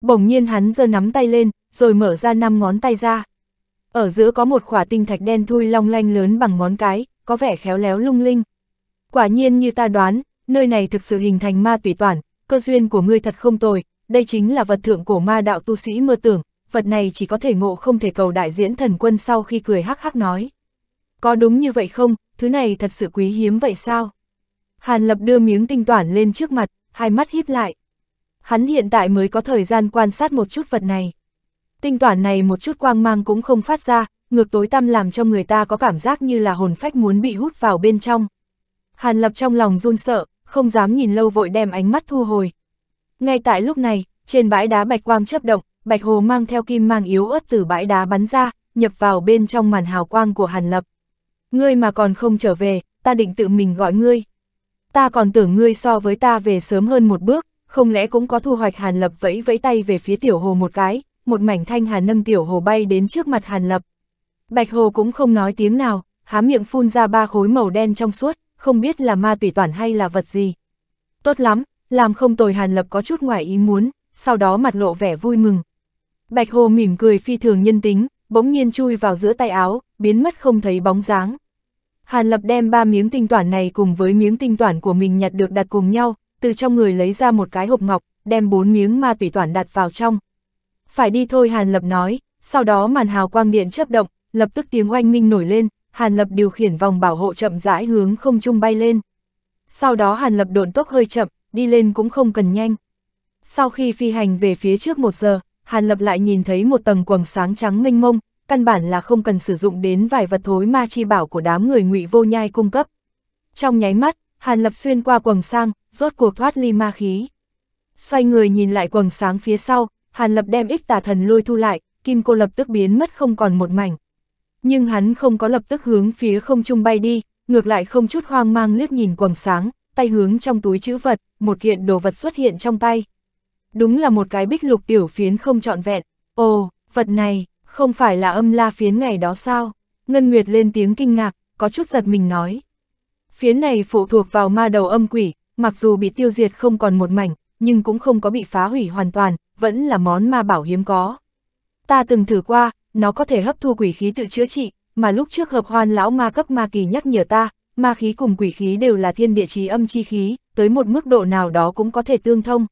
Bỗng nhiên hắn giơ nắm tay lên, rồi mở ra năm ngón tay ra. Ở giữa có một khỏa tinh thạch đen thui long lanh lớn bằng ngón cái, có vẻ khéo léo lung linh. Quả nhiên như ta đoán, nơi này thực sự hình thành ma tùy toàn, cơ duyên của ngươi thật không tồi, đây chính là vật thượng của ma đạo tu sĩ mơ tưởng, vật này chỉ có thể ngộ không thể cầu đại diễn thần quân sau khi cười hắc hắc nói. Có đúng như vậy không, thứ này thật sự quý hiếm vậy sao? Hàn lập đưa miếng tinh toàn lên trước mặt, hai mắt híp lại hắn hiện tại mới có thời gian quan sát một chút vật này. Tinh toản này một chút quang mang cũng không phát ra, ngược tối tăm làm cho người ta có cảm giác như là hồn phách muốn bị hút vào bên trong. Hàn lập trong lòng run sợ, không dám nhìn lâu vội đem ánh mắt thu hồi. Ngay tại lúc này, trên bãi đá bạch quang chấp động, bạch hồ mang theo kim mang yếu ớt từ bãi đá bắn ra, nhập vào bên trong màn hào quang của Hàn Lập. Ngươi mà còn không trở về, ta định tự mình gọi ngươi. Ta còn tưởng ngươi so với ta về sớm hơn một bước, không lẽ cũng có thu hoạch Hàn Lập vẫy vẫy tay về phía tiểu hồ một cái, một mảnh thanh hà nâng tiểu hồ bay đến trước mặt Hàn Lập. Bạch hồ cũng không nói tiếng nào, há miệng phun ra ba khối màu đen trong suốt, không biết là ma tùy toàn hay là vật gì. Tốt lắm, làm không tồi Hàn Lập có chút ngoài ý muốn, sau đó mặt lộ vẻ vui mừng. Bạch hồ mỉm cười phi thường nhân tính, bỗng nhiên chui vào giữa tay áo, biến mất không thấy bóng dáng. Hàn Lập đem ba miếng tinh toản này cùng với miếng tinh toản của mình nhặt được đặt cùng nhau, từ trong người lấy ra một cái hộp ngọc, đem bốn miếng ma tủy toàn đặt vào trong. Phải đi thôi Hàn Lập nói, sau đó màn hào quang điện chớp động, lập tức tiếng oanh minh nổi lên, Hàn Lập điều khiển vòng bảo hộ chậm rãi hướng không trung bay lên. Sau đó Hàn Lập độn tốc hơi chậm, đi lên cũng không cần nhanh. Sau khi phi hành về phía trước một giờ, Hàn Lập lại nhìn thấy một tầng quầng sáng trắng mênh mông, căn bản là không cần sử dụng đến vài vật thối ma chi bảo của đám người ngụy vô nhai cung cấp. Trong nháy mắt, Hàn Lập xuyên qua quầng sang, rốt cuộc thoát ly ma khí. Xoay người nhìn lại quầng sáng phía sau, Hàn Lập đem ích tà thần lôi thu lại, kim cô lập tức biến mất không còn một mảnh. Nhưng hắn không có lập tức hướng phía không trung bay đi, ngược lại không chút hoang mang liếc nhìn quầng sáng, tay hướng trong túi chữ vật, một kiện đồ vật xuất hiện trong tay. Đúng là một cái bích lục tiểu phiến không trọn vẹn. Ồ, vật này, không phải là âm la phiến ngày đó sao? Ngân Nguyệt lên tiếng kinh ngạc, có chút giật mình nói. Phía này phụ thuộc vào ma đầu âm quỷ, mặc dù bị tiêu diệt không còn một mảnh, nhưng cũng không có bị phá hủy hoàn toàn, vẫn là món ma bảo hiếm có. Ta từng thử qua, nó có thể hấp thu quỷ khí tự chữa trị, mà lúc trước hợp hoan lão ma cấp ma kỳ nhắc nhở ta, ma khí cùng quỷ khí đều là thiên địa trí âm chi khí, tới một mức độ nào đó cũng có thể tương thông.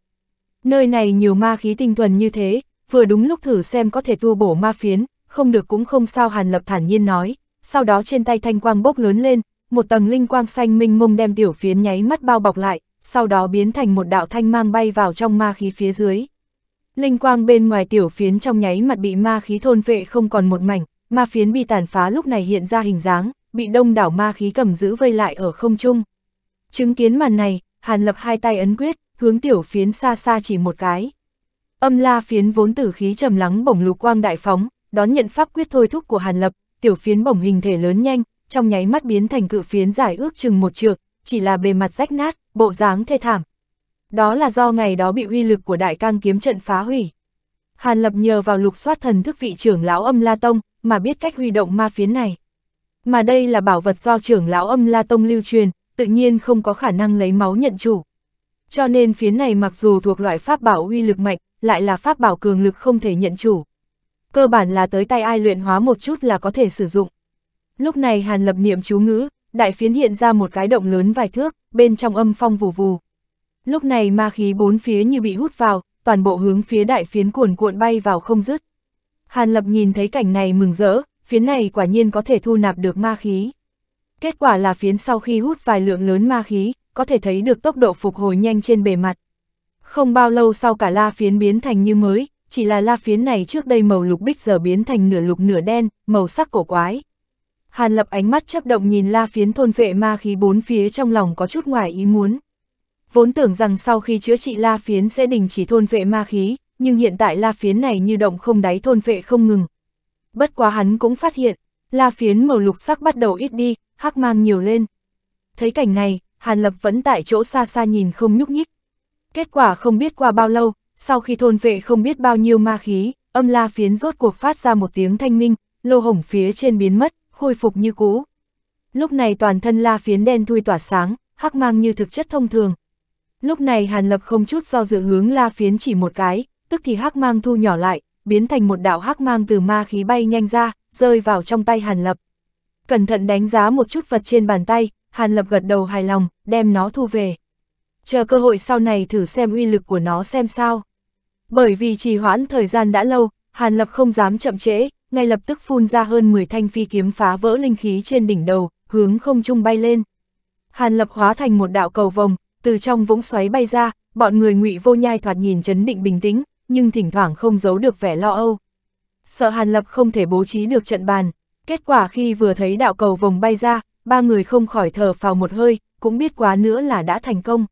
Nơi này nhiều ma khí tinh thuần như thế, vừa đúng lúc thử xem có thể tu bổ ma phiến, không được cũng không sao Hàn Lập thản nhiên nói, sau đó trên tay thanh quang bốc lớn lên, một tầng linh quang xanh minh mông đem tiểu phiến nháy mắt bao bọc lại, sau đó biến thành một đạo thanh mang bay vào trong ma khí phía dưới. Linh quang bên ngoài tiểu phiến trong nháy mặt bị ma khí thôn vệ không còn một mảnh, ma phiến bị tàn phá lúc này hiện ra hình dáng, bị đông đảo ma khí cầm giữ vây lại ở không trung. Chứng kiến màn này, Hàn Lập hai tay ấn quyết, hướng tiểu phiến xa xa chỉ một cái. Âm la phiến vốn tử khí trầm lắng bổng lục quang đại phóng, đón nhận pháp quyết thôi thúc của Hàn Lập, tiểu phiến bổng hình thể lớn nhanh, trong nháy mắt biến thành cự phiến dài ước chừng một trượng, chỉ là bề mặt rách nát, bộ dáng thê thảm. Đó là do ngày đó bị uy lực của đại cang kiếm trận phá hủy. Hàn Lập nhờ vào lục soát thần thức vị trưởng lão âm La Tông, mà biết cách huy động ma phiến này. Mà đây là bảo vật do trưởng lão âm La Tông lưu truyền, tự nhiên không có khả năng lấy máu nhận chủ. Cho nên phiến này mặc dù thuộc loại pháp bảo uy lực mạnh, lại là pháp bảo cường lực không thể nhận chủ. Cơ bản là tới tay ai luyện hóa một chút là có thể sử dụng. Lúc này Hàn Lập niệm chú ngữ, đại phiến hiện ra một cái động lớn vài thước, bên trong âm phong vù vù. Lúc này ma khí bốn phía như bị hút vào, toàn bộ hướng phía đại phiến cuồn cuộn bay vào không dứt. Hàn Lập nhìn thấy cảnh này mừng rỡ, phiến này quả nhiên có thể thu nạp được ma khí. Kết quả là phiến sau khi hút vài lượng lớn ma khí, có thể thấy được tốc độ phục hồi nhanh trên bề mặt. Không bao lâu sau cả la phiến biến thành như mới, chỉ là la phiến này trước đây màu lục bích giờ biến thành nửa lục nửa đen, màu sắc cổ quái. Hàn lập ánh mắt chấp động nhìn la phiến thôn vệ ma khí bốn phía trong lòng có chút ngoài ý muốn. Vốn tưởng rằng sau khi chữa trị la phiến sẽ đình chỉ thôn vệ ma khí, nhưng hiện tại la phiến này như động không đáy thôn vệ không ngừng. Bất quá hắn cũng phát hiện, la phiến màu lục sắc bắt đầu ít đi, hắc mang nhiều lên. Thấy cảnh này, Hàn Lập vẫn tại chỗ xa xa nhìn không nhúc nhích. Kết quả không biết qua bao lâu, sau khi thôn vệ không biết bao nhiêu ma khí, âm la phiến rốt cuộc phát ra một tiếng thanh minh, lô hổng phía trên biến mất, khôi phục như cũ. Lúc này toàn thân la phiến đen thui tỏa sáng, hắc mang như thực chất thông thường. Lúc này Hàn Lập không chút do dự hướng la phiến chỉ một cái, tức thì hắc mang thu nhỏ lại, biến thành một đạo hắc mang từ ma khí bay nhanh ra, rơi vào trong tay Hàn Lập. Cẩn thận đánh giá một chút vật trên bàn tay, Hàn Lập gật đầu hài lòng, đem nó thu về. Chờ cơ hội sau này thử xem uy lực của nó xem sao. Bởi vì trì hoãn thời gian đã lâu, Hàn Lập không dám chậm trễ, ngay lập tức phun ra hơn 10 thanh phi kiếm phá vỡ linh khí trên đỉnh đầu, hướng không trung bay lên. Hàn Lập hóa thành một đạo cầu vòng, từ trong vũng xoáy bay ra, bọn người ngụy vô nhai thoạt nhìn chấn định bình tĩnh, nhưng thỉnh thoảng không giấu được vẻ lo âu. Sợ Hàn Lập không thể bố trí được trận bàn, kết quả khi vừa thấy đạo cầu vòng bay ra, ba người không khỏi thở phào một hơi, cũng biết quá nữa là đã thành công.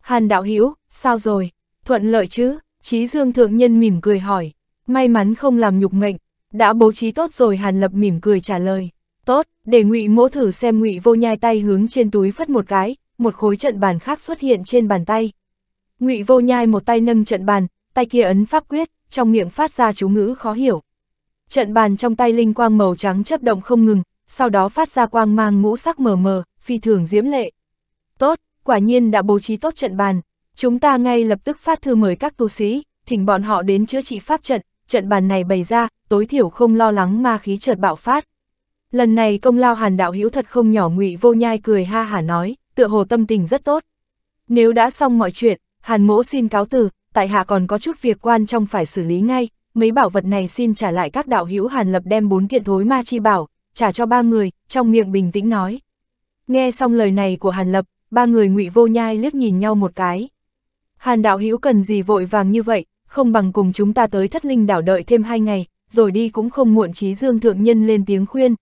Hàn đạo Hữu sao rồi, thuận lợi chứ, Chí Dương Thượng Nhân mỉm cười hỏi, may mắn không làm nhục mệnh, đã bố trí tốt rồi Hàn Lập mỉm cười trả lời. Tốt, để ngụy mỗ thử xem ngụy vô nhai tay hướng trên túi phất một cái, một khối trận bàn khác xuất hiện trên bàn tay. Ngụy vô nhai một tay nâng trận bàn, tay kia ấn pháp quyết, trong miệng phát ra chú ngữ khó hiểu. Trận bàn trong tay linh quang màu trắng chấp động không ngừng, sau đó phát ra quang mang ngũ sắc mờ mờ, phi thường diễm lệ. Tốt, quả nhiên đã bố trí tốt trận bàn, chúng ta ngay lập tức phát thư mời các tu sĩ, thỉnh bọn họ đến chữa trị pháp trận, trận bàn này bày ra, tối thiểu không lo lắng ma khí chợt bạo phát. Lần này công lao hàn đạo hữu thật không nhỏ ngụy vô nhai cười ha hả nói, tựa hồ tâm tình rất tốt. Nếu đã xong mọi chuyện, hàn mỗ xin cáo từ, tại hạ còn có chút việc quan trong phải xử lý ngay, mấy bảo vật này xin trả lại các đạo hữu hàn lập đem bốn kiện thối ma chi bảo, trả cho ba người, trong miệng bình tĩnh nói. Nghe xong lời này của hàn lập, ba người ngụy vô nhai liếc nhìn nhau một cái. Hàn đạo hữu cần gì vội vàng như vậy, không bằng cùng chúng ta tới thất linh đảo đợi thêm hai ngày, rồi đi cũng không muộn chí Dương thượng nhân lên tiếng khuyên.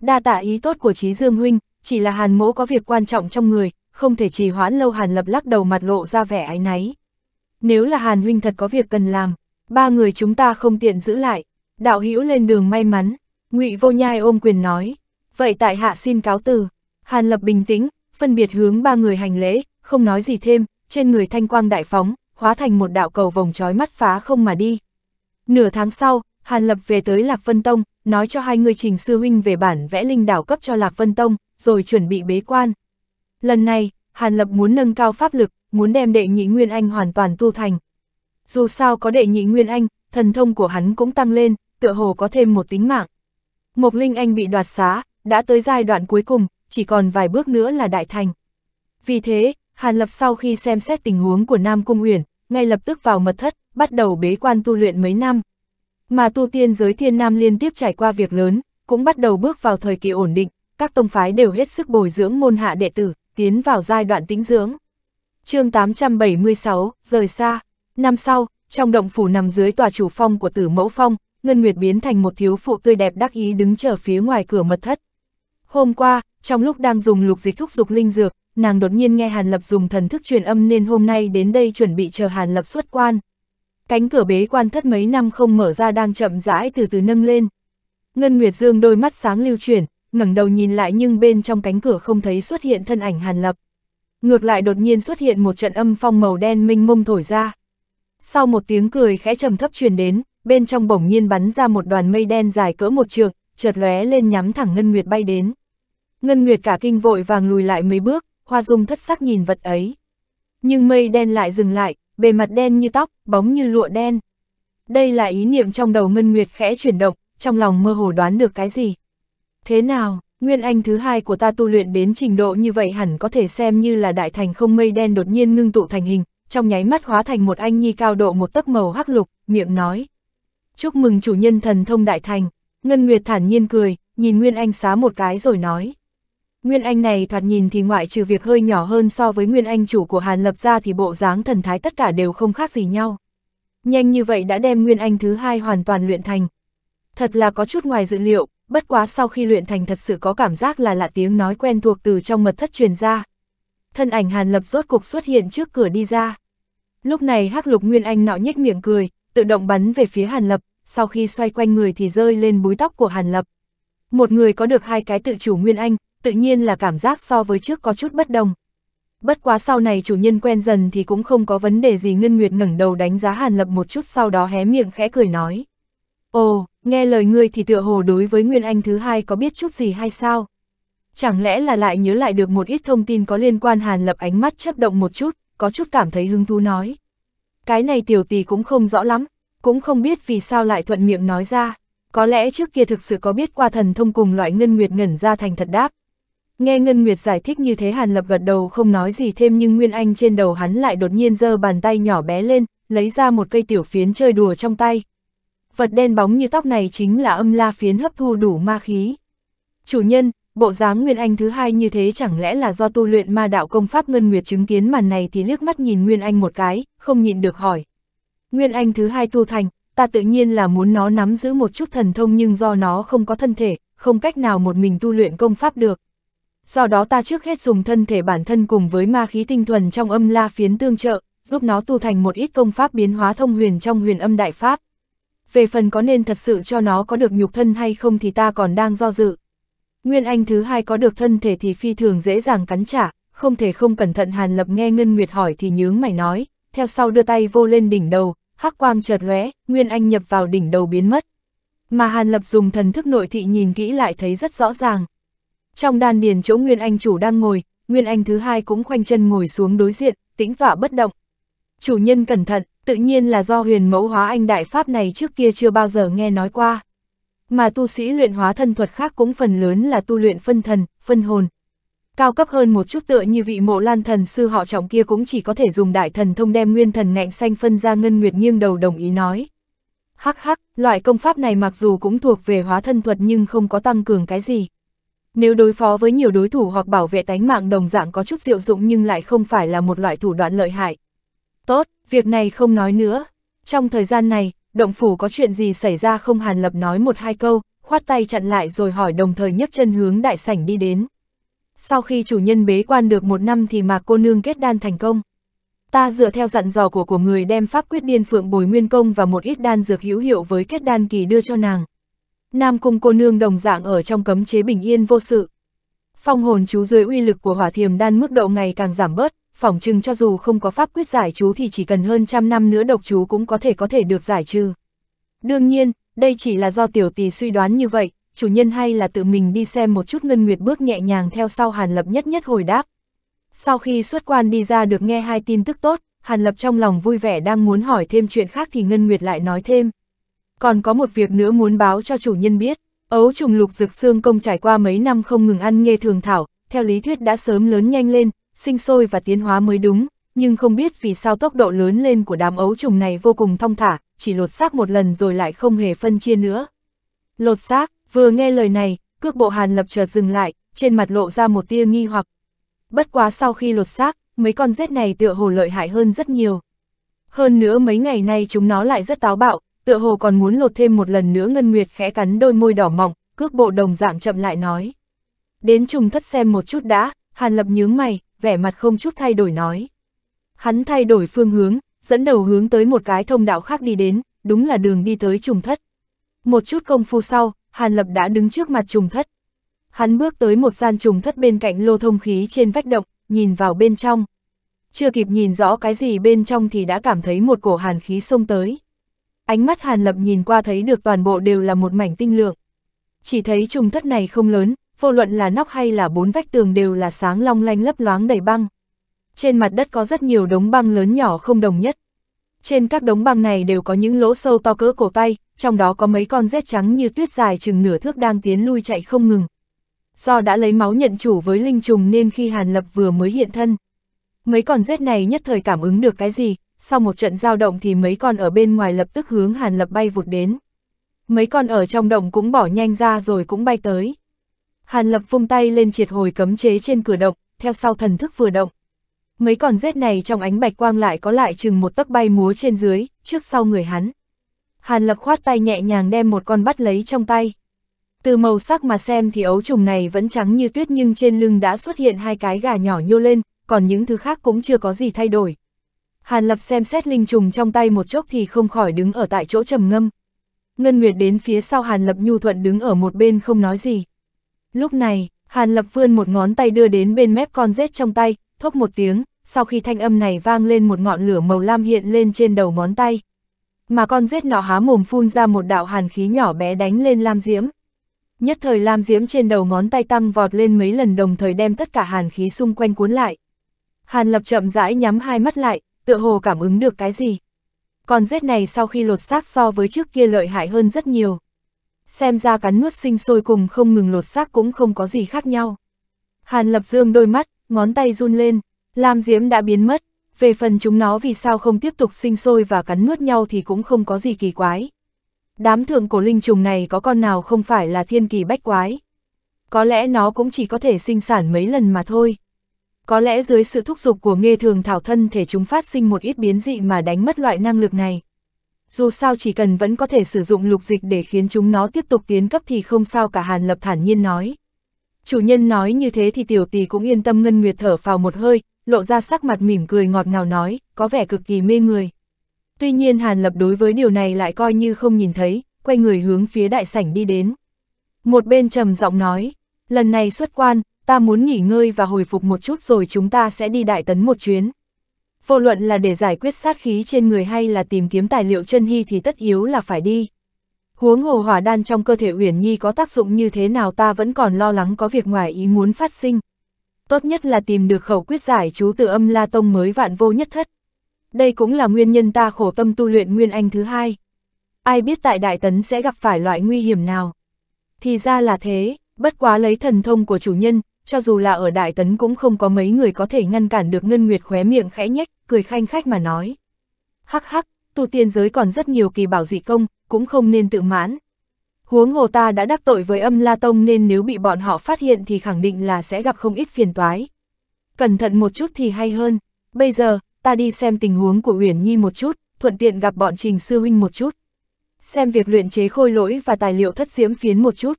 Đa tạ ý tốt của chí Dương huynh, chỉ là hàn mỗ có việc quan trọng trong người, không thể trì hoãn lâu hàn lập lắc đầu mặt lộ ra vẻ ái náy. Nếu là hàn huynh thật có việc cần làm, ba người chúng ta không tiện giữ lại, đạo hữu lên đường may mắn, ngụy vô nhai ôm quyền nói. Vậy tại hạ xin cáo từ, hàn lập bình tĩnh, phân biệt hướng ba người hành lễ, không nói gì thêm, trên người thanh quang đại phóng, hóa thành một đạo cầu vòng trói mắt phá không mà đi. Nửa tháng sau, Hàn Lập về tới Lạc Vân Tông, nói cho hai người trình sư huynh về bản vẽ linh đảo cấp cho Lạc Vân Tông, rồi chuẩn bị bế quan. Lần này, Hàn Lập muốn nâng cao pháp lực, muốn đem đệ nhị Nguyên Anh hoàn toàn tu thành. Dù sao có đệ nhị Nguyên Anh, thần thông của hắn cũng tăng lên, tựa hồ có thêm một tính mạng. Mộc Linh Anh bị đoạt xá, đã tới giai đoạn cuối cùng, chỉ còn vài bước nữa là đại thành. Vì thế, Hàn Lập sau khi xem xét tình huống của Nam Cung Uyển, ngay lập tức vào mật thất, bắt đầu bế quan tu luyện mấy năm. Mà tu tiên giới thiên nam liên tiếp trải qua việc lớn, cũng bắt đầu bước vào thời kỳ ổn định, các tông phái đều hết sức bồi dưỡng môn hạ đệ tử, tiến vào giai đoạn tĩnh dưỡng. chương 876, rời xa. Năm sau, trong động phủ nằm dưới tòa chủ phong của tử mẫu phong, Ngân Nguyệt biến thành một thiếu phụ tươi đẹp đắc ý đứng chờ phía ngoài cửa mật thất. Hôm qua, trong lúc đang dùng lục dịch thúc dục linh dược, nàng đột nhiên nghe Hàn Lập dùng thần thức truyền âm nên hôm nay đến đây chuẩn bị chờ Hàn Lập xuất quan. Cánh cửa bế quan thất mấy năm không mở ra đang chậm rãi từ từ nâng lên. Ngân Nguyệt Dương đôi mắt sáng lưu chuyển, ngẩng đầu nhìn lại nhưng bên trong cánh cửa không thấy xuất hiện thân ảnh Hàn Lập. Ngược lại đột nhiên xuất hiện một trận âm phong màu đen minh mông thổi ra. Sau một tiếng cười khẽ trầm thấp truyền đến, bên trong bỗng nhiên bắn ra một đoàn mây đen dài cỡ một trường, chợt lóe lên nhắm thẳng Ngân Nguyệt bay đến. Ngân Nguyệt cả kinh vội vàng lùi lại mấy bước, hoa dung thất sắc nhìn vật ấy. Nhưng mây đen lại dừng lại, bề mặt đen như tóc, bóng như lụa đen. Đây là ý niệm trong đầu Ngân Nguyệt khẽ chuyển động, trong lòng mơ hồ đoán được cái gì. Thế nào, Nguyên Anh thứ hai của ta tu luyện đến trình độ như vậy hẳn có thể xem như là đại thành không mây đen đột nhiên ngưng tụ thành hình, trong nháy mắt hóa thành một anh nhi cao độ một tấc màu hắc lục, miệng nói. Chúc mừng chủ nhân thần thông đại thành, Ngân Nguyệt thản nhiên cười, nhìn Nguyên Anh xá một cái rồi nói. Nguyên Anh này thoạt nhìn thì ngoại trừ việc hơi nhỏ hơn so với Nguyên Anh chủ của Hàn Lập ra thì bộ dáng thần thái tất cả đều không khác gì nhau. Nhanh như vậy đã đem Nguyên Anh thứ hai hoàn toàn luyện thành. Thật là có chút ngoài dự liệu, bất quá sau khi luyện thành thật sự có cảm giác là lạ tiếng nói quen thuộc từ trong mật thất truyền ra. Thân ảnh Hàn Lập rốt cục xuất hiện trước cửa đi ra. Lúc này hắc lục Nguyên Anh nọ nhếch miệng cười, tự động bắn về phía Hàn Lập, sau khi xoay quanh người thì rơi lên búi tóc của Hàn Lập. Một người có được hai cái tự chủ Nguyên Anh, tự nhiên là cảm giác so với trước có chút bất đồng. Bất quá sau này chủ nhân quen dần thì cũng không có vấn đề gì Ngân Nguyệt ngẩng đầu đánh giá Hàn Lập một chút sau đó hé miệng khẽ cười nói. Ồ, nghe lời ngươi thì tựa hồ đối với Nguyên Anh thứ hai có biết chút gì hay sao? Chẳng lẽ là lại nhớ lại được một ít thông tin có liên quan Hàn Lập ánh mắt chấp động một chút, có chút cảm thấy hứng thú nói. Cái này tiểu Tì cũng không rõ lắm, cũng không biết vì sao lại thuận miệng nói ra. Có lẽ trước kia thực sự có biết qua thần thông cùng loại Ngân Nguyệt ngẩn ra thành thật đáp. Nghe Ngân Nguyệt giải thích như thế Hàn Lập gật đầu không nói gì thêm nhưng Nguyên Anh trên đầu hắn lại đột nhiên giơ bàn tay nhỏ bé lên, lấy ra một cây tiểu phiến chơi đùa trong tay. Vật đen bóng như tóc này chính là âm la phiến hấp thu đủ ma khí. Chủ nhân, bộ dáng Nguyên Anh thứ hai như thế chẳng lẽ là do tu luyện ma đạo công pháp Ngân Nguyệt chứng kiến màn này thì liếc mắt nhìn Nguyên Anh một cái, không nhịn được hỏi. Nguyên Anh thứ hai tu thành, ta tự nhiên là muốn nó nắm giữ một chút thần thông nhưng do nó không có thân thể, không cách nào một mình tu luyện công pháp được do đó ta trước hết dùng thân thể bản thân cùng với ma khí tinh thuần trong âm la phiến tương trợ, giúp nó tu thành một ít công pháp biến hóa thông huyền trong huyền âm đại pháp. Về phần có nên thật sự cho nó có được nhục thân hay không thì ta còn đang do dự. Nguyên Anh thứ hai có được thân thể thì phi thường dễ dàng cắn trả, không thể không cẩn thận Hàn Lập nghe Ngân Nguyệt hỏi thì nhướng mày nói, theo sau đưa tay vô lên đỉnh đầu, hắc quang chợt lóe, Nguyên Anh nhập vào đỉnh đầu biến mất. Mà Hàn Lập dùng thần thức nội thị nhìn kỹ lại thấy rất rõ ràng, trong đan điền chỗ Nguyên Anh chủ đang ngồi, Nguyên Anh thứ hai cũng khoanh chân ngồi xuống đối diện, tĩnh tỏa bất động. Chủ nhân cẩn thận, tự nhiên là do huyền mẫu hóa anh đại pháp này trước kia chưa bao giờ nghe nói qua. Mà tu sĩ luyện hóa thân thuật khác cũng phần lớn là tu luyện phân thần, phân hồn. Cao cấp hơn một chút tựa như vị mộ lan thần sư họ trọng kia cũng chỉ có thể dùng đại thần thông đem nguyên thần ngạnh xanh phân ra ngân nguyệt nghiêng đầu đồng ý nói. Hắc hắc, loại công pháp này mặc dù cũng thuộc về hóa thân thuật nhưng không có tăng cường cái gì. Nếu đối phó với nhiều đối thủ hoặc bảo vệ tánh mạng đồng dạng có chút diệu dụng nhưng lại không phải là một loại thủ đoạn lợi hại. Tốt, việc này không nói nữa. Trong thời gian này, động phủ có chuyện gì xảy ra không Hàn Lập nói một hai câu, khoát tay chặn lại rồi hỏi đồng thời nhấc chân hướng đại sảnh đi đến. Sau khi chủ nhân bế quan được một năm thì mà cô nương kết đan thành công. Ta dựa theo dặn dò của của người đem pháp quyết điên phượng bồi nguyên công và một ít đan dược hữu hiệu với kết đan kỳ đưa cho nàng. Nam Cung cô nương đồng dạng ở trong cấm chế bình yên vô sự. Phong hồn chú dưới uy lực của hỏa thiềm đan mức độ ngày càng giảm bớt, phỏng chừng cho dù không có pháp quyết giải chú thì chỉ cần hơn trăm năm nữa độc chú cũng có thể có thể được giải trừ. Đương nhiên, đây chỉ là do tiểu tỷ suy đoán như vậy, chủ nhân hay là tự mình đi xem một chút ngân nguyệt bước nhẹ nhàng theo sau Hàn Lập nhất nhất hồi đáp. Sau khi xuất quan đi ra được nghe hai tin tức tốt, Hàn Lập trong lòng vui vẻ đang muốn hỏi thêm chuyện khác thì Ngân Nguyệt lại nói thêm còn có một việc nữa muốn báo cho chủ nhân biết. Ấu trùng lục dược xương công trải qua mấy năm không ngừng ăn nghe thường thảo, theo lý thuyết đã sớm lớn nhanh lên, sinh sôi và tiến hóa mới đúng, nhưng không biết vì sao tốc độ lớn lên của đám ấu trùng này vô cùng thong thả, chỉ lột xác một lần rồi lại không hề phân chia nữa. Lột xác, vừa nghe lời này, cước bộ hàn lập chợt dừng lại, trên mặt lộ ra một tia nghi hoặc. Bất quá sau khi lột xác, mấy con rết này tựa hồ lợi hại hơn rất nhiều. Hơn nữa mấy ngày nay chúng nó lại rất táo bạo, tựa hồ còn muốn lột thêm một lần nữa Ngân Nguyệt khẽ cắn đôi môi đỏ mỏng, cước bộ đồng dạng chậm lại nói. Đến trùng thất xem một chút đã, Hàn Lập nhướng mày, vẻ mặt không chút thay đổi nói. Hắn thay đổi phương hướng, dẫn đầu hướng tới một cái thông đạo khác đi đến, đúng là đường đi tới trùng thất. Một chút công phu sau, Hàn Lập đã đứng trước mặt trùng thất. Hắn bước tới một gian trùng thất bên cạnh lô thông khí trên vách động, nhìn vào bên trong. Chưa kịp nhìn rõ cái gì bên trong thì đã cảm thấy một cổ hàn khí xông tới. Ánh mắt Hàn Lập nhìn qua thấy được toàn bộ đều là một mảnh tinh lượng. Chỉ thấy trùng thất này không lớn, vô luận là nóc hay là bốn vách tường đều là sáng long lanh lấp loáng đầy băng. Trên mặt đất có rất nhiều đống băng lớn nhỏ không đồng nhất. Trên các đống băng này đều có những lỗ sâu to cỡ cổ tay, trong đó có mấy con rết trắng như tuyết dài chừng nửa thước đang tiến lui chạy không ngừng. Do đã lấy máu nhận chủ với linh trùng nên khi Hàn Lập vừa mới hiện thân. Mấy con rết này nhất thời cảm ứng được cái gì, sau một trận giao động thì mấy con ở bên ngoài lập tức hướng Hàn Lập bay vụt đến. Mấy con ở trong động cũng bỏ nhanh ra rồi cũng bay tới. Hàn Lập vung tay lên triệt hồi cấm chế trên cửa động, theo sau thần thức vừa động. Mấy con rết này trong ánh bạch quang lại có lại chừng một tấc bay múa trên dưới, trước sau người hắn. Hàn Lập khoát tay nhẹ nhàng đem một con bắt lấy trong tay. Từ màu sắc mà xem thì ấu trùng này vẫn trắng như tuyết nhưng trên lưng đã xuất hiện hai cái gà nhỏ nhô lên, còn những thứ khác cũng chưa có gì thay đổi, Hàn Lập xem xét linh trùng trong tay một chốc thì không khỏi đứng ở tại chỗ trầm ngâm. Ngân Nguyệt đến phía sau Hàn Lập nhu thuận đứng ở một bên không nói gì. Lúc này, Hàn Lập vươn một ngón tay đưa đến bên mép con rết trong tay, thốc một tiếng, sau khi thanh âm này vang lên một ngọn lửa màu lam hiện lên trên đầu ngón tay. Mà con rết nọ há mồm phun ra một đạo hàn khí nhỏ bé đánh lên lam diễm. Nhất thời lam diễm trên đầu ngón tay tăng vọt lên mấy lần đồng thời đem tất cả hàn khí xung quanh cuốn lại. Hàn Lập chậm rãi nhắm hai mắt lại, tựa hồ cảm ứng được cái gì. con rết này sau khi lột xác so với trước kia lợi hại hơn rất nhiều. Xem ra cắn nuốt sinh sôi cùng không ngừng lột xác cũng không có gì khác nhau. Hàn Lập Dương đôi mắt, ngón tay run lên, Lam Diễm đã biến mất, về phần chúng nó vì sao không tiếp tục sinh sôi và cắn nuốt nhau thì cũng không có gì kỳ quái. Đám thượng cổ linh trùng này có con nào không phải là thiên kỳ bách quái. Có lẽ nó cũng chỉ có thể sinh sản mấy lần mà thôi có lẽ dưới sự thúc giục của nghe thường thảo thân thể chúng phát sinh một ít biến dị mà đánh mất loại năng lực này. Dù sao chỉ cần vẫn có thể sử dụng lục dịch để khiến chúng nó tiếp tục tiến cấp thì không sao cả Hàn Lập thản nhiên nói. Chủ nhân nói như thế thì tiểu tỷ cũng yên tâm ngân nguyệt thở vào một hơi, lộ ra sắc mặt mỉm cười ngọt ngào nói, có vẻ cực kỳ mê người. Tuy nhiên Hàn Lập đối với điều này lại coi như không nhìn thấy, quay người hướng phía đại sảnh đi đến. Một bên trầm giọng nói, lần này xuất quan, ta muốn nghỉ ngơi và hồi phục một chút rồi chúng ta sẽ đi đại tấn một chuyến. Vô luận là để giải quyết sát khí trên người hay là tìm kiếm tài liệu chân hy thì tất yếu là phải đi. Huống hồ hỏa đan trong cơ thể Uyển Nhi có tác dụng như thế nào ta vẫn còn lo lắng có việc ngoài ý muốn phát sinh. Tốt nhất là tìm được khẩu quyết giải chú từ âm La Tông mới vạn vô nhất thất. Đây cũng là nguyên nhân ta khổ tâm tu luyện Nguyên Anh thứ hai. Ai biết tại Đại Tấn sẽ gặp phải loại nguy hiểm nào. Thì ra là thế, bất quá lấy thần thông của chủ nhân, cho dù là ở Đại Tấn cũng không có mấy người có thể ngăn cản được Ngân Nguyệt khóe miệng khẽ nhách, cười khanh khách mà nói. Hắc hắc, tu tiên giới còn rất nhiều kỳ bảo dị công, cũng không nên tự mãn. Huống hồ ta đã đắc tội với âm La Tông nên nếu bị bọn họ phát hiện thì khẳng định là sẽ gặp không ít phiền toái. Cẩn thận một chút thì hay hơn, bây giờ, ta đi xem tình huống của Uyển Nhi một chút, thuận tiện gặp bọn Trình Sư Huynh một chút. Xem việc luyện chế khôi lỗi và tài liệu thất diễm phiến một chút.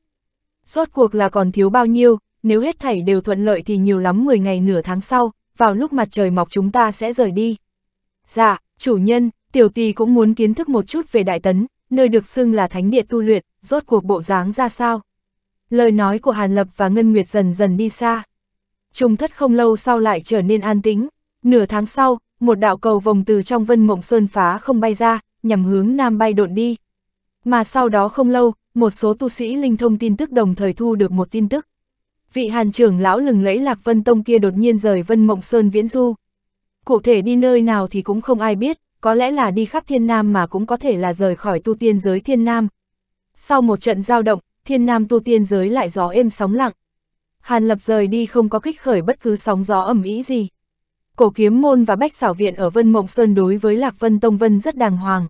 Rốt cuộc là còn thiếu bao nhiêu, nếu hết thảy đều thuận lợi thì nhiều lắm 10 ngày nửa tháng sau, vào lúc mặt trời mọc chúng ta sẽ rời đi. Dạ, chủ nhân, tiểu tì cũng muốn kiến thức một chút về Đại Tấn, nơi được xưng là thánh địa tu luyện, rốt cuộc bộ dáng ra sao. Lời nói của Hàn Lập và Ngân Nguyệt dần dần đi xa. Trung thất không lâu sau lại trở nên an tĩnh, nửa tháng sau, một đạo cầu vòng từ trong vân mộng sơn phá không bay ra, nhằm hướng nam bay độn đi. Mà sau đó không lâu, một số tu sĩ linh thông tin tức đồng thời thu được một tin tức, vị hàn trưởng lão lừng lẫy Lạc Vân Tông kia đột nhiên rời Vân Mộng Sơn viễn du. Cụ thể đi nơi nào thì cũng không ai biết, có lẽ là đi khắp thiên nam mà cũng có thể là rời khỏi tu tiên giới thiên nam. Sau một trận giao động, thiên nam tu tiên giới lại gió êm sóng lặng. Hàn lập rời đi không có kích khởi bất cứ sóng gió ẩm ý gì. Cổ kiếm môn và bách xảo viện ở Vân Mộng Sơn đối với Lạc Vân Tông Vân rất đàng hoàng.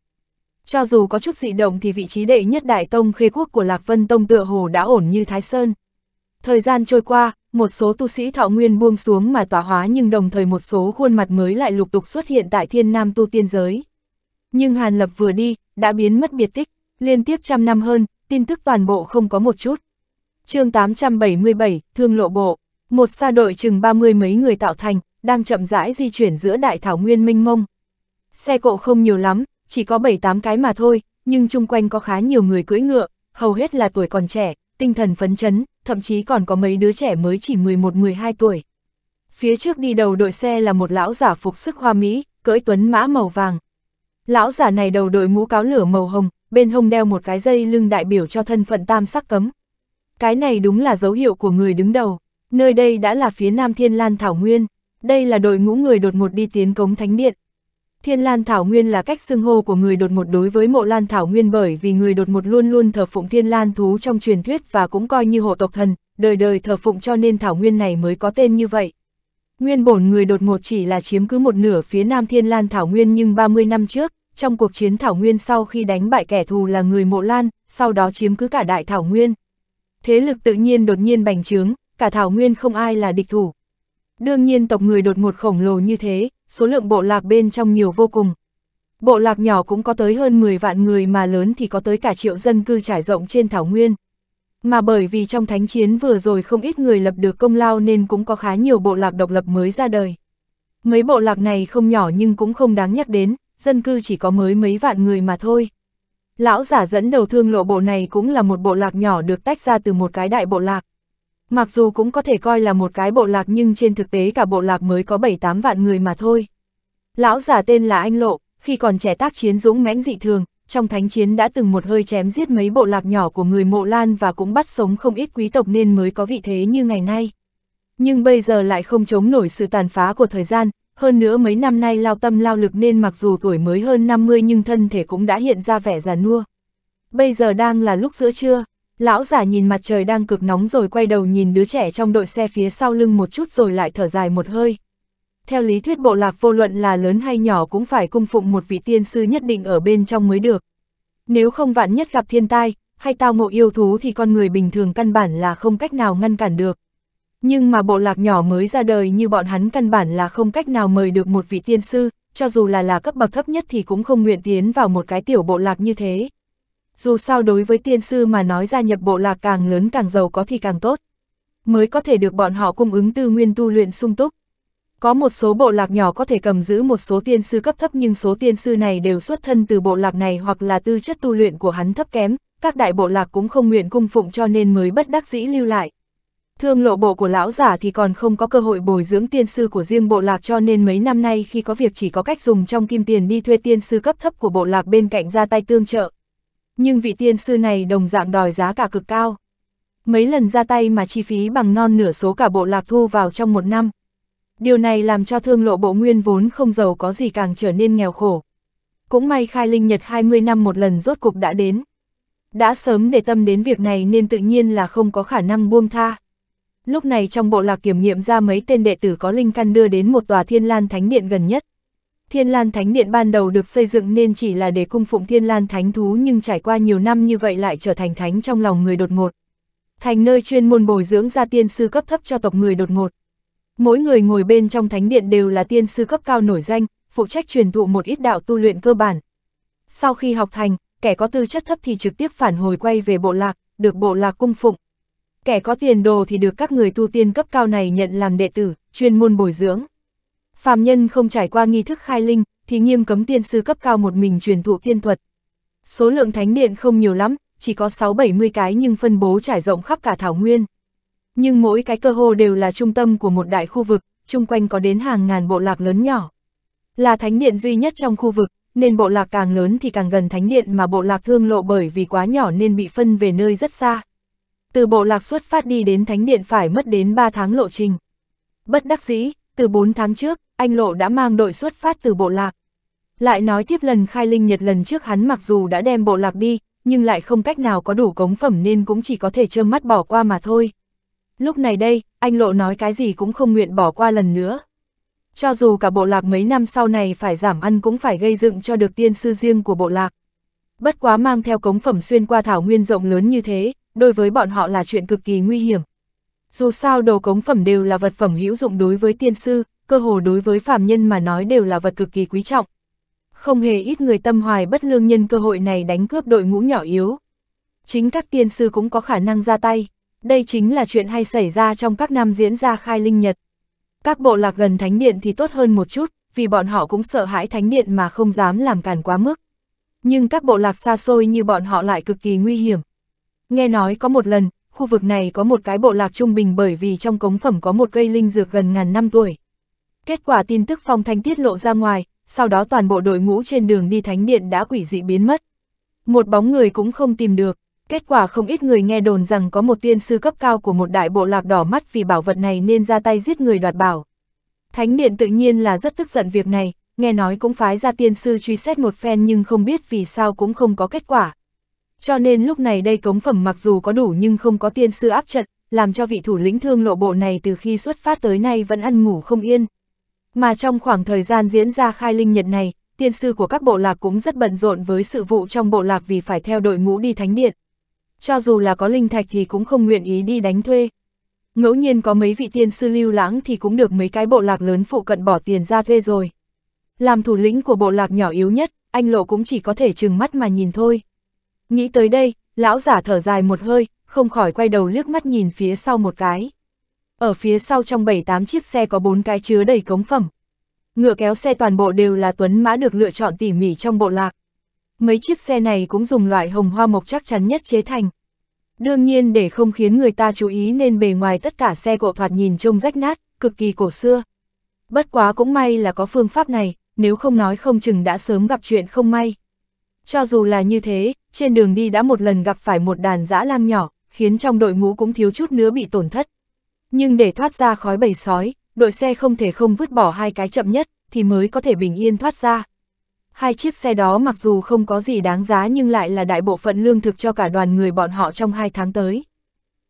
Cho dù có chút dị động thì vị trí đệ nhất đại tông khê quốc của Lạc Vân Tông tựa hồ đã ổn như Thái Sơn. Thời gian trôi qua, một số tu sĩ thọ nguyên buông xuống mà tỏa hóa nhưng đồng thời một số khuôn mặt mới lại lục tục xuất hiện tại thiên nam tu tiên giới. Nhưng Hàn Lập vừa đi, đã biến mất biệt tích, liên tiếp trăm năm hơn, tin tức toàn bộ không có một chút. chương 877, Thương Lộ Bộ, một xa đội chừng 30 mấy người tạo thành, đang chậm rãi di chuyển giữa đại thảo nguyên minh mông. Xe cộ không nhiều lắm, chỉ có 7-8 cái mà thôi, nhưng chung quanh có khá nhiều người cưỡi ngựa, hầu hết là tuổi còn trẻ, tinh thần phấn chấn, thậm chí còn có mấy đứa trẻ mới chỉ 11-12 tuổi. Phía trước đi đầu đội xe là một lão giả phục sức hoa mỹ, cưỡi tuấn mã màu vàng. Lão giả này đầu đội mũ cáo lửa màu hồng, bên hông đeo một cái dây lưng đại biểu cho thân phận tam sắc cấm. Cái này đúng là dấu hiệu của người đứng đầu. Nơi đây đã là phía Nam Thiên Lan Thảo Nguyên. Đây là đội ngũ người đột ngột đi tiến cống thánh điện, Thiên Lan Thảo Nguyên là cách xưng hô của người đột một đối với mộ Lan Thảo Nguyên bởi vì người đột một luôn luôn thờ phụng Thiên Lan Thú trong truyền thuyết và cũng coi như hộ tộc thần, đời đời thờ phụng cho nên Thảo Nguyên này mới có tên như vậy. Nguyên bổn người đột một chỉ là chiếm cứ một nửa phía nam Thiên Lan Thảo Nguyên nhưng 30 năm trước, trong cuộc chiến Thảo Nguyên sau khi đánh bại kẻ thù là người mộ Lan, sau đó chiếm cứ cả đại Thảo Nguyên. Thế lực tự nhiên đột nhiên bành trướng, cả Thảo Nguyên không ai là địch thủ, Đương nhiên tộc người đột ngột khổng lồ như thế, số lượng bộ lạc bên trong nhiều vô cùng. Bộ lạc nhỏ cũng có tới hơn 10 vạn người mà lớn thì có tới cả triệu dân cư trải rộng trên thảo nguyên. Mà bởi vì trong thánh chiến vừa rồi không ít người lập được công lao nên cũng có khá nhiều bộ lạc độc lập mới ra đời. Mấy bộ lạc này không nhỏ nhưng cũng không đáng nhắc đến, dân cư chỉ có mới mấy vạn người mà thôi. Lão giả dẫn đầu thương lộ bộ này cũng là một bộ lạc nhỏ được tách ra từ một cái đại bộ lạc. Mặc dù cũng có thể coi là một cái bộ lạc nhưng trên thực tế cả bộ lạc mới có 7-8 vạn người mà thôi. Lão giả tên là Anh Lộ, khi còn trẻ tác chiến dũng mãnh dị thường, trong thánh chiến đã từng một hơi chém giết mấy bộ lạc nhỏ của người Mộ Lan và cũng bắt sống không ít quý tộc nên mới có vị thế như ngày nay. Nhưng bây giờ lại không chống nổi sự tàn phá của thời gian, hơn nữa mấy năm nay lao tâm lao lực nên mặc dù tuổi mới hơn 50 nhưng thân thể cũng đã hiện ra vẻ già nua. Bây giờ đang là lúc giữa trưa, Lão giả nhìn mặt trời đang cực nóng rồi quay đầu nhìn đứa trẻ trong đội xe phía sau lưng một chút rồi lại thở dài một hơi. Theo lý thuyết bộ lạc vô luận là lớn hay nhỏ cũng phải cung phụng một vị tiên sư nhất định ở bên trong mới được. Nếu không vạn nhất gặp thiên tai, hay tao ngộ yêu thú thì con người bình thường căn bản là không cách nào ngăn cản được. Nhưng mà bộ lạc nhỏ mới ra đời như bọn hắn căn bản là không cách nào mời được một vị tiên sư, cho dù là là cấp bậc thấp nhất thì cũng không nguyện tiến vào một cái tiểu bộ lạc như thế dù sao đối với tiên sư mà nói gia nhập bộ lạc càng lớn càng giàu có thì càng tốt. Mới có thể được bọn họ cung ứng tư nguyên tu luyện sung túc. Có một số bộ lạc nhỏ có thể cầm giữ một số tiên sư cấp thấp nhưng số tiên sư này đều xuất thân từ bộ lạc này hoặc là tư chất tu luyện của hắn thấp kém, các đại bộ lạc cũng không nguyện cung phụng cho nên mới bất đắc dĩ lưu lại. Thương lộ bộ của lão giả thì còn không có cơ hội bồi dưỡng tiên sư của riêng bộ lạc cho nên mấy năm nay khi có việc chỉ có cách dùng trong kim tiền đi thuê tiên sư cấp thấp của bộ lạc bên cạnh ra tay tương trợ, nhưng vị tiên sư này đồng dạng đòi giá cả cực cao. Mấy lần ra tay mà chi phí bằng non nửa số cả bộ lạc thu vào trong một năm. Điều này làm cho thương lộ bộ nguyên vốn không giàu có gì càng trở nên nghèo khổ. Cũng may khai linh nhật 20 năm một lần rốt cục đã đến. Đã sớm để tâm đến việc này nên tự nhiên là không có khả năng buông tha. Lúc này trong bộ lạc kiểm nghiệm ra mấy tên đệ tử có linh căn đưa đến một tòa thiên lan thánh điện gần nhất. Thiên Lan Thánh Điện ban đầu được xây dựng nên chỉ là để cung phụng Thiên Lan Thánh Thú nhưng trải qua nhiều năm như vậy lại trở thành thánh trong lòng người đột ngột. Thành nơi chuyên môn bồi dưỡng ra tiên sư cấp thấp cho tộc người đột ngột. Mỗi người ngồi bên trong thánh điện đều là tiên sư cấp cao nổi danh, phụ trách truyền thụ một ít đạo tu luyện cơ bản. Sau khi học thành, kẻ có tư chất thấp thì trực tiếp phản hồi quay về bộ lạc, được bộ lạc cung phụng. Kẻ có tiền đồ thì được các người tu tiên cấp cao này nhận làm đệ tử, chuyên môn bồi dưỡng. Phàm nhân không trải qua nghi thức khai linh, thì nghiêm cấm tiên sư cấp cao một mình truyền thụ tiên thuật. Số lượng thánh điện không nhiều lắm, chỉ có 6-70 cái nhưng phân bố trải rộng khắp cả thảo nguyên. Nhưng mỗi cái cơ hồ đều là trung tâm của một đại khu vực, chung quanh có đến hàng ngàn bộ lạc lớn nhỏ. Là thánh điện duy nhất trong khu vực, nên bộ lạc càng lớn thì càng gần thánh điện mà bộ lạc thương lộ bởi vì quá nhỏ nên bị phân về nơi rất xa. Từ bộ lạc xuất phát đi đến thánh điện phải mất đến 3 tháng lộ trình. Bất đắc dĩ, từ 4 tháng trước, anh Lộ đã mang đội xuất phát từ bộ lạc. Lại nói tiếp lần khai linh nhật lần trước hắn mặc dù đã đem bộ lạc đi, nhưng lại không cách nào có đủ cống phẩm nên cũng chỉ có thể trơ mắt bỏ qua mà thôi. Lúc này đây, anh Lộ nói cái gì cũng không nguyện bỏ qua lần nữa. Cho dù cả bộ lạc mấy năm sau này phải giảm ăn cũng phải gây dựng cho được tiên sư riêng của bộ lạc. Bất quá mang theo cống phẩm xuyên qua thảo nguyên rộng lớn như thế, đối với bọn họ là chuyện cực kỳ nguy hiểm. Dù sao đồ cống phẩm đều là vật phẩm hữu dụng đối với tiên sư, cơ hồ đối với phạm nhân mà nói đều là vật cực kỳ quý trọng. Không hề ít người tâm hoài bất lương nhân cơ hội này đánh cướp đội ngũ nhỏ yếu. Chính các tiên sư cũng có khả năng ra tay, đây chính là chuyện hay xảy ra trong các năm diễn ra khai linh nhật. Các bộ lạc gần thánh điện thì tốt hơn một chút, vì bọn họ cũng sợ hãi thánh điện mà không dám làm càn quá mức. Nhưng các bộ lạc xa xôi như bọn họ lại cực kỳ nguy hiểm. Nghe nói có một lần, khu vực này có một cái bộ lạc trung bình bởi vì trong cống phẩm có một cây linh dược gần ngàn năm tuổi. Kết quả tin tức phong thanh tiết lộ ra ngoài, sau đó toàn bộ đội ngũ trên đường đi thánh điện đã quỷ dị biến mất. Một bóng người cũng không tìm được, kết quả không ít người nghe đồn rằng có một tiên sư cấp cao của một đại bộ lạc đỏ mắt vì bảo vật này nên ra tay giết người đoạt bảo. Thánh điện tự nhiên là rất tức giận việc này, nghe nói cũng phái ra tiên sư truy xét một phen nhưng không biết vì sao cũng không có kết quả. Cho nên lúc này đây cống phẩm mặc dù có đủ nhưng không có tiên sư áp trận, làm cho vị thủ lĩnh thương lộ bộ này từ khi xuất phát tới nay vẫn ăn ngủ không yên. Mà trong khoảng thời gian diễn ra khai linh nhật này, tiên sư của các bộ lạc cũng rất bận rộn với sự vụ trong bộ lạc vì phải theo đội ngũ đi thánh điện. Cho dù là có linh thạch thì cũng không nguyện ý đi đánh thuê. Ngẫu nhiên có mấy vị tiên sư lưu lãng thì cũng được mấy cái bộ lạc lớn phụ cận bỏ tiền ra thuê rồi. Làm thủ lĩnh của bộ lạc nhỏ yếu nhất, anh Lộ cũng chỉ có thể trừng mắt mà nhìn thôi. Nghĩ tới đây, lão giả thở dài một hơi, không khỏi quay đầu liếc mắt nhìn phía sau một cái. Ở phía sau trong 7-8 chiếc xe có 4 cái chứa đầy cống phẩm. Ngựa kéo xe toàn bộ đều là tuấn mã được lựa chọn tỉ mỉ trong bộ lạc. Mấy chiếc xe này cũng dùng loại hồng hoa mộc chắc chắn nhất chế thành. Đương nhiên để không khiến người ta chú ý nên bề ngoài tất cả xe cộ thoạt nhìn trông rách nát, cực kỳ cổ xưa. Bất quá cũng may là có phương pháp này, nếu không nói không chừng đã sớm gặp chuyện không may. Cho dù là như thế, trên đường đi đã một lần gặp phải một đàn dã lang nhỏ, khiến trong đội ngũ cũng thiếu chút nữa bị tổn thất. Nhưng để thoát ra khói bầy sói, đội xe không thể không vứt bỏ hai cái chậm nhất, thì mới có thể bình yên thoát ra. Hai chiếc xe đó mặc dù không có gì đáng giá nhưng lại là đại bộ phận lương thực cho cả đoàn người bọn họ trong hai tháng tới.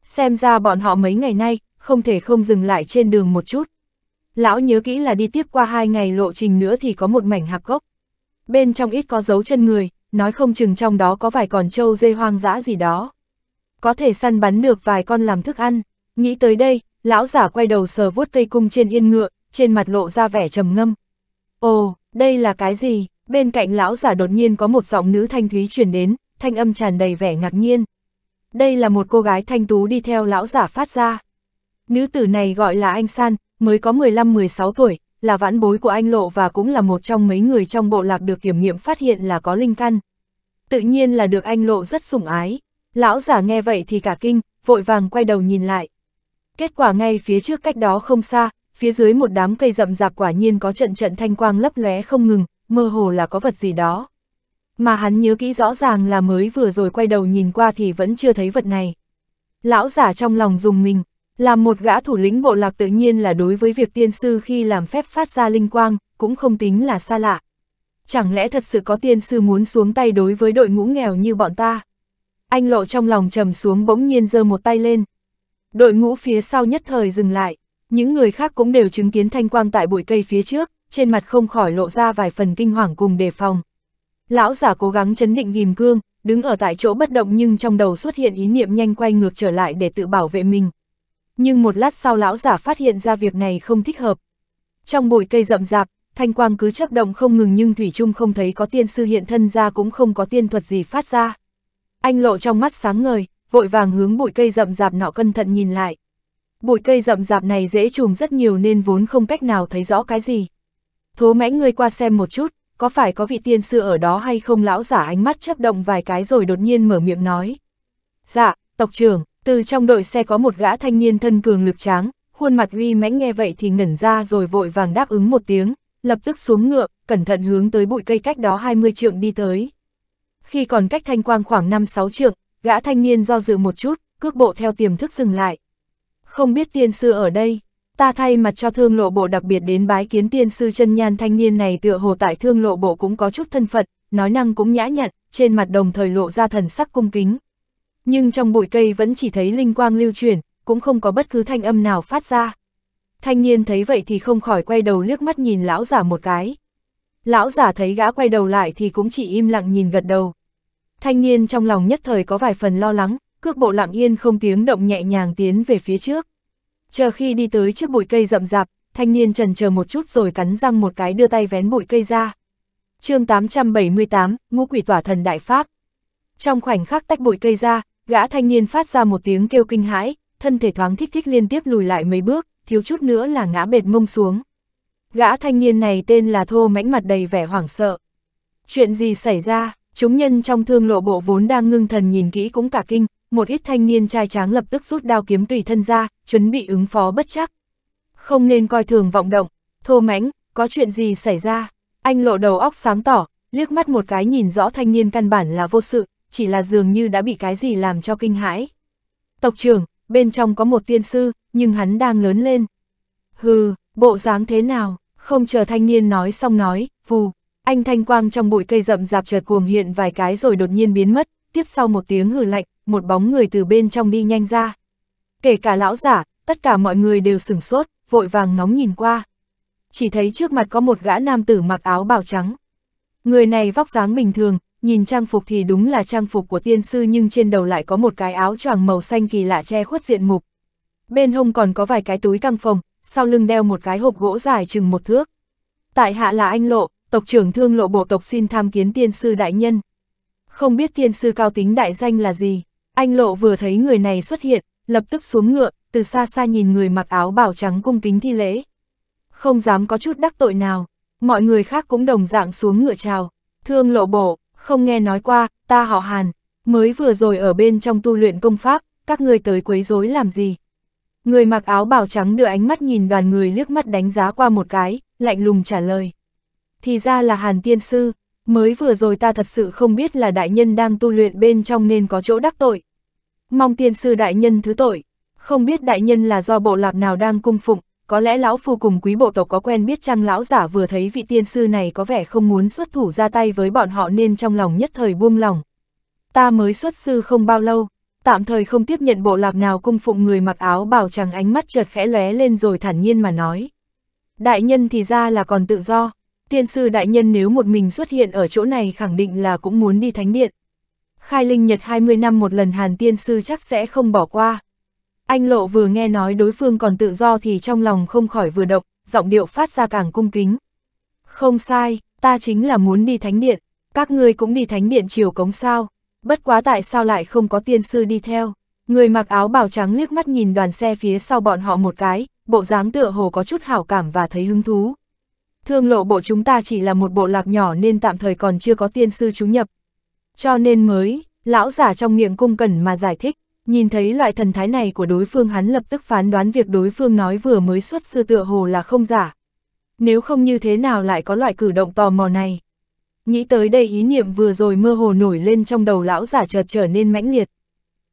Xem ra bọn họ mấy ngày nay, không thể không dừng lại trên đường một chút. Lão nhớ kỹ là đi tiếp qua hai ngày lộ trình nữa thì có một mảnh hạp gốc. Bên trong ít có dấu chân người, nói không chừng trong đó có vài con trâu dê hoang dã gì đó. Có thể săn bắn được vài con làm thức ăn. Nghĩ tới đây, lão giả quay đầu sờ vuốt cây cung trên yên ngựa, trên mặt lộ ra vẻ trầm ngâm. Ồ, đây là cái gì? Bên cạnh lão giả đột nhiên có một giọng nữ thanh thúy truyền đến, thanh âm tràn đầy vẻ ngạc nhiên. Đây là một cô gái thanh tú đi theo lão giả phát ra. Nữ tử này gọi là anh San, mới có 15-16 tuổi, là vãn bối của anh Lộ và cũng là một trong mấy người trong bộ lạc được kiểm nghiệm phát hiện là có linh căn. Tự nhiên là được anh Lộ rất sủng ái. Lão giả nghe vậy thì cả kinh, vội vàng quay đầu nhìn lại, Kết quả ngay phía trước cách đó không xa, phía dưới một đám cây rậm rạp quả nhiên có trận trận thanh quang lấp lóe không ngừng, mơ hồ là có vật gì đó. Mà hắn nhớ kỹ rõ ràng là mới vừa rồi quay đầu nhìn qua thì vẫn chưa thấy vật này. Lão giả trong lòng dùng mình, là một gã thủ lĩnh bộ lạc tự nhiên là đối với việc tiên sư khi làm phép phát ra linh quang, cũng không tính là xa lạ. Chẳng lẽ thật sự có tiên sư muốn xuống tay đối với đội ngũ nghèo như bọn ta? Anh lộ trong lòng trầm xuống bỗng nhiên giơ một tay lên, Đội ngũ phía sau nhất thời dừng lại, những người khác cũng đều chứng kiến thanh quang tại bụi cây phía trước, trên mặt không khỏi lộ ra vài phần kinh hoàng cùng đề phòng. Lão giả cố gắng chấn định ghim cương, đứng ở tại chỗ bất động nhưng trong đầu xuất hiện ý niệm nhanh quay ngược trở lại để tự bảo vệ mình. Nhưng một lát sau lão giả phát hiện ra việc này không thích hợp. Trong bụi cây rậm rạp, thanh quang cứ chấp động không ngừng nhưng Thủy Trung không thấy có tiên sư hiện thân ra cũng không có tiên thuật gì phát ra. Anh lộ trong mắt sáng ngời, vội vàng hướng bụi cây rậm rạp nọ cẩn thận nhìn lại. Bụi cây rậm rạp này dễ trùm rất nhiều nên vốn không cách nào thấy rõ cái gì. Thố mãnh ngươi qua xem một chút, có phải có vị tiên sư ở đó hay không lão giả ánh mắt chấp động vài cái rồi đột nhiên mở miệng nói. Dạ, tộc trưởng, từ trong đội xe có một gã thanh niên thân cường lực tráng, khuôn mặt uy mãnh nghe vậy thì ngẩn ra rồi vội vàng đáp ứng một tiếng, lập tức xuống ngựa, cẩn thận hướng tới bụi cây cách đó 20 trượng đi tới. Khi còn cách thanh quang khoảng 5-6 trượng, gã thanh niên do dự một chút, cước bộ theo tiềm thức dừng lại. Không biết tiên sư ở đây, ta thay mặt cho thương lộ bộ đặc biệt đến bái kiến tiên sư chân nhan thanh niên này tựa hồ tại thương lộ bộ cũng có chút thân phận, nói năng cũng nhã nhặn, trên mặt đồng thời lộ ra thần sắc cung kính. Nhưng trong bụi cây vẫn chỉ thấy linh quang lưu chuyển, cũng không có bất cứ thanh âm nào phát ra. Thanh niên thấy vậy thì không khỏi quay đầu liếc mắt nhìn lão giả một cái. Lão giả thấy gã quay đầu lại thì cũng chỉ im lặng nhìn gật đầu. Thanh niên trong lòng nhất thời có vài phần lo lắng, cước bộ lặng yên không tiếng động nhẹ nhàng tiến về phía trước. Chờ khi đi tới trước bụi cây rậm rạp, thanh niên trần chờ một chút rồi cắn răng một cái đưa tay vén bụi cây ra. chương 878, Ngũ Quỷ Tỏa Thần Đại Pháp. Trong khoảnh khắc tách bụi cây ra, gã thanh niên phát ra một tiếng kêu kinh hãi, thân thể thoáng thích thích liên tiếp lùi lại mấy bước, thiếu chút nữa là ngã bệt mông xuống. Gã thanh niên này tên là Thô Mãnh mặt đầy vẻ hoảng sợ. Chuyện gì xảy ra? Chúng nhân trong thương lộ bộ vốn đang ngưng thần nhìn kỹ cũng cả kinh, một ít thanh niên trai tráng lập tức rút đao kiếm tùy thân ra, chuẩn bị ứng phó bất chắc. Không nên coi thường vọng động, thô mãnh, có chuyện gì xảy ra? Anh lộ đầu óc sáng tỏ, liếc mắt một cái nhìn rõ thanh niên căn bản là vô sự, chỉ là dường như đã bị cái gì làm cho kinh hãi. Tộc trưởng, bên trong có một tiên sư, nhưng hắn đang lớn lên. Hừ, bộ dáng thế nào, không chờ thanh niên nói xong nói, vù, anh thanh quang trong bụi cây rậm rạp chợt cuồng hiện vài cái rồi đột nhiên biến mất, tiếp sau một tiếng hừ lạnh, một bóng người từ bên trong đi nhanh ra. Kể cả lão giả, tất cả mọi người đều sửng sốt, vội vàng ngóng nhìn qua. Chỉ thấy trước mặt có một gã nam tử mặc áo bào trắng. Người này vóc dáng bình thường, nhìn trang phục thì đúng là trang phục của tiên sư nhưng trên đầu lại có một cái áo choàng màu xanh kỳ lạ che khuất diện mục. Bên hông còn có vài cái túi căng phòng, sau lưng đeo một cái hộp gỗ dài chừng một thước. Tại hạ là anh Lộ, tộc trưởng thương lộ bộ tộc xin tham kiến tiên sư đại nhân. Không biết tiên sư cao tính đại danh là gì, anh lộ vừa thấy người này xuất hiện, lập tức xuống ngựa, từ xa xa nhìn người mặc áo bảo trắng cung kính thi lễ. Không dám có chút đắc tội nào, mọi người khác cũng đồng dạng xuống ngựa chào, thương lộ bộ, không nghe nói qua, ta họ hàn, mới vừa rồi ở bên trong tu luyện công pháp, các ngươi tới quấy rối làm gì. Người mặc áo bảo trắng đưa ánh mắt nhìn đoàn người liếc mắt đánh giá qua một cái, lạnh lùng trả lời thì ra là Hàn Tiên Sư, mới vừa rồi ta thật sự không biết là đại nhân đang tu luyện bên trong nên có chỗ đắc tội. Mong Tiên Sư đại nhân thứ tội, không biết đại nhân là do bộ lạc nào đang cung phụng, có lẽ lão phu cùng quý bộ tộc có quen biết chăng lão giả vừa thấy vị tiên sư này có vẻ không muốn xuất thủ ra tay với bọn họ nên trong lòng nhất thời buông lòng. Ta mới xuất sư không bao lâu, tạm thời không tiếp nhận bộ lạc nào cung phụng người mặc áo bào chẳng ánh mắt chợt khẽ lóe lên rồi thản nhiên mà nói. Đại nhân thì ra là còn tự do, Tiên sư đại nhân nếu một mình xuất hiện ở chỗ này khẳng định là cũng muốn đi thánh điện. Khai linh nhật 20 năm một lần hàn tiên sư chắc sẽ không bỏ qua. Anh Lộ vừa nghe nói đối phương còn tự do thì trong lòng không khỏi vừa động, giọng điệu phát ra càng cung kính. Không sai, ta chính là muốn đi thánh điện, các ngươi cũng đi thánh điện chiều cống sao, bất quá tại sao lại không có tiên sư đi theo. Người mặc áo bào trắng liếc mắt nhìn đoàn xe phía sau bọn họ một cái, bộ dáng tựa hồ có chút hảo cảm và thấy hứng thú. Thương lộ bộ chúng ta chỉ là một bộ lạc nhỏ nên tạm thời còn chưa có tiên sư chú nhập. Cho nên mới, lão giả trong miệng cung cẩn mà giải thích, nhìn thấy loại thần thái này của đối phương hắn lập tức phán đoán việc đối phương nói vừa mới xuất sư tựa hồ là không giả. Nếu không như thế nào lại có loại cử động tò mò này? Nghĩ tới đây ý niệm vừa rồi mơ hồ nổi lên trong đầu lão giả chợt trở nên mãnh liệt.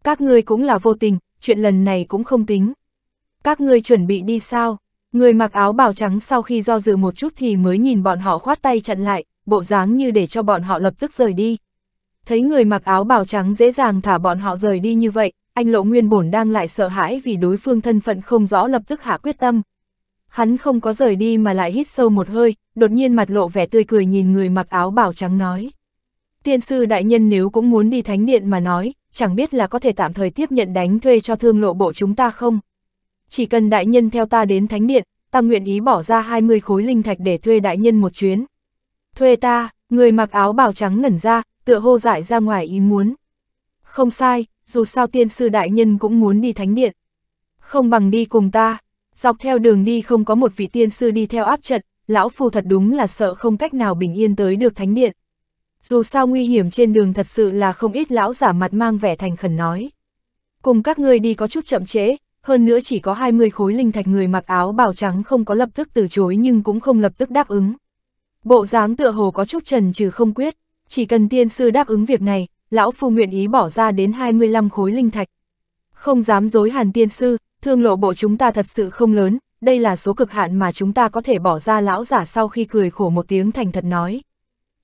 Các ngươi cũng là vô tình, chuyện lần này cũng không tính. Các ngươi chuẩn bị đi sao? Người mặc áo bào trắng sau khi do dự một chút thì mới nhìn bọn họ khoát tay chặn lại, bộ dáng như để cho bọn họ lập tức rời đi. Thấy người mặc áo bào trắng dễ dàng thả bọn họ rời đi như vậy, anh Lộ Nguyên bổn đang lại sợ hãi vì đối phương thân phận không rõ lập tức hạ quyết tâm. Hắn không có rời đi mà lại hít sâu một hơi, đột nhiên mặt lộ vẻ tươi cười nhìn người mặc áo bào trắng nói. Tiên sư đại nhân nếu cũng muốn đi thánh điện mà nói, chẳng biết là có thể tạm thời tiếp nhận đánh thuê cho thương lộ bộ chúng ta không? chỉ cần đại nhân theo ta đến thánh điện, ta nguyện ý bỏ ra 20 khối linh thạch để thuê đại nhân một chuyến. Thuê ta, người mặc áo bào trắng ngẩn ra, tựa hô dại ra ngoài ý muốn. Không sai, dù sao tiên sư đại nhân cũng muốn đi thánh điện. Không bằng đi cùng ta, dọc theo đường đi không có một vị tiên sư đi theo áp trận, lão phu thật đúng là sợ không cách nào bình yên tới được thánh điện. Dù sao nguy hiểm trên đường thật sự là không ít lão giả mặt mang vẻ thành khẩn nói. Cùng các ngươi đi có chút chậm trễ, hơn nữa chỉ có 20 khối linh thạch người mặc áo bào trắng không có lập tức từ chối nhưng cũng không lập tức đáp ứng. Bộ dáng tựa hồ có chút trần trừ không quyết, chỉ cần tiên sư đáp ứng việc này, lão phu nguyện ý bỏ ra đến 25 khối linh thạch. Không dám dối hàn tiên sư, thương lộ bộ chúng ta thật sự không lớn, đây là số cực hạn mà chúng ta có thể bỏ ra lão giả sau khi cười khổ một tiếng thành thật nói.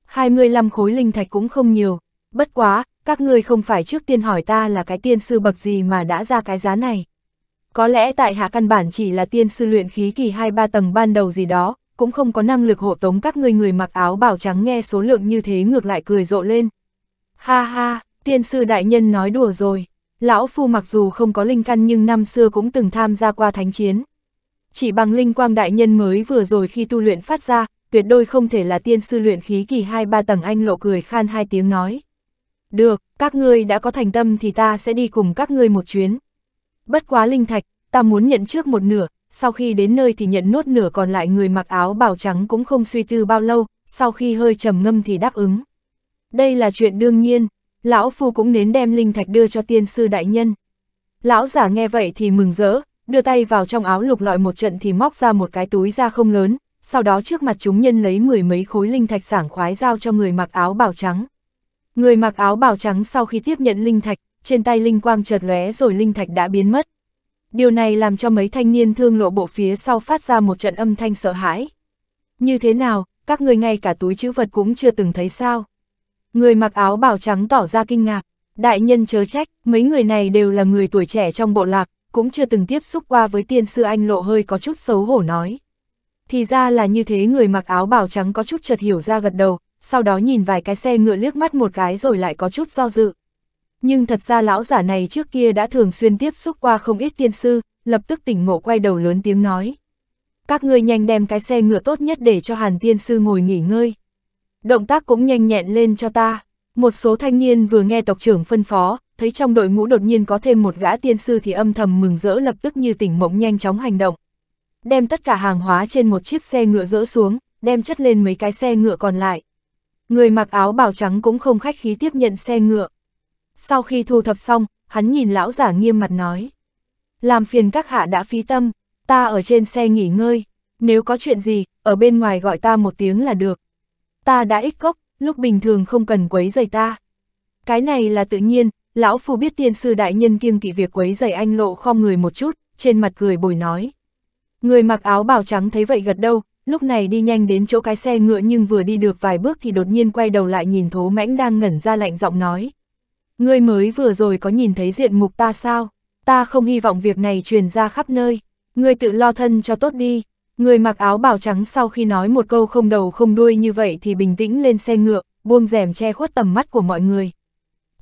25 khối linh thạch cũng không nhiều, bất quá, các ngươi không phải trước tiên hỏi ta là cái tiên sư bậc gì mà đã ra cái giá này có lẽ tại hạ căn bản chỉ là tiên sư luyện khí kỳ 2-3 tầng ban đầu gì đó, cũng không có năng lực hộ tống các ngươi người mặc áo bảo trắng nghe số lượng như thế ngược lại cười rộ lên. Ha ha, tiên sư đại nhân nói đùa rồi, lão phu mặc dù không có linh căn nhưng năm xưa cũng từng tham gia qua thánh chiến. Chỉ bằng linh quang đại nhân mới vừa rồi khi tu luyện phát ra, tuyệt đôi không thể là tiên sư luyện khí kỳ 2-3 tầng anh lộ cười khan hai tiếng nói. Được, các ngươi đã có thành tâm thì ta sẽ đi cùng các ngươi một chuyến, Bất quá linh thạch, ta muốn nhận trước một nửa, sau khi đến nơi thì nhận nốt nửa còn lại người mặc áo bào trắng cũng không suy tư bao lâu, sau khi hơi trầm ngâm thì đáp ứng. Đây là chuyện đương nhiên, lão phu cũng đến đem linh thạch đưa cho tiên sư đại nhân. Lão giả nghe vậy thì mừng rỡ, đưa tay vào trong áo lục lọi một trận thì móc ra một cái túi da không lớn, sau đó trước mặt chúng nhân lấy mười mấy khối linh thạch sảng khoái giao cho người mặc áo bào trắng. Người mặc áo bào trắng sau khi tiếp nhận linh thạch, trên tay linh quang chợt lóe rồi linh thạch đã biến mất. Điều này làm cho mấy thanh niên thương lộ bộ phía sau phát ra một trận âm thanh sợ hãi. Như thế nào, các người ngay cả túi chữ vật cũng chưa từng thấy sao. Người mặc áo bào trắng tỏ ra kinh ngạc, đại nhân chớ trách, mấy người này đều là người tuổi trẻ trong bộ lạc, cũng chưa từng tiếp xúc qua với tiên sư anh lộ hơi có chút xấu hổ nói. Thì ra là như thế người mặc áo bào trắng có chút chợt hiểu ra gật đầu, sau đó nhìn vài cái xe ngựa liếc mắt một cái rồi lại có chút do dự nhưng thật ra lão giả này trước kia đã thường xuyên tiếp xúc qua không ít tiên sư, lập tức tỉnh ngộ quay đầu lớn tiếng nói. Các ngươi nhanh đem cái xe ngựa tốt nhất để cho hàn tiên sư ngồi nghỉ ngơi. Động tác cũng nhanh nhẹn lên cho ta. Một số thanh niên vừa nghe tộc trưởng phân phó, thấy trong đội ngũ đột nhiên có thêm một gã tiên sư thì âm thầm mừng rỡ lập tức như tỉnh mộng nhanh chóng hành động. Đem tất cả hàng hóa trên một chiếc xe ngựa rỡ xuống, đem chất lên mấy cái xe ngựa còn lại. Người mặc áo bào trắng cũng không khách khí tiếp nhận xe ngựa. Sau khi thu thập xong, hắn nhìn lão giả nghiêm mặt nói. Làm phiền các hạ đã phí tâm, ta ở trên xe nghỉ ngơi, nếu có chuyện gì, ở bên ngoài gọi ta một tiếng là được. Ta đã ích gốc, lúc bình thường không cần quấy giày ta. Cái này là tự nhiên, lão phu biết tiên sư đại nhân kiêng kỵ việc quấy giày anh lộ khom người một chút, trên mặt cười bồi nói. Người mặc áo bào trắng thấy vậy gật đâu, lúc này đi nhanh đến chỗ cái xe ngựa nhưng vừa đi được vài bước thì đột nhiên quay đầu lại nhìn thố mãnh đang ngẩn ra lạnh giọng nói, Ngươi mới vừa rồi có nhìn thấy diện mục ta sao? Ta không hy vọng việc này truyền ra khắp nơi. Ngươi tự lo thân cho tốt đi. Người mặc áo bào trắng sau khi nói một câu không đầu không đuôi như vậy thì bình tĩnh lên xe ngựa, buông rèm che khuất tầm mắt của mọi người.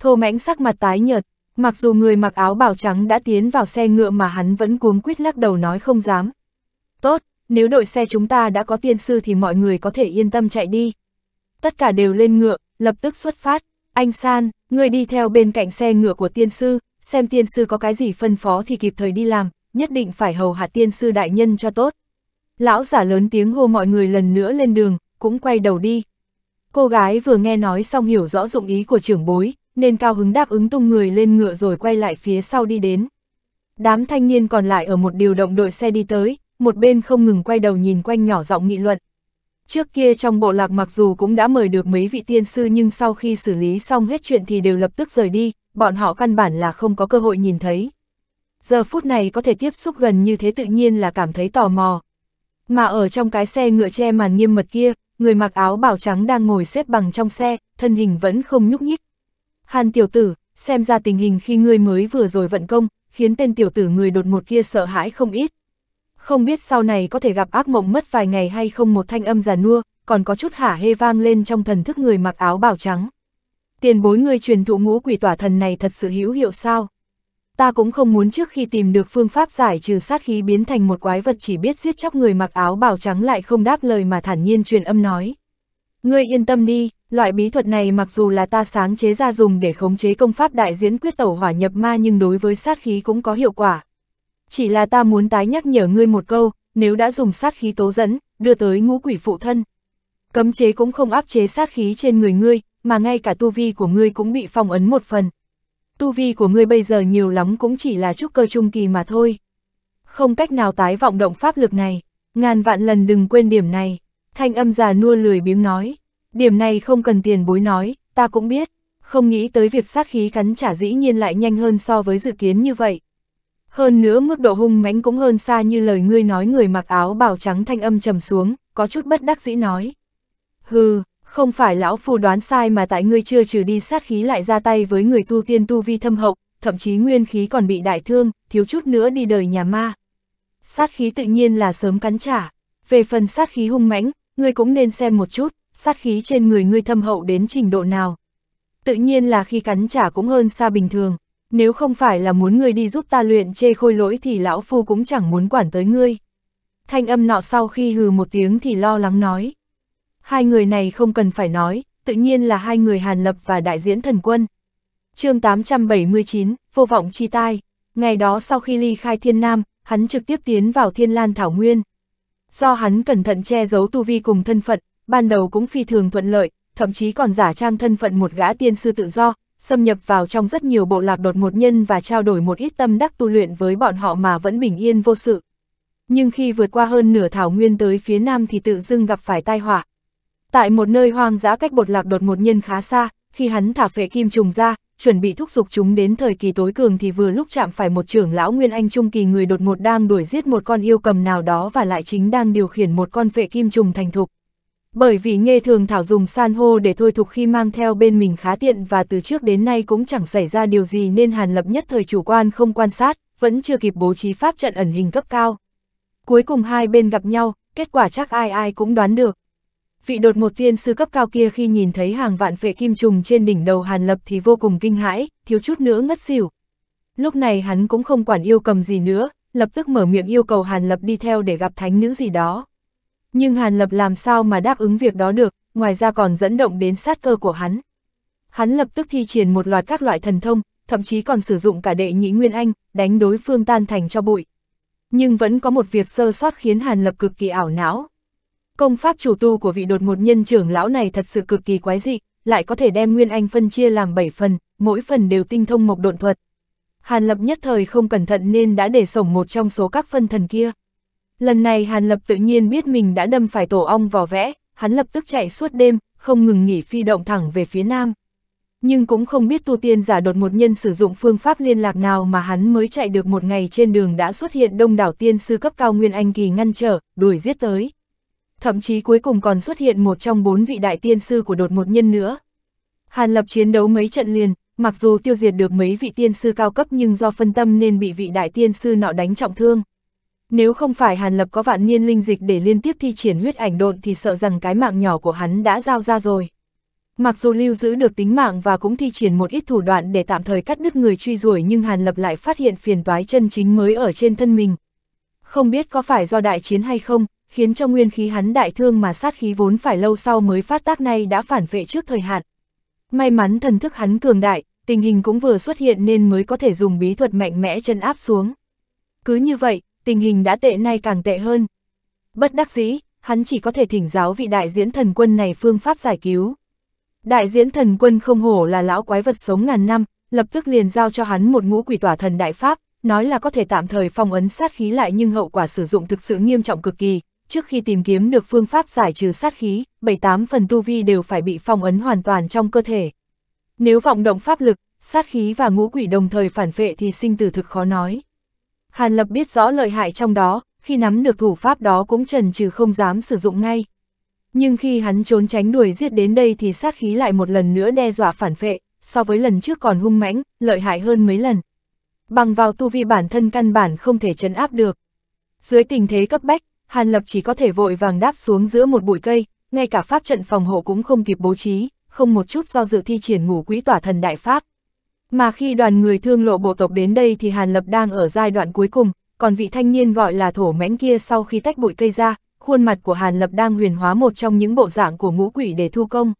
Thô mãnh sắc mặt tái nhợt, mặc dù người mặc áo bào trắng đã tiến vào xe ngựa mà hắn vẫn cuống quýt lắc đầu nói không dám. Tốt, nếu đội xe chúng ta đã có tiên sư thì mọi người có thể yên tâm chạy đi. Tất cả đều lên ngựa, lập tức xuất phát. Anh San, người đi theo bên cạnh xe ngựa của tiên sư, xem tiên sư có cái gì phân phó thì kịp thời đi làm, nhất định phải hầu hạ tiên sư đại nhân cho tốt. Lão giả lớn tiếng hô mọi người lần nữa lên đường, cũng quay đầu đi. Cô gái vừa nghe nói xong hiểu rõ dụng ý của trưởng bối, nên cao hứng đáp ứng tung người lên ngựa rồi quay lại phía sau đi đến. Đám thanh niên còn lại ở một điều động đội xe đi tới, một bên không ngừng quay đầu nhìn quanh nhỏ giọng nghị luận. Trước kia trong bộ lạc mặc dù cũng đã mời được mấy vị tiên sư nhưng sau khi xử lý xong hết chuyện thì đều lập tức rời đi, bọn họ căn bản là không có cơ hội nhìn thấy. Giờ phút này có thể tiếp xúc gần như thế tự nhiên là cảm thấy tò mò. Mà ở trong cái xe ngựa che màn nghiêm mật kia, người mặc áo bảo trắng đang ngồi xếp bằng trong xe, thân hình vẫn không nhúc nhích. Hàn tiểu tử, xem ra tình hình khi ngươi mới vừa rồi vận công, khiến tên tiểu tử người đột ngột kia sợ hãi không ít không biết sau này có thể gặp ác mộng mất vài ngày hay không một thanh âm già nua, còn có chút hả hê vang lên trong thần thức người mặc áo bào trắng. Tiền bối người truyền thụ ngũ quỷ tỏa thần này thật sự hữu hiệu sao? Ta cũng không muốn trước khi tìm được phương pháp giải trừ sát khí biến thành một quái vật chỉ biết giết chóc người mặc áo bào trắng lại không đáp lời mà thản nhiên truyền âm nói. Ngươi yên tâm đi, loại bí thuật này mặc dù là ta sáng chế ra dùng để khống chế công pháp đại diễn quyết tẩu hỏa nhập ma nhưng đối với sát khí cũng có hiệu quả chỉ là ta muốn tái nhắc nhở ngươi một câu, nếu đã dùng sát khí tố dẫn, đưa tới ngũ quỷ phụ thân. Cấm chế cũng không áp chế sát khí trên người ngươi, mà ngay cả tu vi của ngươi cũng bị phong ấn một phần. Tu vi của ngươi bây giờ nhiều lắm cũng chỉ là chút cơ trung kỳ mà thôi. Không cách nào tái vọng động pháp lực này, ngàn vạn lần đừng quên điểm này. Thanh âm già nua lười biếng nói, điểm này không cần tiền bối nói, ta cũng biết. Không nghĩ tới việc sát khí cắn trả dĩ nhiên lại nhanh hơn so với dự kiến như vậy. Hơn nữa mức độ hung mãnh cũng hơn xa như lời ngươi nói người mặc áo bào trắng thanh âm trầm xuống, có chút bất đắc dĩ nói. Hừ, không phải lão phù đoán sai mà tại ngươi chưa trừ đi sát khí lại ra tay với người tu tiên tu vi thâm hậu, thậm chí nguyên khí còn bị đại thương, thiếu chút nữa đi đời nhà ma. Sát khí tự nhiên là sớm cắn trả. Về phần sát khí hung mãnh, ngươi cũng nên xem một chút, sát khí trên người ngươi thâm hậu đến trình độ nào. Tự nhiên là khi cắn trả cũng hơn xa bình thường, nếu không phải là muốn ngươi đi giúp ta luyện chê khôi lỗi thì lão phu cũng chẳng muốn quản tới ngươi. Thanh âm nọ sau khi hừ một tiếng thì lo lắng nói. Hai người này không cần phải nói, tự nhiên là hai người Hàn Lập và đại diễn thần quân. chương 879, vô vọng chi tai. Ngày đó sau khi ly khai thiên nam, hắn trực tiếp tiến vào thiên lan thảo nguyên. Do hắn cẩn thận che giấu tu vi cùng thân phận, ban đầu cũng phi thường thuận lợi, thậm chí còn giả trang thân phận một gã tiên sư tự do, xâm nhập vào trong rất nhiều bộ lạc đột ngột nhân và trao đổi một ít tâm đắc tu luyện với bọn họ mà vẫn bình yên vô sự. Nhưng khi vượt qua hơn nửa thảo nguyên tới phía nam thì tự dưng gặp phải tai họa. Tại một nơi hoang dã cách bột lạc đột ngột nhân khá xa, khi hắn thả phệ kim trùng ra, chuẩn bị thúc giục chúng đến thời kỳ tối cường thì vừa lúc chạm phải một trưởng lão Nguyên Anh Trung kỳ người đột ngột đang đuổi giết một con yêu cầm nào đó và lại chính đang điều khiển một con phệ kim trùng thành thục. Bởi vì nghe thường thảo dùng san hô để thôi thục khi mang theo bên mình khá tiện và từ trước đến nay cũng chẳng xảy ra điều gì nên Hàn Lập nhất thời chủ quan không quan sát, vẫn chưa kịp bố trí pháp trận ẩn hình cấp cao. Cuối cùng hai bên gặp nhau, kết quả chắc ai ai cũng đoán được. Vị đột một tiên sư cấp cao kia khi nhìn thấy hàng vạn phệ kim trùng trên đỉnh đầu Hàn Lập thì vô cùng kinh hãi, thiếu chút nữa ngất xỉu. Lúc này hắn cũng không quản yêu cầm gì nữa, lập tức mở miệng yêu cầu Hàn Lập đi theo để gặp thánh nữ gì đó. Nhưng Hàn Lập làm sao mà đáp ứng việc đó được, ngoài ra còn dẫn động đến sát cơ của hắn. Hắn lập tức thi triển một loạt các loại thần thông, thậm chí còn sử dụng cả đệ nhị Nguyên Anh, đánh đối phương tan thành cho bụi. Nhưng vẫn có một việc sơ sót khiến Hàn Lập cực kỳ ảo não. Công pháp chủ tu của vị đột ngột nhân trưởng lão này thật sự cực kỳ quái dị, lại có thể đem Nguyên Anh phân chia làm 7 phần, mỗi phần đều tinh thông một độn thuật. Hàn Lập nhất thời không cẩn thận nên đã để sổng một trong số các phân thần kia. Lần này Hàn Lập tự nhiên biết mình đã đâm phải tổ ong vò vẽ, hắn lập tức chạy suốt đêm, không ngừng nghỉ phi động thẳng về phía nam. Nhưng cũng không biết tu tiên giả đột một nhân sử dụng phương pháp liên lạc nào mà hắn mới chạy được một ngày trên đường đã xuất hiện đông đảo tiên sư cấp cao Nguyên Anh Kỳ ngăn trở, đuổi giết tới. Thậm chí cuối cùng còn xuất hiện một trong bốn vị đại tiên sư của đột một nhân nữa. Hàn Lập chiến đấu mấy trận liền, mặc dù tiêu diệt được mấy vị tiên sư cao cấp nhưng do phân tâm nên bị vị đại tiên sư nọ đánh trọng thương. Nếu không phải Hàn Lập có vạn niên linh dịch để liên tiếp thi triển huyết ảnh độn thì sợ rằng cái mạng nhỏ của hắn đã giao ra rồi. Mặc dù lưu giữ được tính mạng và cũng thi triển một ít thủ đoạn để tạm thời cắt đứt người truy đuổi nhưng Hàn Lập lại phát hiện phiền toái chân chính mới ở trên thân mình. Không biết có phải do đại chiến hay không, khiến cho nguyên khí hắn đại thương mà sát khí vốn phải lâu sau mới phát tác này đã phản vệ trước thời hạn. May mắn thần thức hắn cường đại, tình hình cũng vừa xuất hiện nên mới có thể dùng bí thuật mạnh mẽ chân áp xuống. Cứ như vậy, tình hình đã tệ nay càng tệ hơn. Bất đắc dĩ, hắn chỉ có thể thỉnh giáo vị đại diễn thần quân này phương pháp giải cứu. Đại diễn thần quân không hổ là lão quái vật sống ngàn năm, lập tức liền giao cho hắn một ngũ quỷ tỏa thần đại pháp, nói là có thể tạm thời phong ấn sát khí lại nhưng hậu quả sử dụng thực sự nghiêm trọng cực kỳ, trước khi tìm kiếm được phương pháp giải trừ sát khí, 78 phần tu vi đều phải bị phong ấn hoàn toàn trong cơ thể. Nếu vọng động pháp lực, sát khí và ngũ quỷ đồng thời phản vệ thì sinh tử thực khó nói. Hàn Lập biết rõ lợi hại trong đó, khi nắm được thủ pháp đó cũng trần trừ không dám sử dụng ngay. Nhưng khi hắn trốn tránh đuổi giết đến đây thì sát khí lại một lần nữa đe dọa phản phệ, so với lần trước còn hung mãnh, lợi hại hơn mấy lần. Bằng vào tu vi bản thân căn bản không thể chấn áp được. Dưới tình thế cấp bách, Hàn Lập chỉ có thể vội vàng đáp xuống giữa một bụi cây, ngay cả pháp trận phòng hộ cũng không kịp bố trí, không một chút do dự thi triển ngủ quỹ tỏa thần đại pháp. Mà khi đoàn người thương lộ bộ tộc đến đây thì Hàn Lập đang ở giai đoạn cuối cùng, còn vị thanh niên gọi là thổ mẽn kia sau khi tách bụi cây ra, khuôn mặt của Hàn Lập đang huyền hóa một trong những bộ dạng của ngũ quỷ để thu công.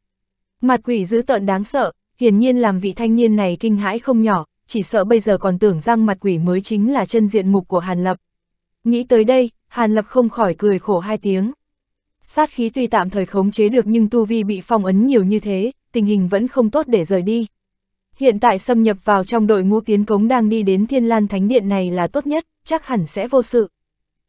Mặt quỷ dữ tợn đáng sợ, hiển nhiên làm vị thanh niên này kinh hãi không nhỏ, chỉ sợ bây giờ còn tưởng rằng mặt quỷ mới chính là chân diện mục của Hàn Lập. Nghĩ tới đây, Hàn Lập không khỏi cười khổ hai tiếng. Sát khí tuy tạm thời khống chế được nhưng tu vi bị phong ấn nhiều như thế, tình hình vẫn không tốt để rời đi. Hiện tại xâm nhập vào trong đội ngũ tiến cống đang đi đến thiên lan thánh điện này là tốt nhất, chắc hẳn sẽ vô sự.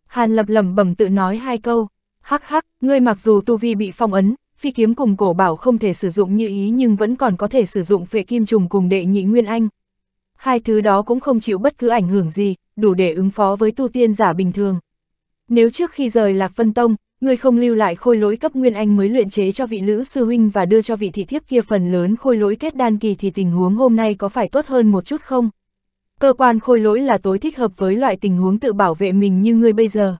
Hàn lập lẩm bẩm tự nói hai câu, hắc hắc, ngươi mặc dù tu vi bị phong ấn, phi kiếm cùng cổ bảo không thể sử dụng như ý nhưng vẫn còn có thể sử dụng phệ kim trùng cùng đệ nhị nguyên anh. Hai thứ đó cũng không chịu bất cứ ảnh hưởng gì, đủ để ứng phó với tu tiên giả bình thường. Nếu trước khi rời Lạc Vân Tông, ngươi không lưu lại khôi lỗi cấp nguyên anh mới luyện chế cho vị nữ sư huynh và đưa cho vị thị thiếp kia phần lớn khôi lỗi kết đan kỳ thì tình huống hôm nay có phải tốt hơn một chút không? Cơ quan khôi lỗi là tối thích hợp với loại tình huống tự bảo vệ mình như ngươi bây giờ.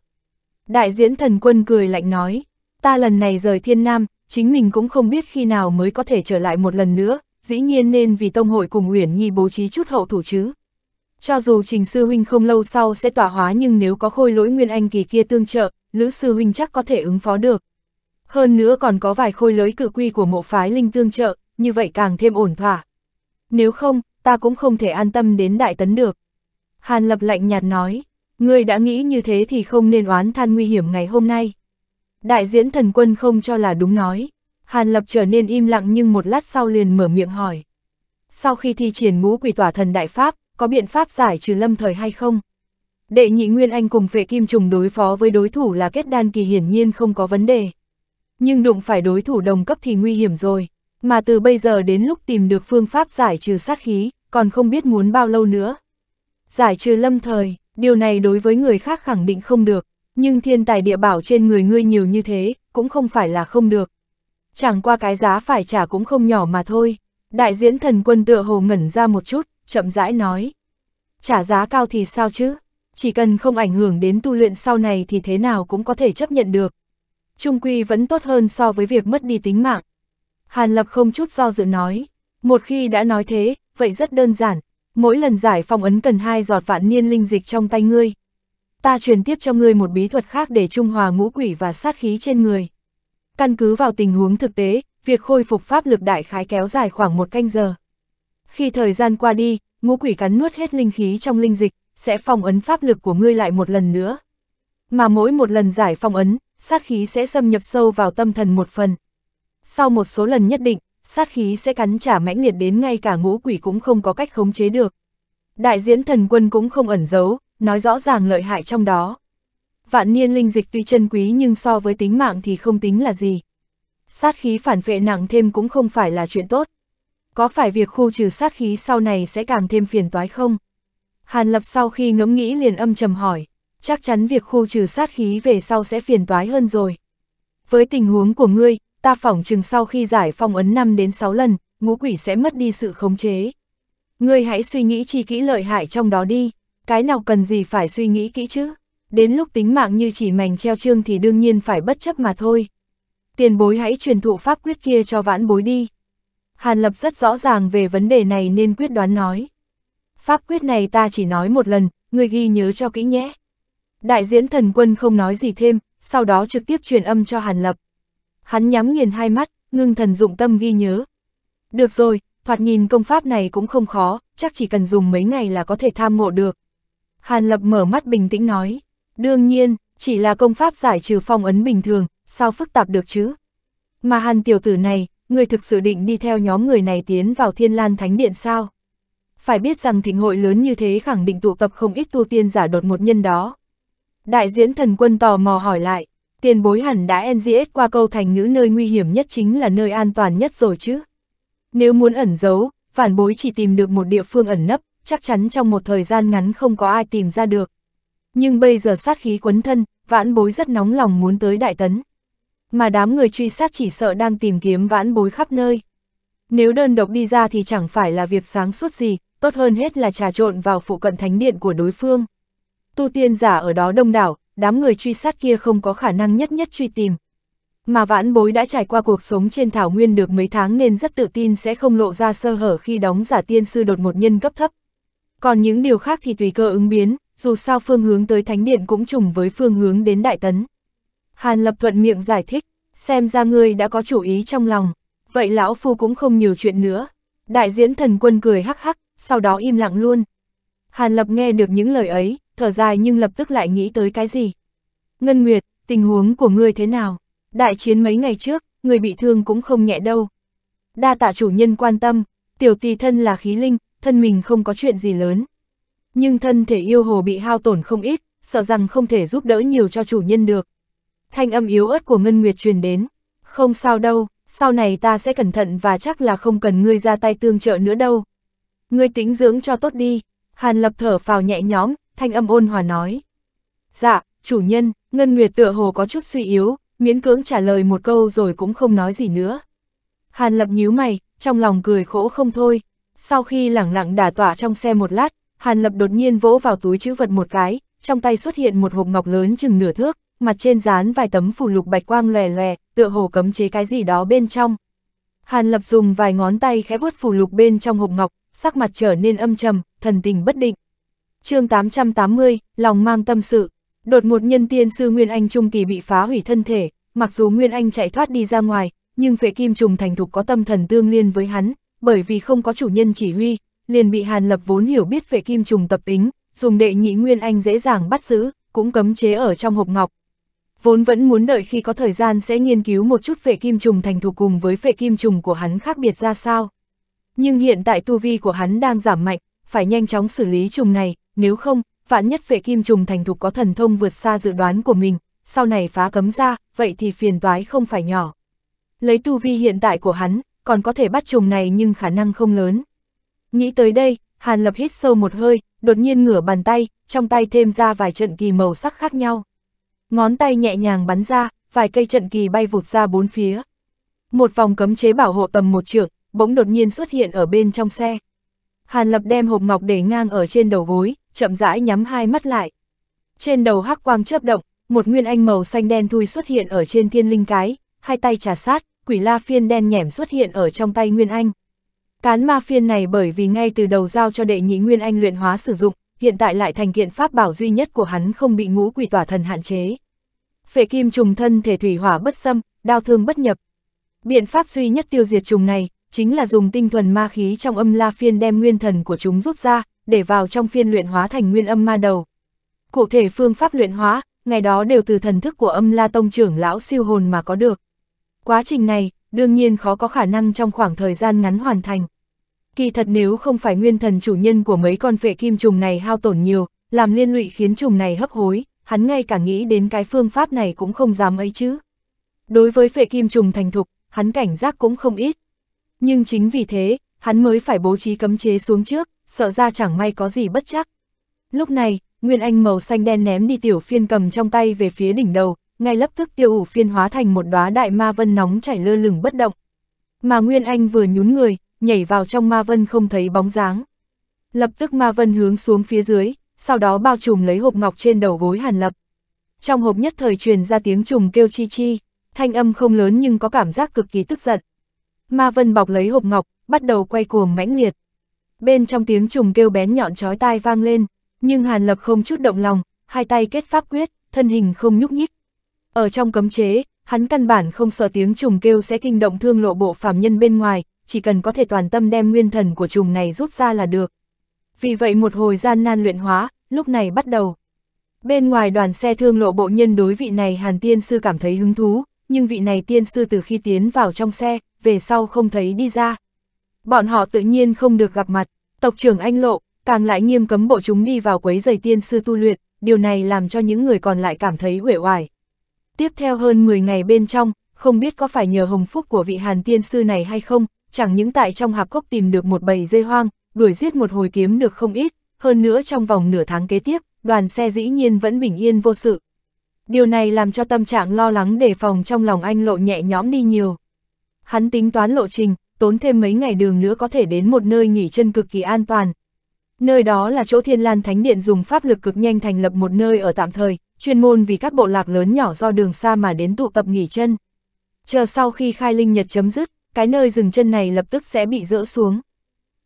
Đại diễn thần quân cười lạnh nói, ta lần này rời thiên nam, chính mình cũng không biết khi nào mới có thể trở lại một lần nữa, dĩ nhiên nên vì tông hội cùng Uyển Nhi bố trí chút hậu thủ chứ. Cho dù Trình Sư Huynh không lâu sau sẽ tỏa hóa nhưng nếu có khôi lỗi Nguyên Anh kỳ kia tương trợ, Lữ Sư Huynh chắc có thể ứng phó được. Hơn nữa còn có vài khôi lỗi cự quy của mộ phái linh tương trợ, như vậy càng thêm ổn thỏa. Nếu không, ta cũng không thể an tâm đến đại tấn được. Hàn Lập lạnh nhạt nói, ngươi đã nghĩ như thế thì không nên oán than nguy hiểm ngày hôm nay. Đại diễn thần quân không cho là đúng nói. Hàn Lập trở nên im lặng nhưng một lát sau liền mở miệng hỏi. Sau khi thi triển ngũ quỷ tỏa thần đại pháp, có biện pháp giải trừ lâm thời hay không. Đệ nhị Nguyên Anh cùng phệ kim trùng đối phó với đối thủ là kết đan kỳ hiển nhiên không có vấn đề. Nhưng đụng phải đối thủ đồng cấp thì nguy hiểm rồi, mà từ bây giờ đến lúc tìm được phương pháp giải trừ sát khí, còn không biết muốn bao lâu nữa. Giải trừ lâm thời, điều này đối với người khác khẳng định không được, nhưng thiên tài địa bảo trên người ngươi nhiều như thế, cũng không phải là không được. Chẳng qua cái giá phải trả cũng không nhỏ mà thôi. Đại diễn thần quân tựa hồ ngẩn ra một chút, chậm rãi nói. Trả giá cao thì sao chứ? Chỉ cần không ảnh hưởng đến tu luyện sau này thì thế nào cũng có thể chấp nhận được. Trung quy vẫn tốt hơn so với việc mất đi tính mạng. Hàn Lập không chút do dự nói. Một khi đã nói thế, vậy rất đơn giản. Mỗi lần giải phong ấn cần hai giọt vạn niên linh dịch trong tay ngươi. Ta truyền tiếp cho ngươi một bí thuật khác để trung hòa ngũ quỷ và sát khí trên người. Căn cứ vào tình huống thực tế, việc khôi phục pháp lực đại khái kéo dài khoảng một canh giờ. Khi thời gian qua đi, ngũ quỷ cắn nuốt hết linh khí trong linh dịch, sẽ phong ấn pháp lực của ngươi lại một lần nữa. Mà mỗi một lần giải phong ấn, sát khí sẽ xâm nhập sâu vào tâm thần một phần. Sau một số lần nhất định, sát khí sẽ cắn trả mãnh liệt đến ngay cả ngũ quỷ cũng không có cách khống chế được. Đại diễn thần quân cũng không ẩn giấu, nói rõ ràng lợi hại trong đó. Vạn niên linh dịch tuy chân quý nhưng so với tính mạng thì không tính là gì. Sát khí phản vệ nặng thêm cũng không phải là chuyện tốt có phải việc khu trừ sát khí sau này sẽ càng thêm phiền toái không? Hàn Lập sau khi ngẫm nghĩ liền âm trầm hỏi, chắc chắn việc khu trừ sát khí về sau sẽ phiền toái hơn rồi. Với tình huống của ngươi, ta phỏng chừng sau khi giải phong ấn 5 đến 6 lần, ngũ quỷ sẽ mất đi sự khống chế. Ngươi hãy suy nghĩ chi kỹ lợi hại trong đó đi, cái nào cần gì phải suy nghĩ kỹ chứ. Đến lúc tính mạng như chỉ mảnh treo trương thì đương nhiên phải bất chấp mà thôi. Tiền bối hãy truyền thụ pháp quyết kia cho vãn bối đi. Hàn Lập rất rõ ràng về vấn đề này nên quyết đoán nói. Pháp quyết này ta chỉ nói một lần, người ghi nhớ cho kỹ nhé. Đại diễn thần quân không nói gì thêm, sau đó trực tiếp truyền âm cho Hàn Lập. Hắn nhắm nghiền hai mắt, ngưng thần dụng tâm ghi nhớ. Được rồi, thoạt nhìn công pháp này cũng không khó, chắc chỉ cần dùng mấy ngày là có thể tham ngộ được. Hàn Lập mở mắt bình tĩnh nói. Đương nhiên, chỉ là công pháp giải trừ phong ấn bình thường, sao phức tạp được chứ? Mà Hàn tiểu tử này, người thực sự định đi theo nhóm người này tiến vào thiên lan thánh điện sao? Phải biết rằng thịnh hội lớn như thế khẳng định tụ tập không ít tu tiên giả đột một nhân đó. Đại diễn thần quân tò mò hỏi lại, tiền bối hẳn đã NGS qua câu thành ngữ nơi nguy hiểm nhất chính là nơi an toàn nhất rồi chứ. Nếu muốn ẩn giấu, phản bối chỉ tìm được một địa phương ẩn nấp, chắc chắn trong một thời gian ngắn không có ai tìm ra được. Nhưng bây giờ sát khí quấn thân, vãn bối rất nóng lòng muốn tới đại tấn mà đám người truy sát chỉ sợ đang tìm kiếm vãn bối khắp nơi. Nếu đơn độc đi ra thì chẳng phải là việc sáng suốt gì, tốt hơn hết là trà trộn vào phụ cận thánh điện của đối phương. Tu tiên giả ở đó đông đảo, đám người truy sát kia không có khả năng nhất nhất truy tìm. Mà vãn bối đã trải qua cuộc sống trên thảo nguyên được mấy tháng nên rất tự tin sẽ không lộ ra sơ hở khi đóng giả tiên sư đột một nhân cấp thấp. Còn những điều khác thì tùy cơ ứng biến, dù sao phương hướng tới thánh điện cũng trùng với phương hướng đến đại tấn. Hàn Lập thuận miệng giải thích, xem ra ngươi đã có chủ ý trong lòng, vậy lão phu cũng không nhiều chuyện nữa. Đại diễn thần quân cười hắc hắc, sau đó im lặng luôn. Hàn Lập nghe được những lời ấy, thở dài nhưng lập tức lại nghĩ tới cái gì. Ngân Nguyệt, tình huống của ngươi thế nào? Đại chiến mấy ngày trước, người bị thương cũng không nhẹ đâu. Đa tạ chủ nhân quan tâm, tiểu tỷ thân là khí linh, thân mình không có chuyện gì lớn. Nhưng thân thể yêu hồ bị hao tổn không ít, sợ rằng không thể giúp đỡ nhiều cho chủ nhân được thanh âm yếu ớt của Ngân Nguyệt truyền đến. Không sao đâu, sau này ta sẽ cẩn thận và chắc là không cần ngươi ra tay tương trợ nữa đâu. Ngươi tính dưỡng cho tốt đi, Hàn Lập thở phào nhẹ nhõm, thanh âm ôn hòa nói. Dạ, chủ nhân, Ngân Nguyệt tựa hồ có chút suy yếu, miễn cưỡng trả lời một câu rồi cũng không nói gì nữa. Hàn Lập nhíu mày, trong lòng cười khổ không thôi. Sau khi lẳng lặng đả tỏa trong xe một lát, Hàn Lập đột nhiên vỗ vào túi chữ vật một cái, trong tay xuất hiện một hộp ngọc lớn chừng nửa thước, mặt trên dán vài tấm phủ lục bạch quang lòe lòe, tựa hồ cấm chế cái gì đó bên trong. Hàn Lập dùng vài ngón tay khẽ vuốt phủ lục bên trong hộp ngọc, sắc mặt trở nên âm trầm, thần tình bất định. chương 880, lòng mang tâm sự. Đột ngột nhân tiên sư Nguyên Anh Trung Kỳ bị phá hủy thân thể, mặc dù Nguyên Anh chạy thoát đi ra ngoài, nhưng vệ kim trùng thành thục có tâm thần tương liên với hắn, bởi vì không có chủ nhân chỉ huy, liền bị Hàn Lập vốn hiểu biết vệ kim trùng tập tính, dùng đệ nhị Nguyên Anh dễ dàng bắt giữ, cũng cấm chế ở trong hộp ngọc vốn vẫn muốn đợi khi có thời gian sẽ nghiên cứu một chút phệ kim trùng thành thục cùng với phệ kim trùng của hắn khác biệt ra sao. Nhưng hiện tại tu vi của hắn đang giảm mạnh, phải nhanh chóng xử lý trùng này, nếu không, vạn nhất phệ kim trùng thành thục có thần thông vượt xa dự đoán của mình, sau này phá cấm ra, vậy thì phiền toái không phải nhỏ. Lấy tu vi hiện tại của hắn, còn có thể bắt trùng này nhưng khả năng không lớn. Nghĩ tới đây, Hàn Lập hít sâu một hơi, đột nhiên ngửa bàn tay, trong tay thêm ra vài trận kỳ màu sắc khác nhau. Ngón tay nhẹ nhàng bắn ra, vài cây trận kỳ bay vụt ra bốn phía. Một vòng cấm chế bảo hộ tầm một trượng, bỗng đột nhiên xuất hiện ở bên trong xe. Hàn Lập đem hộp ngọc để ngang ở trên đầu gối, chậm rãi nhắm hai mắt lại. Trên đầu hắc quang chớp động, một nguyên anh màu xanh đen thui xuất hiện ở trên thiên linh cái, hai tay trà sát, quỷ la phiên đen nhẻm xuất hiện ở trong tay nguyên anh. Cán ma phiên này bởi vì ngay từ đầu giao cho đệ nhị nguyên anh luyện hóa sử dụng, hiện tại lại thành kiện pháp bảo duy nhất của hắn không bị ngũ quỷ tỏa thần hạn chế. Phệ kim trùng thân thể thủy hỏa bất xâm, đao thương bất nhập. Biện pháp duy nhất tiêu diệt trùng này, chính là dùng tinh thuần ma khí trong âm la phiên đem nguyên thần của chúng rút ra, để vào trong phiên luyện hóa thành nguyên âm ma đầu. Cụ thể phương pháp luyện hóa, ngày đó đều từ thần thức của âm la tông trưởng lão siêu hồn mà có được. Quá trình này, đương nhiên khó có khả năng trong khoảng thời gian ngắn hoàn thành kỳ thật nếu không phải nguyên thần chủ nhân của mấy con vệ kim trùng này hao tổn nhiều, làm liên lụy khiến trùng này hấp hối, hắn ngay cả nghĩ đến cái phương pháp này cũng không dám ấy chứ. Đối với vệ kim trùng thành thục, hắn cảnh giác cũng không ít. Nhưng chính vì thế, hắn mới phải bố trí cấm chế xuống trước, sợ ra chẳng may có gì bất chắc. Lúc này, Nguyên Anh màu xanh đen ném đi tiểu phiên cầm trong tay về phía đỉnh đầu, ngay lập tức tiêu ủ phiên hóa thành một đóa đại ma vân nóng chảy lơ lửng bất động. Mà Nguyên Anh vừa nhún người, nhảy vào trong ma vân không thấy bóng dáng. Lập tức ma vân hướng xuống phía dưới, sau đó bao trùm lấy hộp ngọc trên đầu gối Hàn Lập. Trong hộp nhất thời truyền ra tiếng trùng kêu chi chi, thanh âm không lớn nhưng có cảm giác cực kỳ tức giận. Ma Vân bọc lấy hộp ngọc, bắt đầu quay cuồng mãnh liệt. Bên trong tiếng trùng kêu bén nhọn chói tai vang lên, nhưng Hàn Lập không chút động lòng, hai tay kết pháp quyết, thân hình không nhúc nhích. Ở trong cấm chế, hắn căn bản không sợ tiếng trùng kêu sẽ kinh động thương lộ bộ phàm nhân bên ngoài, chỉ cần có thể toàn tâm đem nguyên thần của trùng này rút ra là được. Vì vậy một hồi gian nan luyện hóa, lúc này bắt đầu. Bên ngoài đoàn xe thương lộ bộ nhân đối vị này Hàn Tiên Sư cảm thấy hứng thú, nhưng vị này Tiên Sư từ khi tiến vào trong xe, về sau không thấy đi ra. Bọn họ tự nhiên không được gặp mặt, tộc trưởng Anh Lộ, càng lại nghiêm cấm bộ chúng đi vào quấy giày Tiên Sư tu luyện, điều này làm cho những người còn lại cảm thấy uể oải. Tiếp theo hơn 10 ngày bên trong, không biết có phải nhờ hồng phúc của vị Hàn Tiên Sư này hay không, chẳng những tại trong hạp cốc tìm được một bầy dê hoang, đuổi giết một hồi kiếm được không ít, hơn nữa trong vòng nửa tháng kế tiếp, đoàn xe dĩ nhiên vẫn bình yên vô sự. Điều này làm cho tâm trạng lo lắng đề phòng trong lòng anh lộ nhẹ nhõm đi nhiều. Hắn tính toán lộ trình, tốn thêm mấy ngày đường nữa có thể đến một nơi nghỉ chân cực kỳ an toàn. Nơi đó là chỗ Thiên Lan Thánh Điện dùng pháp lực cực nhanh thành lập một nơi ở tạm thời, chuyên môn vì các bộ lạc lớn nhỏ do đường xa mà đến tụ tập nghỉ chân. Chờ sau khi khai linh nhật chấm dứt, cái nơi dừng chân này lập tức sẽ bị rỡ xuống.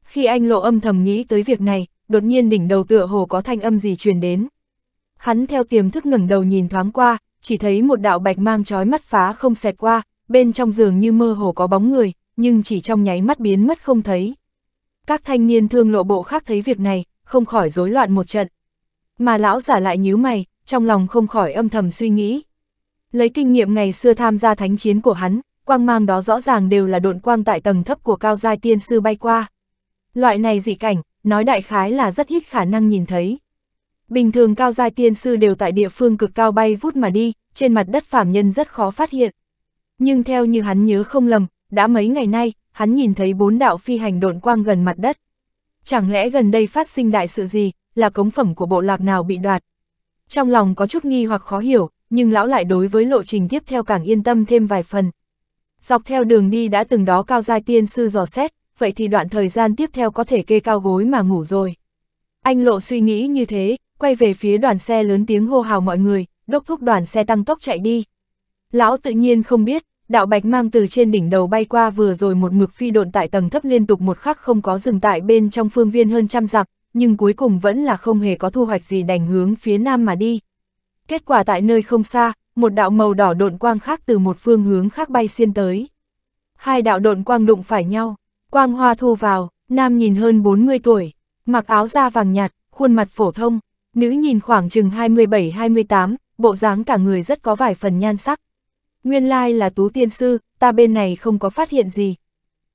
Khi anh lộ âm thầm nghĩ tới việc này, đột nhiên đỉnh đầu tựa hồ có thanh âm gì truyền đến. Hắn theo tiềm thức ngẩng đầu nhìn thoáng qua, chỉ thấy một đạo bạch mang chói mắt phá không xẹt qua, bên trong giường như mơ hồ có bóng người, nhưng chỉ trong nháy mắt biến mất không thấy. Các thanh niên thương lộ bộ khác thấy việc này, không khỏi rối loạn một trận. Mà lão giả lại nhíu mày, trong lòng không khỏi âm thầm suy nghĩ. Lấy kinh nghiệm ngày xưa tham gia thánh chiến của hắn, quang mang đó rõ ràng đều là độn quang tại tầng thấp của cao giai tiên sư bay qua. Loại này dị cảnh, nói đại khái là rất ít khả năng nhìn thấy. Bình thường cao giai tiên sư đều tại địa phương cực cao bay vút mà đi, trên mặt đất phàm nhân rất khó phát hiện. Nhưng theo như hắn nhớ không lầm, đã mấy ngày nay, hắn nhìn thấy bốn đạo phi hành độn quang gần mặt đất. Chẳng lẽ gần đây phát sinh đại sự gì, là cống phẩm của bộ lạc nào bị đoạt? Trong lòng có chút nghi hoặc khó hiểu, nhưng lão lại đối với lộ trình tiếp theo càng yên tâm thêm vài phần. Dọc theo đường đi đã từng đó cao giai tiên sư dò xét, vậy thì đoạn thời gian tiếp theo có thể kê cao gối mà ngủ rồi. Anh Lộ suy nghĩ như thế, quay về phía đoàn xe lớn tiếng hô hào mọi người, đốc thúc đoàn xe tăng tốc chạy đi. Lão tự nhiên không biết, đạo bạch mang từ trên đỉnh đầu bay qua vừa rồi một mực phi độn tại tầng thấp liên tục một khắc không có dừng tại bên trong phương viên hơn trăm dặm, nhưng cuối cùng vẫn là không hề có thu hoạch gì đành hướng phía nam mà đi. Kết quả tại nơi không xa, một đạo màu đỏ độn quang khác từ một phương hướng khác bay xiên tới. Hai đạo độn quang đụng phải nhau, quang hoa thu vào, nam nhìn hơn 40 tuổi, mặc áo da vàng nhạt, khuôn mặt phổ thông, nữ nhìn khoảng chừng 27-28, bộ dáng cả người rất có vài phần nhan sắc. Nguyên lai là tú tiên sư, ta bên này không có phát hiện gì.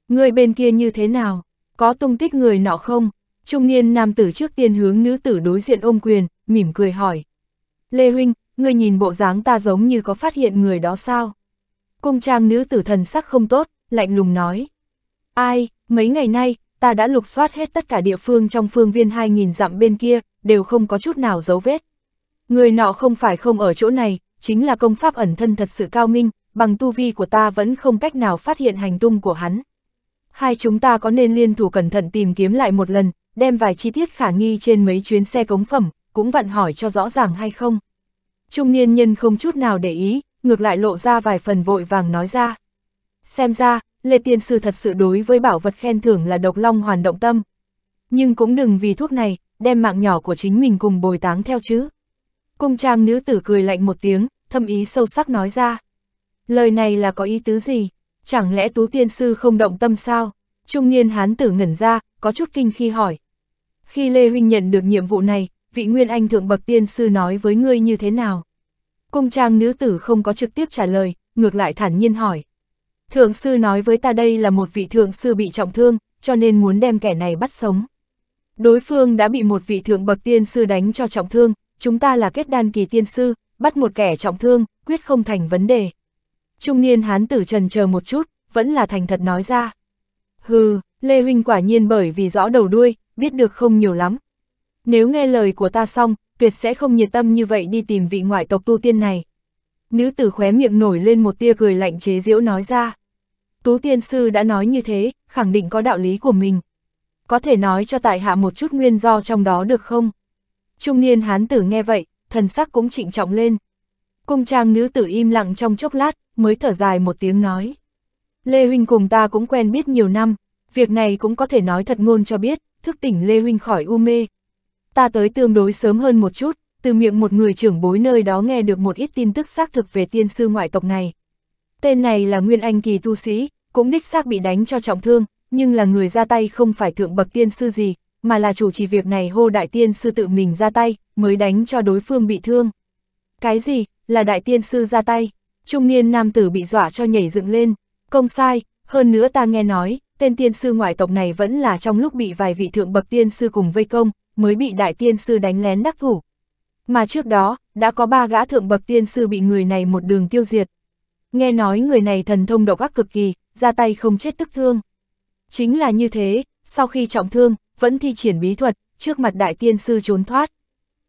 Người bên kia như thế nào? Có tung tích người nọ không? Trung niên nam tử trước tiên hướng nữ tử đối diện ôm quyền, mỉm cười hỏi. Lê Huynh, ngươi nhìn bộ dáng ta giống như có phát hiện người đó sao? Cung trang nữ tử thần sắc không tốt, lạnh lùng nói. Ai, mấy ngày nay, ta đã lục soát hết tất cả địa phương trong phương viên 2.000 dặm bên kia, đều không có chút nào dấu vết. Người nọ không phải không ở chỗ này, chính là công pháp ẩn thân thật sự cao minh, bằng tu vi của ta vẫn không cách nào phát hiện hành tung của hắn. Hai chúng ta có nên liên thủ cẩn thận tìm kiếm lại một lần, đem vài chi tiết khả nghi trên mấy chuyến xe cống phẩm, cũng vặn hỏi cho rõ ràng hay không? Trung niên nhân không chút nào để ý, ngược lại lộ ra vài phần vội vàng nói ra. Xem ra, Lê Tiên Sư thật sự đối với bảo vật khen thưởng là độc long hoàn động tâm. Nhưng cũng đừng vì thuốc này, đem mạng nhỏ của chính mình cùng bồi táng theo chứ. Cung trang nữ tử cười lạnh một tiếng, thâm ý sâu sắc nói ra. Lời này là có ý tứ gì? Chẳng lẽ Tú Tiên Sư không động tâm sao? Trung niên hán tử ngẩn ra, có chút kinh khi hỏi. Khi Lê Huynh nhận được nhiệm vụ này, vị nguyên anh thượng bậc tiên sư nói với ngươi như thế nào? Cung trang nữ tử không có trực tiếp trả lời, ngược lại thản nhiên hỏi. Thượng sư nói với ta đây là một vị thượng sư bị trọng thương, cho nên muốn đem kẻ này bắt sống. Đối phương đã bị một vị thượng bậc tiên sư đánh cho trọng thương, chúng ta là kết đan kỳ tiên sư, bắt một kẻ trọng thương, quyết không thành vấn đề. Trung niên hán tử trần chờ một chút, vẫn là thành thật nói ra. Hừ, Lê Huynh quả nhiên bởi vì rõ đầu đuôi, biết được không nhiều lắm, nếu nghe lời của ta xong, tuyệt sẽ không nhiệt tâm như vậy đi tìm vị ngoại tộc tu tiên này. Nữ tử khóe miệng nổi lên một tia cười lạnh chế giễu nói ra. Tú tiên sư đã nói như thế, khẳng định có đạo lý của mình. Có thể nói cho tại hạ một chút nguyên do trong đó được không? Trung niên hán tử nghe vậy, thần sắc cũng trịnh trọng lên. Cung trang nữ tử im lặng trong chốc lát, mới thở dài một tiếng nói. Lê Huynh cùng ta cũng quen biết nhiều năm, việc này cũng có thể nói thật ngôn cho biết, thức tỉnh Lê Huynh khỏi u mê, ta tới tương đối sớm hơn một chút, từ miệng một người trưởng bối nơi đó nghe được một ít tin tức xác thực về tiên sư ngoại tộc này. Tên này là Nguyên Anh kỳ tu sĩ, cũng đích xác bị đánh cho trọng thương, nhưng là người ra tay không phải thượng bậc tiên sư gì, mà là chủ trì việc này hô đại tiên sư tự mình ra tay, mới đánh cho đối phương bị thương. Cái gì, là đại tiên sư ra tay, trung niên nam tử bị dọa cho nhảy dựng lên, công sai, hơn nữa ta nghe nói, tên tiên sư ngoại tộc này vẫn là trong lúc bị vài vị thượng bậc tiên sư cùng vây công, mới bị đại tiên sư đánh lén đắc thủ. Mà trước đó, đã có ba gã thượng bậc tiên sư bị người này một đường tiêu diệt. Nghe nói người này thần thông độc ác cực kỳ, ra tay không chết tức thương. Chính là như thế, sau khi trọng thương, vẫn thi triển bí thuật, trước mặt đại tiên sư trốn thoát.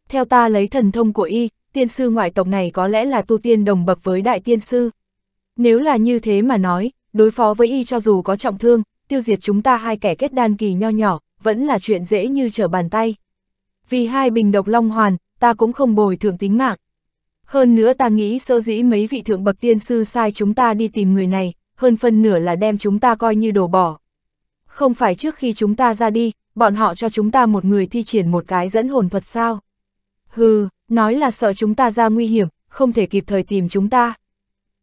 Theo ta lấy thần thông của y, tiên sư ngoại tộc này có lẽ là tu tiên đồng bậc với đại tiên sư. Nếu là như thế mà nói, đối phó với y cho dù có trọng thương, tiêu diệt chúng ta hai kẻ kết đan kỳ nho nhỏ, vẫn là chuyện dễ như trở bàn tay. Vì hai bình độc long hoàn, ta cũng không bồi thường tính mạng. Hơn nữa ta nghĩ sơ dĩ mấy vị thượng bậc tiên sư sai chúng ta đi tìm người này, hơn phân nửa là đem chúng ta coi như đồ bỏ. Không phải trước khi chúng ta ra đi, bọn họ cho chúng ta một người thi triển một cái dẫn hồn thuật sao? Hừ, nói là sợ chúng ta ra nguy hiểm, không thể kịp thời tìm chúng ta.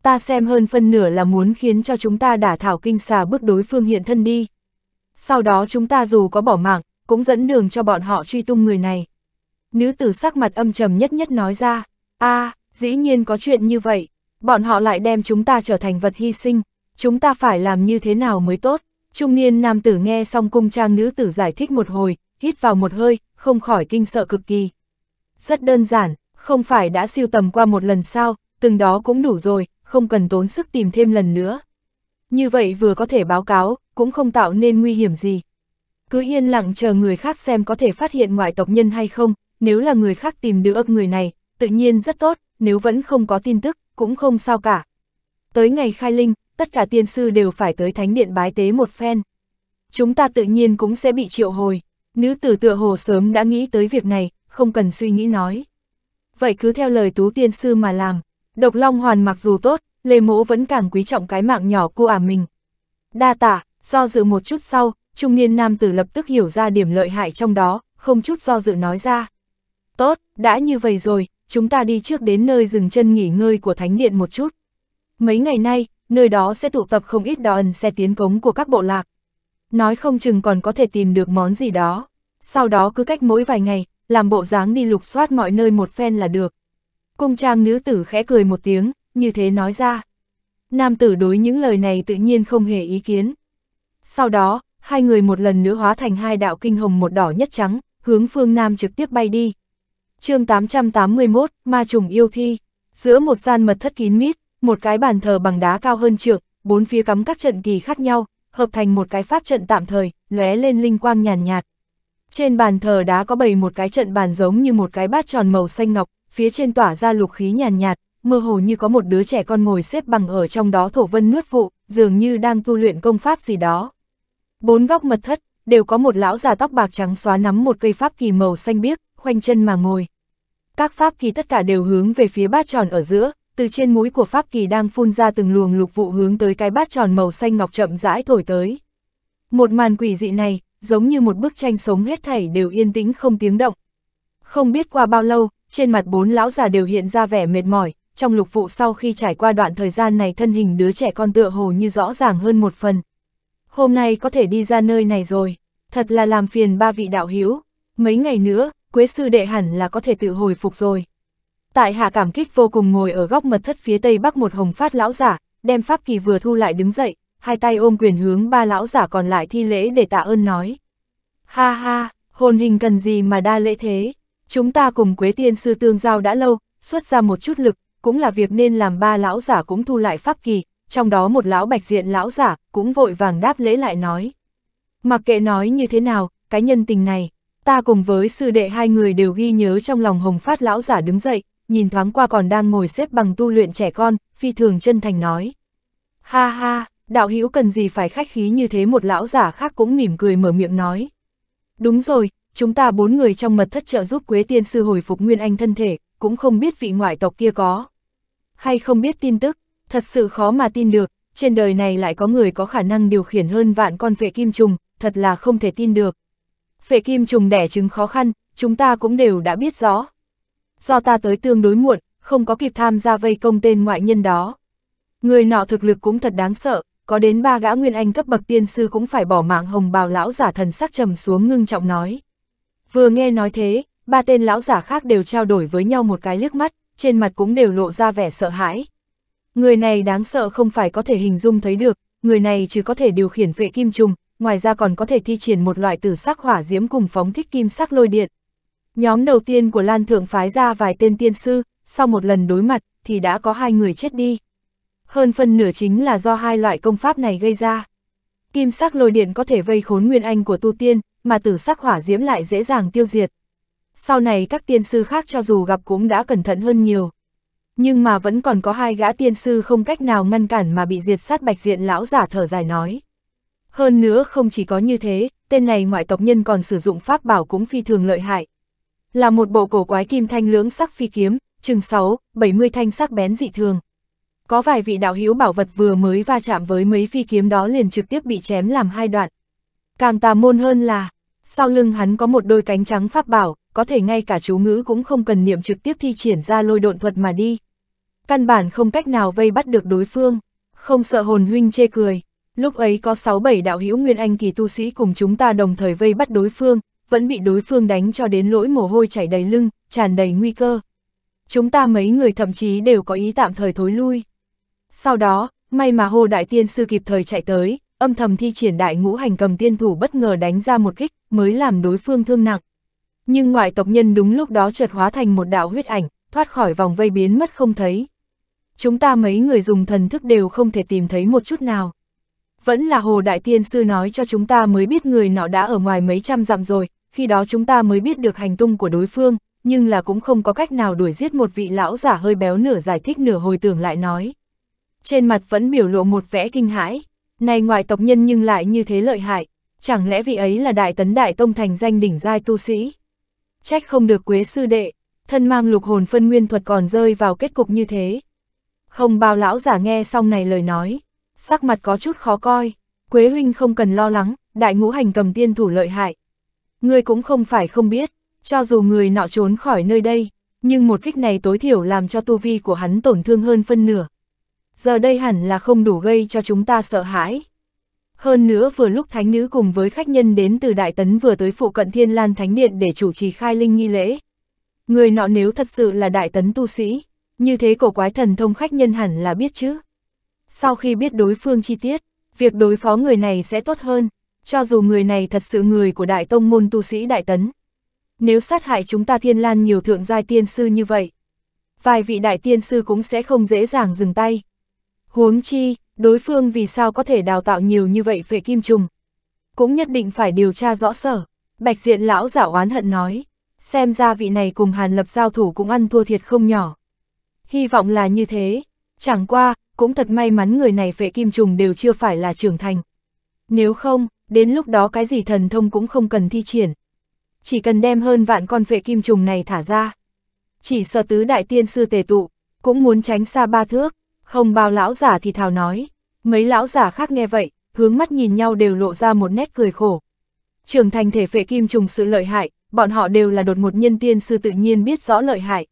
Ta xem hơn phân nửa là muốn khiến cho chúng ta đả thảo kinh xà bước đối phương hiện thân đi sau đó chúng ta dù có bỏ mạng, cũng dẫn đường cho bọn họ truy tung người này. Nữ tử sắc mặt âm trầm nhất nhất nói ra, a à, dĩ nhiên có chuyện như vậy, bọn họ lại đem chúng ta trở thành vật hy sinh, chúng ta phải làm như thế nào mới tốt. Trung niên nam tử nghe xong cung trang nữ tử giải thích một hồi, hít vào một hơi, không khỏi kinh sợ cực kỳ. Rất đơn giản, không phải đã siêu tầm qua một lần sao, từng đó cũng đủ rồi, không cần tốn sức tìm thêm lần nữa như vậy vừa có thể báo cáo, cũng không tạo nên nguy hiểm gì. Cứ yên lặng chờ người khác xem có thể phát hiện ngoại tộc nhân hay không, nếu là người khác tìm được người này, tự nhiên rất tốt, nếu vẫn không có tin tức, cũng không sao cả. Tới ngày khai linh, tất cả tiên sư đều phải tới thánh điện bái tế một phen. Chúng ta tự nhiên cũng sẽ bị triệu hồi, nữ tử tựa hồ sớm đã nghĩ tới việc này, không cần suy nghĩ nói. Vậy cứ theo lời tú tiên sư mà làm, độc long hoàn mặc dù tốt, Lê Mỗ vẫn càng quý trọng cái mạng nhỏ cô à mình. Đa tả, do dự một chút sau, trung niên nam tử lập tức hiểu ra điểm lợi hại trong đó, không chút do dự nói ra. Tốt, đã như vậy rồi, chúng ta đi trước đến nơi dừng chân nghỉ ngơi của thánh điện một chút. Mấy ngày nay, nơi đó sẽ tụ tập không ít đò ẩn xe tiến cống của các bộ lạc. Nói không chừng còn có thể tìm được món gì đó. Sau đó cứ cách mỗi vài ngày, làm bộ dáng đi lục soát mọi nơi một phen là được. Cung trang nữ tử khẽ cười một tiếng, như thế nói ra. Nam tử đối những lời này tự nhiên không hề ý kiến. Sau đó, hai người một lần nữa hóa thành hai đạo kinh hồng một đỏ nhất trắng, hướng phương Nam trực tiếp bay đi. chương 881, Ma Trùng Yêu Thi. Giữa một gian mật thất kín mít, một cái bàn thờ bằng đá cao hơn trượng, bốn phía cắm các trận kỳ khác nhau, hợp thành một cái pháp trận tạm thời, lóe lên linh quang nhàn nhạt, nhạt. Trên bàn thờ đá có bày một cái trận bàn giống như một cái bát tròn màu xanh ngọc, phía trên tỏa ra lục khí nhàn nhạt, nhạt, mơ hồ như có một đứa trẻ con ngồi xếp bằng ở trong đó thổ vân nuốt vụ, dường như đang tu luyện công pháp gì đó. Bốn góc mật thất, đều có một lão già tóc bạc trắng xóa nắm một cây pháp kỳ màu xanh biếc, khoanh chân mà ngồi. Các pháp kỳ tất cả đều hướng về phía bát tròn ở giữa, từ trên mũi của pháp kỳ đang phun ra từng luồng lục vụ hướng tới cái bát tròn màu xanh ngọc chậm rãi thổi tới. Một màn quỷ dị này, giống như một bức tranh sống hết thảy đều yên tĩnh không tiếng động. Không biết qua bao lâu, trên mặt bốn lão già đều hiện ra vẻ mệt mỏi, trong lục vụ sau khi trải qua đoạn thời gian này thân hình đứa trẻ con tựa hồ như rõ ràng hơn một phần. Hôm nay có thể đi ra nơi này rồi, thật là làm phiền ba vị đạo hiếu, mấy ngày nữa, quế sư đệ hẳn là có thể tự hồi phục rồi. Tại hạ cảm kích vô cùng ngồi ở góc mật thất phía tây bắc một hồng phát lão giả, đem pháp kỳ vừa thu lại đứng dậy, hai tay ôm quyền hướng ba lão giả còn lại thi lễ để tạ ơn nói. Ha ha, hồn hình cần gì mà đa lễ thế, chúng ta cùng quế tiên sư tương giao đã lâu, xuất ra một chút lực, cũng là việc nên làm ba lão giả cũng thu lại pháp kỳ, trong đó một lão bạch diện lão giả cũng vội vàng đáp lễ lại nói. Mặc kệ nói như thế nào, cái nhân tình này, ta cùng với sư đệ hai người đều ghi nhớ trong lòng hồng phát lão giả đứng dậy, nhìn thoáng qua còn đang ngồi xếp bằng tu luyện trẻ con, phi thường chân thành nói. Ha ha, đạo hữu cần gì phải khách khí như thế một lão giả khác cũng mỉm cười mở miệng nói. Đúng rồi, chúng ta bốn người trong mật thất trợ giúp Quế Tiên Sư hồi phục Nguyên Anh thân thể, cũng không biết vị ngoại tộc kia có. Hay không biết tin tức, thật sự khó mà tin được, trên đời này lại có người có khả năng điều khiển hơn vạn con phệ kim trùng, thật là không thể tin được. Phệ kim trùng đẻ trứng khó khăn, chúng ta cũng đều đã biết rõ. Do ta tới tương đối muộn, không có kịp tham gia vây công tên ngoại nhân đó. Người nọ thực lực cũng thật đáng sợ, có đến ba gã nguyên anh cấp bậc tiên sư cũng phải bỏ mạng hồng bào lão giả thần sắc trầm xuống ngưng trọng nói. Vừa nghe nói thế, ba tên lão giả khác đều trao đổi với nhau một cái liếc mắt, trên mặt cũng đều lộ ra vẻ sợ hãi. Người này đáng sợ không phải có thể hình dung thấy được, người này chứ có thể điều khiển vệ kim trùng, ngoài ra còn có thể thi triển một loại tử sắc hỏa diễm cùng phóng thích kim sắc lôi điện. Nhóm đầu tiên của Lan Thượng phái ra vài tên tiên sư, sau một lần đối mặt thì đã có hai người chết đi. Hơn phần nửa chính là do hai loại công pháp này gây ra. Kim sắc lôi điện có thể vây khốn nguyên anh của tu tiên, mà tử sắc hỏa diễm lại dễ dàng tiêu diệt sau này các tiên sư khác cho dù gặp cũng đã cẩn thận hơn nhiều. Nhưng mà vẫn còn có hai gã tiên sư không cách nào ngăn cản mà bị diệt sát bạch diện lão giả thở dài nói. Hơn nữa không chỉ có như thế, tên này ngoại tộc nhân còn sử dụng pháp bảo cũng phi thường lợi hại. Là một bộ cổ quái kim thanh lưỡng sắc phi kiếm, chừng 6, 70 thanh sắc bén dị thường. Có vài vị đạo hữu bảo vật vừa mới va chạm với mấy phi kiếm đó liền trực tiếp bị chém làm hai đoạn. Càng tà môn hơn là, sau lưng hắn có một đôi cánh trắng pháp bảo, có thể ngay cả chú ngữ cũng không cần niệm trực tiếp thi triển ra lôi độn thuật mà đi. Căn bản không cách nào vây bắt được đối phương, không sợ hồn huynh chê cười. Lúc ấy có 6-7 đạo hữu Nguyên Anh kỳ tu sĩ cùng chúng ta đồng thời vây bắt đối phương, vẫn bị đối phương đánh cho đến lỗi mồ hôi chảy đầy lưng, tràn đầy nguy cơ. Chúng ta mấy người thậm chí đều có ý tạm thời thối lui. Sau đó, may mà Hồ Đại Tiên Sư kịp thời chạy tới, âm thầm thi triển đại ngũ hành cầm tiên thủ bất ngờ đánh ra một kích, mới làm đối phương thương nặng. Nhưng ngoại tộc nhân đúng lúc đó chợt hóa thành một đạo huyết ảnh, thoát khỏi vòng vây biến mất không thấy. Chúng ta mấy người dùng thần thức đều không thể tìm thấy một chút nào. Vẫn là Hồ Đại Tiên Sư nói cho chúng ta mới biết người nọ đã ở ngoài mấy trăm dặm rồi, khi đó chúng ta mới biết được hành tung của đối phương, nhưng là cũng không có cách nào đuổi giết một vị lão giả hơi béo nửa giải thích nửa hồi tưởng lại nói. Trên mặt vẫn biểu lộ một vẻ kinh hãi, này ngoại tộc nhân nhưng lại như thế lợi hại, chẳng lẽ vị ấy là đại tấn đại tông thành danh đỉnh giai tu sĩ? Trách không được quế sư đệ, thân mang lục hồn phân nguyên thuật còn rơi vào kết cục như thế. Không bao lão giả nghe xong này lời nói, sắc mặt có chút khó coi, quế huynh không cần lo lắng, đại ngũ hành cầm tiên thủ lợi hại. Ngươi cũng không phải không biết, cho dù người nọ trốn khỏi nơi đây, nhưng một kích này tối thiểu làm cho tu vi của hắn tổn thương hơn phân nửa. Giờ đây hẳn là không đủ gây cho chúng ta sợ hãi. Hơn nữa vừa lúc thánh nữ cùng với khách nhân đến từ Đại Tấn vừa tới phụ cận Thiên Lan Thánh Điện để chủ trì khai linh nghi lễ. Người nọ nếu thật sự là Đại Tấn tu sĩ, như thế cổ quái thần thông khách nhân hẳn là biết chứ. Sau khi biết đối phương chi tiết, việc đối phó người này sẽ tốt hơn, cho dù người này thật sự người của Đại Tông môn tu sĩ Đại Tấn. Nếu sát hại chúng ta Thiên Lan nhiều thượng giai tiên sư như vậy, vài vị đại tiên sư cũng sẽ không dễ dàng dừng tay. Huống chi, đối phương vì sao có thể đào tạo nhiều như vậy về kim trùng. Cũng nhất định phải điều tra rõ sở. Bạch diện lão giả oán hận nói, xem ra vị này cùng Hàn Lập giao thủ cũng ăn thua thiệt không nhỏ. Hy vọng là như thế, chẳng qua, cũng thật may mắn người này về kim trùng đều chưa phải là trưởng thành. Nếu không, đến lúc đó cái gì thần thông cũng không cần thi triển. Chỉ cần đem hơn vạn con vệ kim trùng này thả ra. Chỉ sợ tứ đại tiên sư tề tụ, cũng muốn tránh xa ba thước, không bao lão giả thì thào nói, mấy lão giả khác nghe vậy, hướng mắt nhìn nhau đều lộ ra một nét cười khổ. Trưởng thành thể phệ kim trùng sự lợi hại, bọn họ đều là đột một nhân tiên sư tự nhiên biết rõ lợi hại.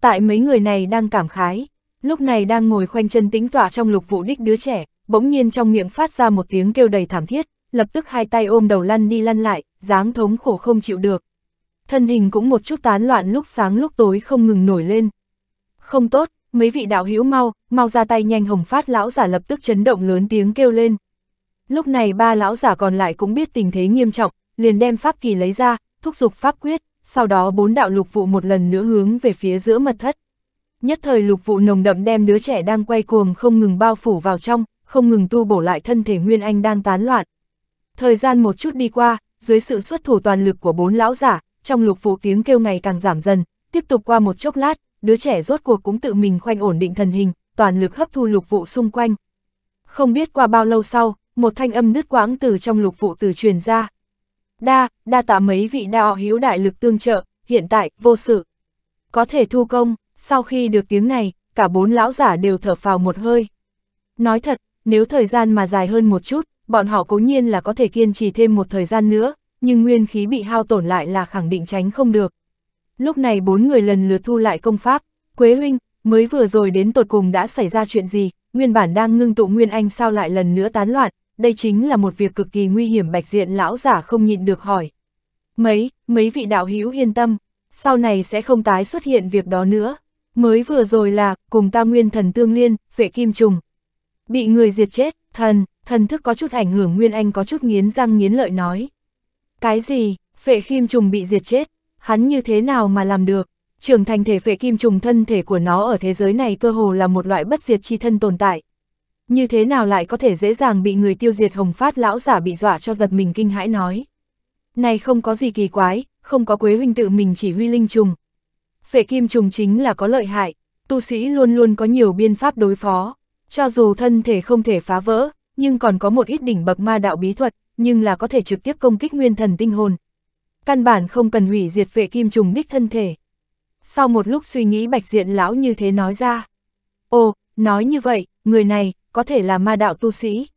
Tại mấy người này đang cảm khái, lúc này đang ngồi khoanh chân tính tỏa trong lục vụ đích đứa trẻ, bỗng nhiên trong miệng phát ra một tiếng kêu đầy thảm thiết, lập tức hai tay ôm đầu lăn đi lăn lại, dáng thống khổ không chịu được. Thân hình cũng một chút tán loạn lúc sáng lúc tối không ngừng nổi lên. Không tốt, mấy vị đạo hữu mau, mau ra tay nhanh hồng phát lão giả lập tức chấn động lớn tiếng kêu lên. Lúc này ba lão giả còn lại cũng biết tình thế nghiêm trọng, liền đem pháp kỳ lấy ra, thúc giục pháp quyết, sau đó bốn đạo lục vụ một lần nữa hướng về phía giữa mật thất. Nhất thời lục vụ nồng đậm đem đứa trẻ đang quay cuồng không ngừng bao phủ vào trong, không ngừng tu bổ lại thân thể Nguyên Anh đang tán loạn. Thời gian một chút đi qua, dưới sự xuất thủ toàn lực của bốn lão giả, trong lục vụ tiếng kêu ngày càng giảm dần, tiếp tục qua một chốc lát, đứa trẻ rốt cuộc cũng tự mình khoanh ổn định thần hình, toàn lực hấp thu lục vụ xung quanh. Không biết qua bao lâu sau, một thanh âm nứt quãng từ trong lục vụ từ truyền ra. Đa, đa tạ mấy vị đạo hiếu đại lực tương trợ, hiện tại, vô sự. Có thể thu công, sau khi được tiếng này, cả bốn lão giả đều thở phào một hơi. Nói thật, nếu thời gian mà dài hơn một chút, bọn họ cố nhiên là có thể kiên trì thêm một thời gian nữa, nhưng nguyên khí bị hao tổn lại là khẳng định tránh không được. Lúc này bốn người lần lượt thu lại công pháp, Quế Huynh, mới vừa rồi đến tột cùng đã xảy ra chuyện gì, nguyên bản đang ngưng tụ Nguyên Anh sao lại lần nữa tán loạn, đây chính là một việc cực kỳ nguy hiểm bạch diện lão giả không nhịn được hỏi. Mấy, mấy vị đạo hữu yên tâm, sau này sẽ không tái xuất hiện việc đó nữa. Mới vừa rồi là, cùng ta nguyên thần tương liên, vệ kim trùng. Bị người diệt chết, thần, thần thức có chút ảnh hưởng Nguyên Anh có chút nghiến răng nghiến lợi nói. Cái gì, vệ kim trùng bị diệt chết, hắn như thế nào mà làm được? Trưởng thành thể phệ kim trùng thân thể của nó ở thế giới này cơ hồ là một loại bất diệt chi thân tồn tại. Như thế nào lại có thể dễ dàng bị người tiêu diệt hồng phát lão giả bị dọa cho giật mình kinh hãi nói. Này không có gì kỳ quái, không có quế huynh tự mình chỉ huy linh trùng. Phệ kim trùng chính là có lợi hại, tu sĩ luôn luôn có nhiều biên pháp đối phó. Cho dù thân thể không thể phá vỡ, nhưng còn có một ít đỉnh bậc ma đạo bí thuật, nhưng là có thể trực tiếp công kích nguyên thần tinh hồn, căn bản không cần hủy diệt vệ kim trùng đích thân thể. Sau một lúc suy nghĩ bạch diện lão như thế nói ra. Ồ, nói như vậy, người này, có thể là ma đạo tu sĩ.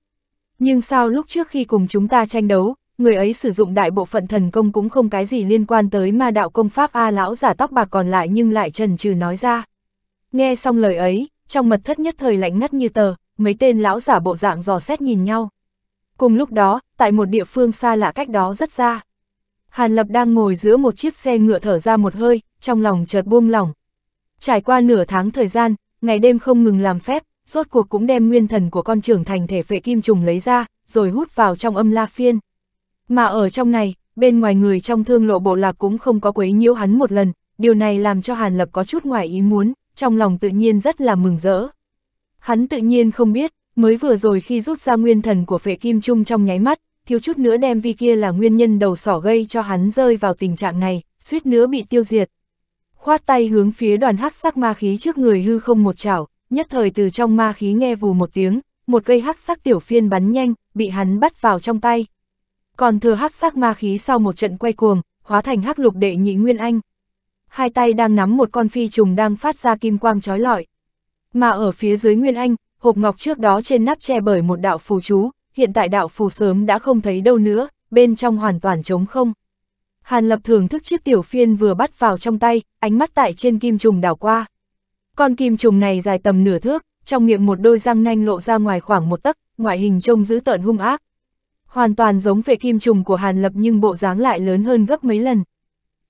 Nhưng sao lúc trước khi cùng chúng ta tranh đấu, người ấy sử dụng đại bộ phận thần công cũng không cái gì liên quan tới ma đạo công pháp A lão giả tóc bạc còn lại nhưng lại trần trừ nói ra. Nghe xong lời ấy, trong mật thất nhất thời lạnh ngắt như tờ, mấy tên lão giả bộ dạng dò xét nhìn nhau. Cùng lúc đó, tại một địa phương xa lạ cách đó rất xa. Hàn Lập đang ngồi giữa một chiếc xe ngựa thở ra một hơi, trong lòng chợt buông lỏng. Trải qua nửa tháng thời gian, ngày đêm không ngừng làm phép, rốt cuộc cũng đem nguyên thần của con trưởng thành thể phệ kim trùng lấy ra, rồi hút vào trong âm la phiên. Mà ở trong này, bên ngoài người trong thương lộ bộ lạc cũng không có quấy nhiễu hắn một lần, điều này làm cho Hàn Lập có chút ngoài ý muốn, trong lòng tự nhiên rất là mừng rỡ. Hắn tự nhiên không biết, mới vừa rồi khi rút ra nguyên thần của phệ kim trung trong nháy mắt, thiếu chút nữa đem vi kia là nguyên nhân đầu sỏ gây cho hắn rơi vào tình trạng này, suýt nữa bị tiêu diệt. Khoát tay hướng phía đoàn hắc sắc ma khí trước người hư không một chảo, nhất thời từ trong ma khí nghe vù một tiếng, một cây hắc sắc tiểu phiên bắn nhanh, bị hắn bắt vào trong tay. Còn thừa hắc sắc ma khí sau một trận quay cuồng, hóa thành hắc lục đệ nhị nguyên anh. Hai tay đang nắm một con phi trùng đang phát ra kim quang trói lọi. Mà ở phía dưới nguyên anh, hộp ngọc trước đó trên nắp che bởi một đạo phù chú, hiện tại đạo phù sớm đã không thấy đâu nữa, bên trong hoàn toàn trống không. Hàn lập thưởng thức chiếc tiểu phiên vừa bắt vào trong tay, ánh mắt tại trên kim trùng đảo qua. Con kim trùng này dài tầm nửa thước, trong miệng một đôi răng nanh lộ ra ngoài khoảng một tấc, ngoại hình trông dữ tợn hung ác. Hoàn toàn giống phệ kim trùng của Hàn Lập nhưng bộ dáng lại lớn hơn gấp mấy lần.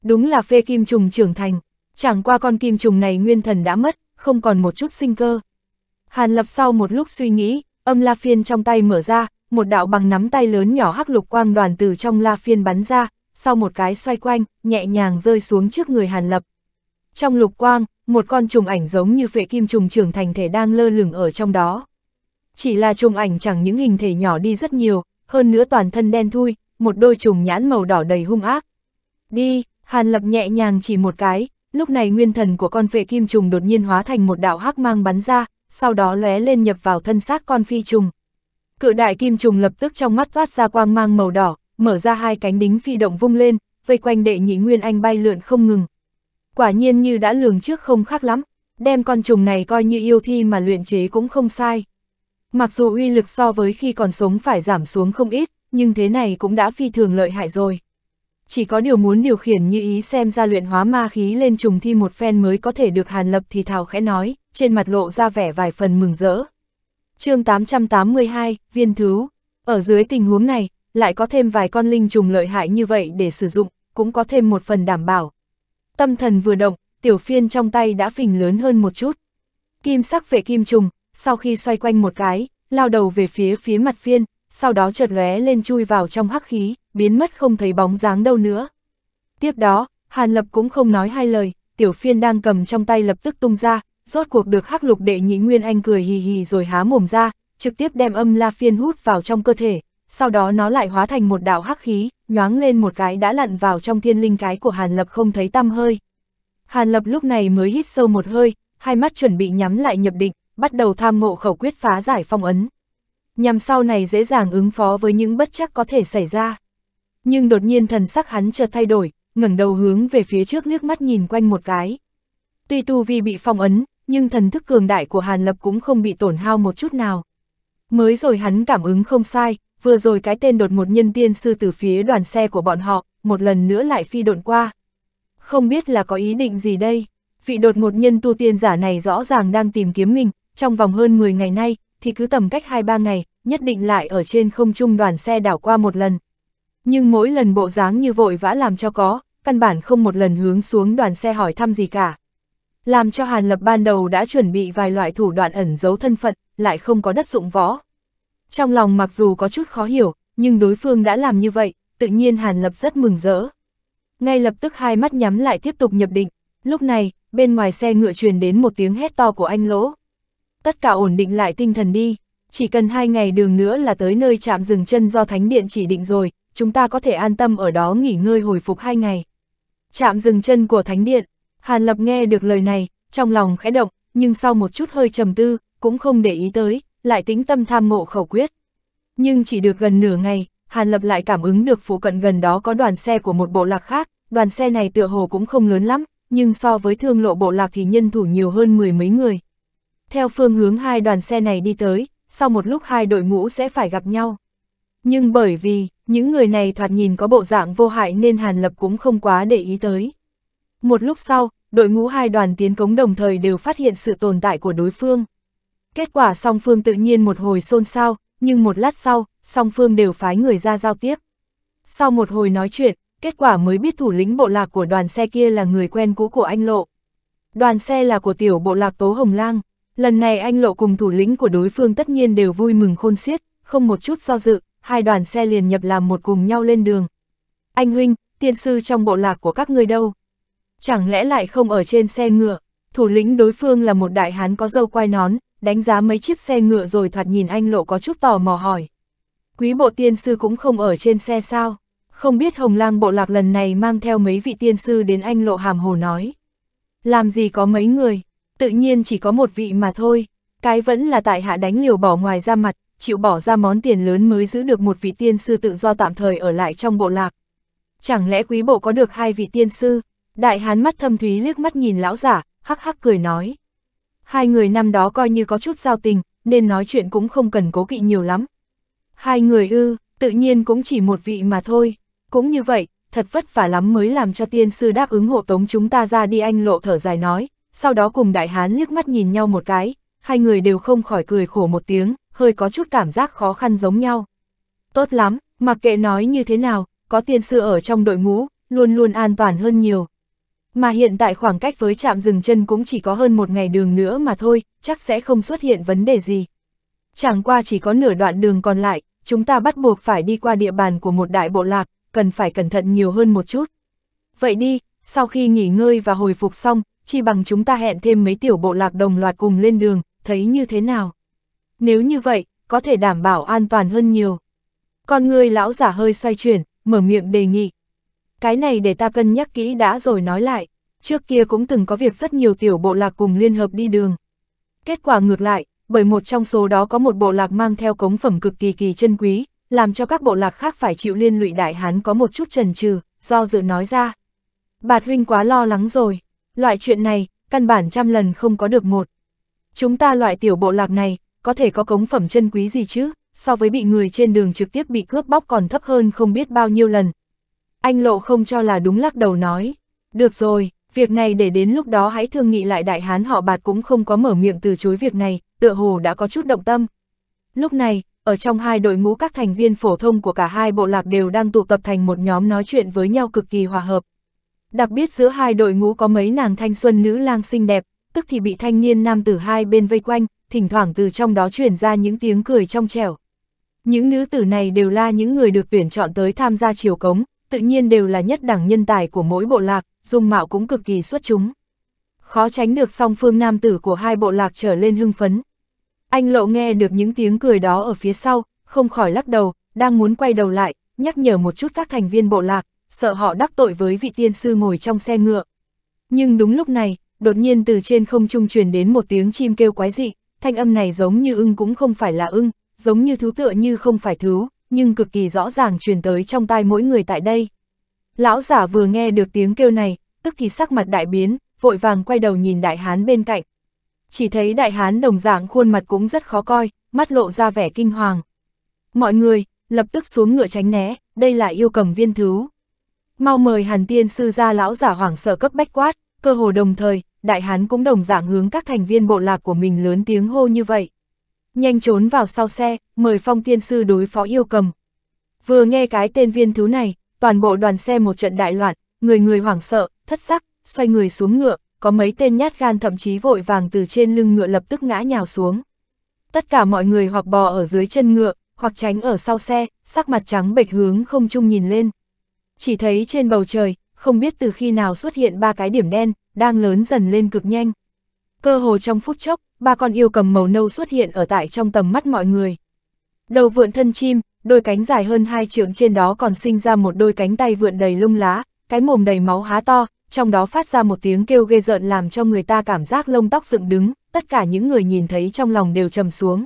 Đúng là phê kim trùng trưởng thành, chẳng qua con kim trùng này nguyên thần đã mất, không còn một chút sinh cơ. Hàn Lập sau một lúc suy nghĩ, âm la phiên trong tay mở ra, một đạo bằng nắm tay lớn nhỏ hắc lục quang đoàn từ trong la phiên bắn ra, sau một cái xoay quanh, nhẹ nhàng rơi xuống trước người Hàn Lập. Trong lục quang, một con trùng ảnh giống như phệ kim trùng trưởng thành thể đang lơ lửng ở trong đó. Chỉ là trùng ảnh chẳng những hình thể nhỏ đi rất nhiều, hơn nữa toàn thân đen thui, một đôi trùng nhãn màu đỏ đầy hung ác. Đi, Hàn Lập nhẹ nhàng chỉ một cái, lúc này nguyên thần của con phệ kim trùng đột nhiên hóa thành một đạo hắc mang bắn ra, sau đó lóe lên nhập vào thân xác con phi trùng. Cự đại kim trùng lập tức trong mắt toát ra quang mang màu đỏ, mở ra hai cánh đính phi động vung lên, vây quanh đệ nhị nguyên anh bay lượn không ngừng. Quả nhiên như đã lường trước không khác lắm, đem con trùng này coi như yêu thi mà luyện chế cũng không sai. Mặc dù uy lực so với khi còn sống phải giảm xuống không ít, nhưng thế này cũng đã phi thường lợi hại rồi. Chỉ có điều muốn điều khiển như ý xem ra luyện hóa ma khí lên trùng thi một phen mới có thể được hàn lập thì thảo khẽ nói, trên mặt lộ ra vẻ vài phần mừng rỡ chương 882, viên thứ Ở dưới tình huống này, lại có thêm vài con linh trùng lợi hại như vậy để sử dụng, cũng có thêm một phần đảm bảo. Tâm thần vừa động, tiểu phiên trong tay đã phình lớn hơn một chút. Kim sắc vệ kim trùng, sau khi xoay quanh một cái, lao đầu về phía phía mặt phiên, sau đó chợt lóe lên chui vào trong hắc khí, biến mất không thấy bóng dáng đâu nữa. Tiếp đó, Hàn Lập cũng không nói hai lời, tiểu phiên đang cầm trong tay lập tức tung ra, rốt cuộc được khắc lục đệ nhị Nguyên Anh cười hì hì rồi há mồm ra, trực tiếp đem âm la phiên hút vào trong cơ thể, sau đó nó lại hóa thành một đạo hắc khí, nhoáng lên một cái đã lặn vào trong thiên linh cái của Hàn Lập không thấy tăm hơi. Hàn Lập lúc này mới hít sâu một hơi, hai mắt chuẩn bị nhắm lại nhập định, bắt đầu tham ngộ khẩu quyết phá giải phong ấn. Nhằm sau này dễ dàng ứng phó với những bất chắc có thể xảy ra. Nhưng đột nhiên thần sắc hắn chợt thay đổi, ngẩng đầu hướng về phía trước liếc mắt nhìn quanh một cái. Tuy tu vi bị phong ấn, nhưng thần thức cường đại của Hàn Lập cũng không bị tổn hao một chút nào. Mới rồi hắn cảm ứng không sai, vừa rồi cái tên đột ngột nhân tiên sư từ phía đoàn xe của bọn họ, một lần nữa lại phi độn qua. Không biết là có ý định gì đây, vị đột ngột nhân tu tiên giả này rõ ràng đang tìm kiếm mình, trong vòng hơn 10 ngày nay, thì cứ tầm cách 2-3 ngày, nhất định lại ở trên không trung đoàn xe đảo qua một lần. Nhưng mỗi lần bộ dáng như vội vã làm cho có, căn bản không một lần hướng xuống đoàn xe hỏi thăm gì cả làm cho Hàn Lập ban đầu đã chuẩn bị vài loại thủ đoạn ẩn giấu thân phận, lại không có đất dụng võ. Trong lòng mặc dù có chút khó hiểu, nhưng đối phương đã làm như vậy, tự nhiên Hàn Lập rất mừng rỡ. Ngay lập tức hai mắt nhắm lại tiếp tục nhập định, lúc này, bên ngoài xe ngựa truyền đến một tiếng hét to của anh Lỗ. Tất cả ổn định lại tinh thần đi, chỉ cần hai ngày đường nữa là tới nơi chạm dừng chân do Thánh Điện chỉ định rồi, chúng ta có thể an tâm ở đó nghỉ ngơi hồi phục hai ngày. Chạm dừng chân của Thánh Điện Hàn Lập nghe được lời này, trong lòng khẽ động, nhưng sau một chút hơi trầm tư, cũng không để ý tới, lại tính tâm tham ngộ khẩu quyết. Nhưng chỉ được gần nửa ngày, Hàn Lập lại cảm ứng được phụ cận gần đó có đoàn xe của một bộ lạc khác, đoàn xe này tựa hồ cũng không lớn lắm, nhưng so với thương lộ bộ lạc thì nhân thủ nhiều hơn mười mấy người. Theo phương hướng hai đoàn xe này đi tới, sau một lúc hai đội ngũ sẽ phải gặp nhau. Nhưng bởi vì, những người này thoạt nhìn có bộ dạng vô hại nên Hàn Lập cũng không quá để ý tới. Một lúc sau, đội ngũ hai đoàn tiến cống đồng thời đều phát hiện sự tồn tại của đối phương. Kết quả song phương tự nhiên một hồi xôn xao, nhưng một lát sau, song phương đều phái người ra giao tiếp. Sau một hồi nói chuyện, kết quả mới biết thủ lĩnh bộ lạc của đoàn xe kia là người quen cũ của anh Lộ. Đoàn xe là của tiểu bộ lạc Tố Hồng Lang, lần này anh Lộ cùng thủ lĩnh của đối phương tất nhiên đều vui mừng khôn xiết, không một chút do dự, hai đoàn xe liền nhập làm một cùng nhau lên đường. Anh Huynh, tiên sư trong bộ lạc của các ngươi đâu? Chẳng lẽ lại không ở trên xe ngựa, thủ lĩnh đối phương là một đại hán có dâu quai nón, đánh giá mấy chiếc xe ngựa rồi thoạt nhìn anh lộ có chút tò mò hỏi. Quý bộ tiên sư cũng không ở trên xe sao? Không biết Hồng Lang bộ lạc lần này mang theo mấy vị tiên sư đến anh lộ hàm hồ nói. Làm gì có mấy người, tự nhiên chỉ có một vị mà thôi, cái vẫn là tại hạ đánh liều bỏ ngoài ra mặt, chịu bỏ ra món tiền lớn mới giữ được một vị tiên sư tự do tạm thời ở lại trong bộ lạc. Chẳng lẽ quý bộ có được hai vị tiên sư? Đại hán mắt thâm thúy liếc mắt nhìn lão giả, hắc hắc cười nói. Hai người năm đó coi như có chút giao tình, nên nói chuyện cũng không cần cố kỵ nhiều lắm. Hai người ư, tự nhiên cũng chỉ một vị mà thôi. Cũng như vậy, thật vất vả lắm mới làm cho tiên sư đáp ứng hộ tống chúng ta ra đi anh lộ thở dài nói. Sau đó cùng đại hán liếc mắt nhìn nhau một cái, hai người đều không khỏi cười khổ một tiếng, hơi có chút cảm giác khó khăn giống nhau. Tốt lắm, mặc kệ nói như thế nào, có tiên sư ở trong đội ngũ, luôn luôn an toàn hơn nhiều. Mà hiện tại khoảng cách với trạm dừng chân cũng chỉ có hơn một ngày đường nữa mà thôi, chắc sẽ không xuất hiện vấn đề gì. Chẳng qua chỉ có nửa đoạn đường còn lại, chúng ta bắt buộc phải đi qua địa bàn của một đại bộ lạc, cần phải cẩn thận nhiều hơn một chút. Vậy đi, sau khi nghỉ ngơi và hồi phục xong, chi bằng chúng ta hẹn thêm mấy tiểu bộ lạc đồng loạt cùng lên đường, thấy như thế nào? Nếu như vậy, có thể đảm bảo an toàn hơn nhiều. Con người lão giả hơi xoay chuyển, mở miệng đề nghị cái này để ta cân nhắc kỹ đã rồi nói lại, trước kia cũng từng có việc rất nhiều tiểu bộ lạc cùng liên hợp đi đường. Kết quả ngược lại, bởi một trong số đó có một bộ lạc mang theo cống phẩm cực kỳ kỳ chân quý, làm cho các bộ lạc khác phải chịu liên lụy đại hán có một chút trần trừ, do dự nói ra. Bạt huynh quá lo lắng rồi, loại chuyện này, căn bản trăm lần không có được một. Chúng ta loại tiểu bộ lạc này, có thể có cống phẩm chân quý gì chứ, so với bị người trên đường trực tiếp bị cướp bóc còn thấp hơn không biết bao nhiêu lần, anh Lộ không cho là đúng lắc đầu nói. Được rồi, việc này để đến lúc đó hãy thương nghị lại đại hán họ bạt cũng không có mở miệng từ chối việc này, tựa hồ đã có chút động tâm. Lúc này, ở trong hai đội ngũ các thành viên phổ thông của cả hai bộ lạc đều đang tụ tập thành một nhóm nói chuyện với nhau cực kỳ hòa hợp. Đặc biệt giữa hai đội ngũ có mấy nàng thanh xuân nữ lang xinh đẹp, tức thì bị thanh niên nam tử hai bên vây quanh, thỉnh thoảng từ trong đó truyền ra những tiếng cười trong trẻo. Những nữ tử này đều là những người được tuyển chọn tới tham gia chiều cống, tự nhiên đều là nhất đẳng nhân tài của mỗi bộ lạc, dung mạo cũng cực kỳ xuất chúng. Khó tránh được song phương nam tử của hai bộ lạc trở lên hưng phấn. Anh lộ nghe được những tiếng cười đó ở phía sau, không khỏi lắc đầu, đang muốn quay đầu lại, nhắc nhở một chút các thành viên bộ lạc, sợ họ đắc tội với vị tiên sư ngồi trong xe ngựa. Nhưng đúng lúc này, đột nhiên từ trên không trung truyền đến một tiếng chim kêu quái dị, thanh âm này giống như ưng cũng không phải là ưng, giống như thú tựa như không phải thú, nhưng cực kỳ rõ ràng truyền tới trong tai mỗi người tại đây. Lão giả vừa nghe được tiếng kêu này, tức thì sắc mặt đại biến, vội vàng quay đầu nhìn đại hán bên cạnh. Chỉ thấy đại hán đồng dạng khuôn mặt cũng rất khó coi, mắt lộ ra vẻ kinh hoàng. Mọi người, lập tức xuống ngựa tránh né, đây là yêu cầm viên thứ Mau mời hàn tiên sư ra lão giả hoảng sợ cấp bách quát, cơ hồ đồng thời, đại hán cũng đồng dạng hướng các thành viên bộ lạc của mình lớn tiếng hô như vậy nhanh trốn vào sau xe, mời phong tiên sư đối phó yêu cầm. Vừa nghe cái tên viên thú này, toàn bộ đoàn xe một trận đại loạn, người người hoảng sợ, thất sắc, xoay người xuống ngựa, có mấy tên nhát gan thậm chí vội vàng từ trên lưng ngựa lập tức ngã nhào xuống. Tất cả mọi người hoặc bò ở dưới chân ngựa, hoặc tránh ở sau xe, sắc mặt trắng bệch hướng không chung nhìn lên. Chỉ thấy trên bầu trời, không biết từ khi nào xuất hiện ba cái điểm đen, đang lớn dần lên cực nhanh. Cơ hồ trong phút chốc, ba con yêu cầm màu nâu xuất hiện ở tại trong tầm mắt mọi người. Đầu vượn thân chim, đôi cánh dài hơn hai trượng trên đó còn sinh ra một đôi cánh tay vượn đầy lông lá, cái mồm đầy máu há to, trong đó phát ra một tiếng kêu ghê rợn làm cho người ta cảm giác lông tóc dựng đứng, tất cả những người nhìn thấy trong lòng đều trầm xuống.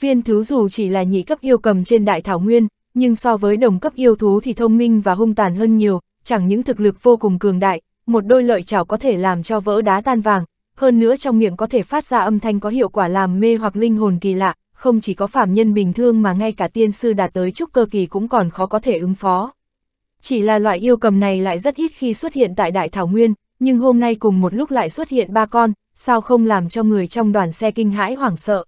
Viên thứ dù chỉ là nhị cấp yêu cầm trên đại thảo nguyên, nhưng so với đồng cấp yêu thú thì thông minh và hung tàn hơn nhiều, chẳng những thực lực vô cùng cường đại, một đôi lợi chảo có thể làm cho vỡ đá tan vàng, hơn nữa trong miệng có thể phát ra âm thanh có hiệu quả làm mê hoặc linh hồn kỳ lạ, không chỉ có phạm nhân bình thường mà ngay cả tiên sư đạt tới trúc cơ kỳ cũng còn khó có thể ứng phó. Chỉ là loại yêu cầm này lại rất ít khi xuất hiện tại Đại Thảo Nguyên, nhưng hôm nay cùng một lúc lại xuất hiện ba con, sao không làm cho người trong đoàn xe kinh hãi hoảng sợ.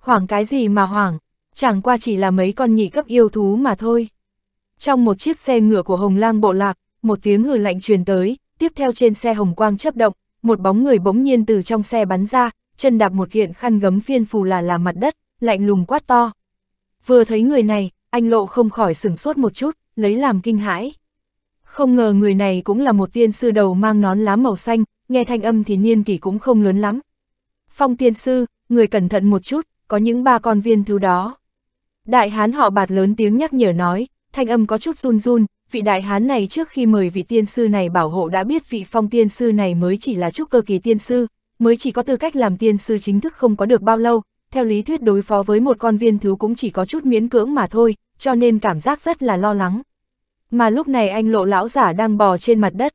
Hoảng cái gì mà hoảng, chẳng qua chỉ là mấy con nhị cấp yêu thú mà thôi. Trong một chiếc xe ngựa của Hồng Lang bộ lạc, một tiếng hừ lạnh truyền tới, tiếp theo trên xe hồng quang chấp động, một bóng người bỗng nhiên từ trong xe bắn ra, chân đạp một kiện khăn gấm phiên phù là là mặt đất, lạnh lùng quát to. Vừa thấy người này, anh Lộ không khỏi sửng sốt một chút, lấy làm kinh hãi. Không ngờ người này cũng là một tiên sư đầu mang nón lá màu xanh, nghe thanh âm thì niên kỷ cũng không lớn lắm. Phong tiên sư, người cẩn thận một chút, có những ba con viên thứ đó. Đại hán họ bạt lớn tiếng nhắc nhở nói, thanh âm có chút run run, vị đại hán này trước khi mời vị tiên sư này bảo hộ đã biết vị phong tiên sư này mới chỉ là trúc cơ kỳ tiên sư, mới chỉ có tư cách làm tiên sư chính thức không có được bao lâu, theo lý thuyết đối phó với một con viên thú cũng chỉ có chút miễn cưỡng mà thôi, cho nên cảm giác rất là lo lắng. Mà lúc này anh lộ lão giả đang bò trên mặt đất,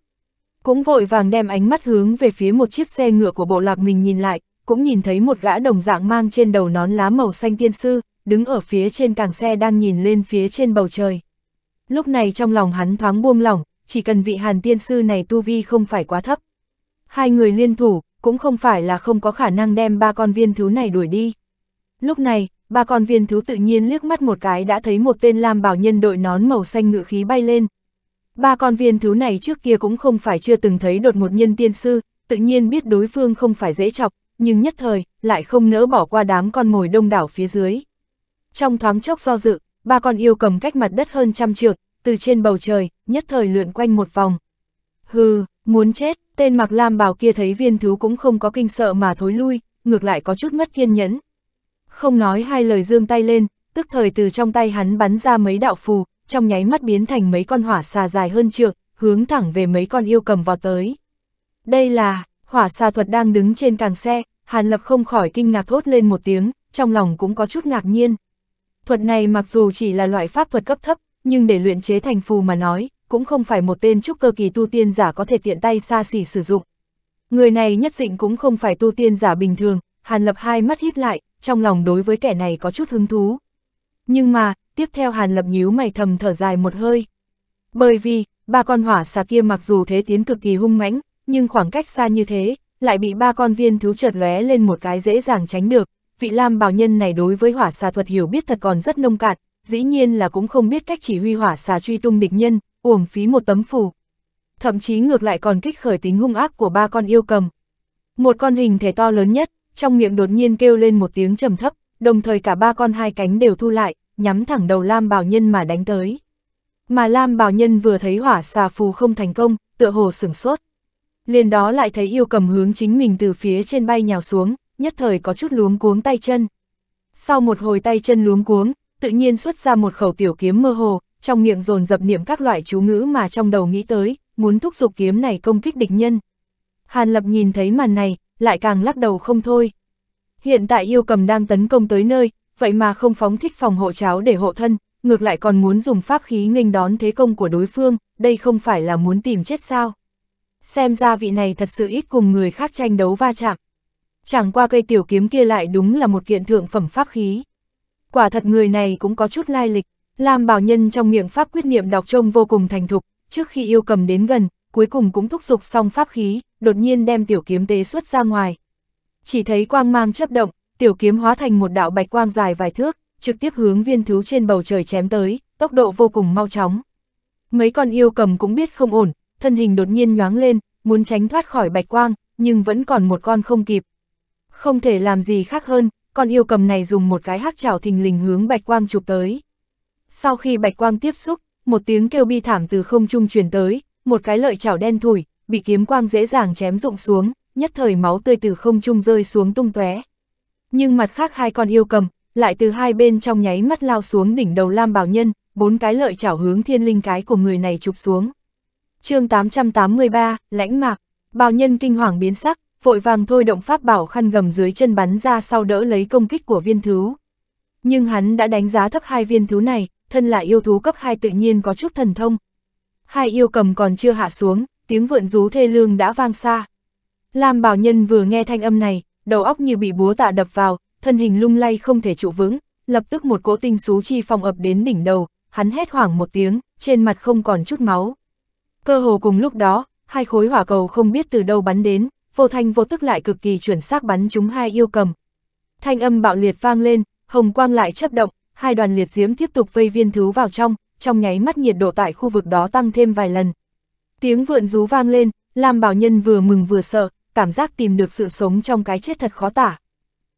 cũng vội vàng đem ánh mắt hướng về phía một chiếc xe ngựa của bộ lạc mình nhìn lại, cũng nhìn thấy một gã đồng dạng mang trên đầu nón lá màu xanh tiên sư, đứng ở phía trên càng xe đang nhìn lên phía trên bầu trời. Lúc này trong lòng hắn thoáng buông lỏng, chỉ cần vị hàn tiên sư này tu vi không phải quá thấp. Hai người liên thủ, cũng không phải là không có khả năng đem ba con viên thú này đuổi đi. Lúc này, ba con viên thú tự nhiên liếc mắt một cái đã thấy một tên lam bảo nhân đội nón màu xanh ngự khí bay lên. Ba con viên thú này trước kia cũng không phải chưa từng thấy đột ngột nhân tiên sư, tự nhiên biết đối phương không phải dễ chọc, nhưng nhất thời, lại không nỡ bỏ qua đám con mồi đông đảo phía dưới. Trong thoáng chốc do dự, ba con yêu cầm cách mặt đất hơn trăm trượng, từ trên bầu trời, nhất thời lượn quanh một vòng. Hừ, muốn chết, tên mặc lam bào kia thấy viên thú cũng không có kinh sợ mà thối lui, ngược lại có chút mất kiên nhẫn. Không nói hai lời dương tay lên, tức thời từ trong tay hắn bắn ra mấy đạo phù, trong nháy mắt biến thành mấy con hỏa xà dài hơn trượng, hướng thẳng về mấy con yêu cầm vào tới. Đây là, hỏa xà thuật đang đứng trên càng xe, Hàn Lập không khỏi kinh ngạc thốt lên một tiếng, trong lòng cũng có chút ngạc nhiên. Thuật này mặc dù chỉ là loại pháp thuật cấp thấp, nhưng để luyện chế thành phù mà nói, cũng không phải một tên trúc cơ kỳ tu tiên giả có thể tiện tay xa xỉ sử dụng. Người này nhất định cũng không phải tu tiên giả bình thường, Hàn Lập hai mắt híp lại, trong lòng đối với kẻ này có chút hứng thú. Nhưng mà, tiếp theo Hàn Lập nhíu mày thầm thở dài một hơi. Bởi vì, ba con hỏa xà kia mặc dù thế tiến cực kỳ hung mãnh, nhưng khoảng cách xa như thế, lại bị ba con viên thú chợt lóe lên một cái dễ dàng tránh được, vị Lam Bảo Nhân này đối với hỏa xà thuật hiểu biết thật còn rất nông cạn, dĩ nhiên là cũng không biết cách chỉ huy hỏa xà truy tung địch nhân, uổng phí một tấm phù. Thậm chí ngược lại còn kích khởi tính hung ác của ba con yêu cầm. Một con hình thể to lớn nhất, trong miệng đột nhiên kêu lên một tiếng trầm thấp, đồng thời cả ba con hai cánh đều thu lại, nhắm thẳng đầu Lam Bảo Nhân mà đánh tới. Mà Lam Bảo Nhân vừa thấy hỏa xà phù không thành công, tựa hồ sửng sốt. Liền đó lại thấy yêu cầm hướng chính mình từ phía trên bay nhào xuống, nhất thời có chút luống cuống tay chân. Sau một hồi tay chân luống cuống, tự nhiên xuất ra một khẩu tiểu kiếm mơ hồ, trong miệng dồn dập niệm các loại chú ngữ mà trong đầu nghĩ tới, muốn thúc giục kiếm này công kích địch nhân. Hàn Lập nhìn thấy màn này, lại càng lắc đầu không thôi. Hiện tại yêu cầm đang tấn công tới nơi, vậy mà không phóng thích phòng hộ cháo để hộ thân, ngược lại còn muốn dùng pháp khí nghênh đón thế công của đối phương, đây không phải là muốn tìm chết sao. Xem ra vị này thật sự ít cùng người khác tranh đấu va chạm chẳng qua cây tiểu kiếm kia lại đúng là một kiện thượng phẩm pháp khí. Quả thật người này cũng có chút lai lịch, Lam Bảo Nhân trong miệng pháp quyết niệm đọc trông vô cùng thành thục, trước khi yêu cầm đến gần, cuối cùng cũng thúc giục xong pháp khí, đột nhiên đem tiểu kiếm tế xuất ra ngoài. Chỉ thấy quang mang chấp động, tiểu kiếm hóa thành một đạo bạch quang dài vài thước, trực tiếp hướng viên thú trên bầu trời chém tới, tốc độ vô cùng mau chóng. Mấy con yêu cầm cũng biết không ổn, thân hình đột nhiên nhoáng lên, muốn tránh thoát khỏi bạch quang, nhưng vẫn còn một con không kịp, không thể làm gì khác hơn, con yêu cầm này dùng một cái hắc chảo thình lình hướng bạch quang chụp tới. Sau khi bạch quang tiếp xúc, một tiếng kêu bi thảm từ không trung truyền tới, một cái lợi chảo đen thủi, bị kiếm quang dễ dàng chém rụng xuống, nhất thời máu tươi từ không trung rơi xuống tung tóe. Nhưng mặt khác hai con yêu cầm, lại từ hai bên trong nháy mắt lao xuống đỉnh đầu Lam Bảo Nhân, bốn cái lợi chảo hướng thiên linh cái của người này chụp xuống. chương 883, Lãnh Mạc, Bảo Nhân kinh hoàng biến sắc, vội vàng thôi động pháp bảo khăn gầm dưới chân bắn ra sau đỡ lấy công kích của viên thú. Nhưng hắn đã đánh giá thấp hai viên thú này, thân là yêu thú cấp 2 tự nhiên có chút thần thông. Hai yêu cầm còn chưa hạ xuống, tiếng vượn rú thê lương đã vang xa. Lam Bảo Nhân vừa nghe thanh âm này, đầu óc như bị búa tạ đập vào, thân hình lung lay không thể trụ vững, lập tức một cỗ tinh xú chi phong ập đến đỉnh đầu, hắn hét hoảng một tiếng, trên mặt không còn chút máu. Cơ hồ cùng lúc đó, hai khối hỏa cầu không biết từ đâu bắn đến, vô thanh vô tức lại cực kỳ chuẩn xác bắn chúng hai yêu cầm. Thanh âm bạo liệt vang lên, hồng quang lại chấp động, hai đoàn liệt diễm tiếp tục vây viên thứ vào trong, trong nháy mắt nhiệt độ tại khu vực đó tăng thêm vài lần. Tiếng vượn rú vang lên, làm Bảo Nhân vừa mừng vừa sợ, cảm giác tìm được sự sống trong cái chết thật khó tả.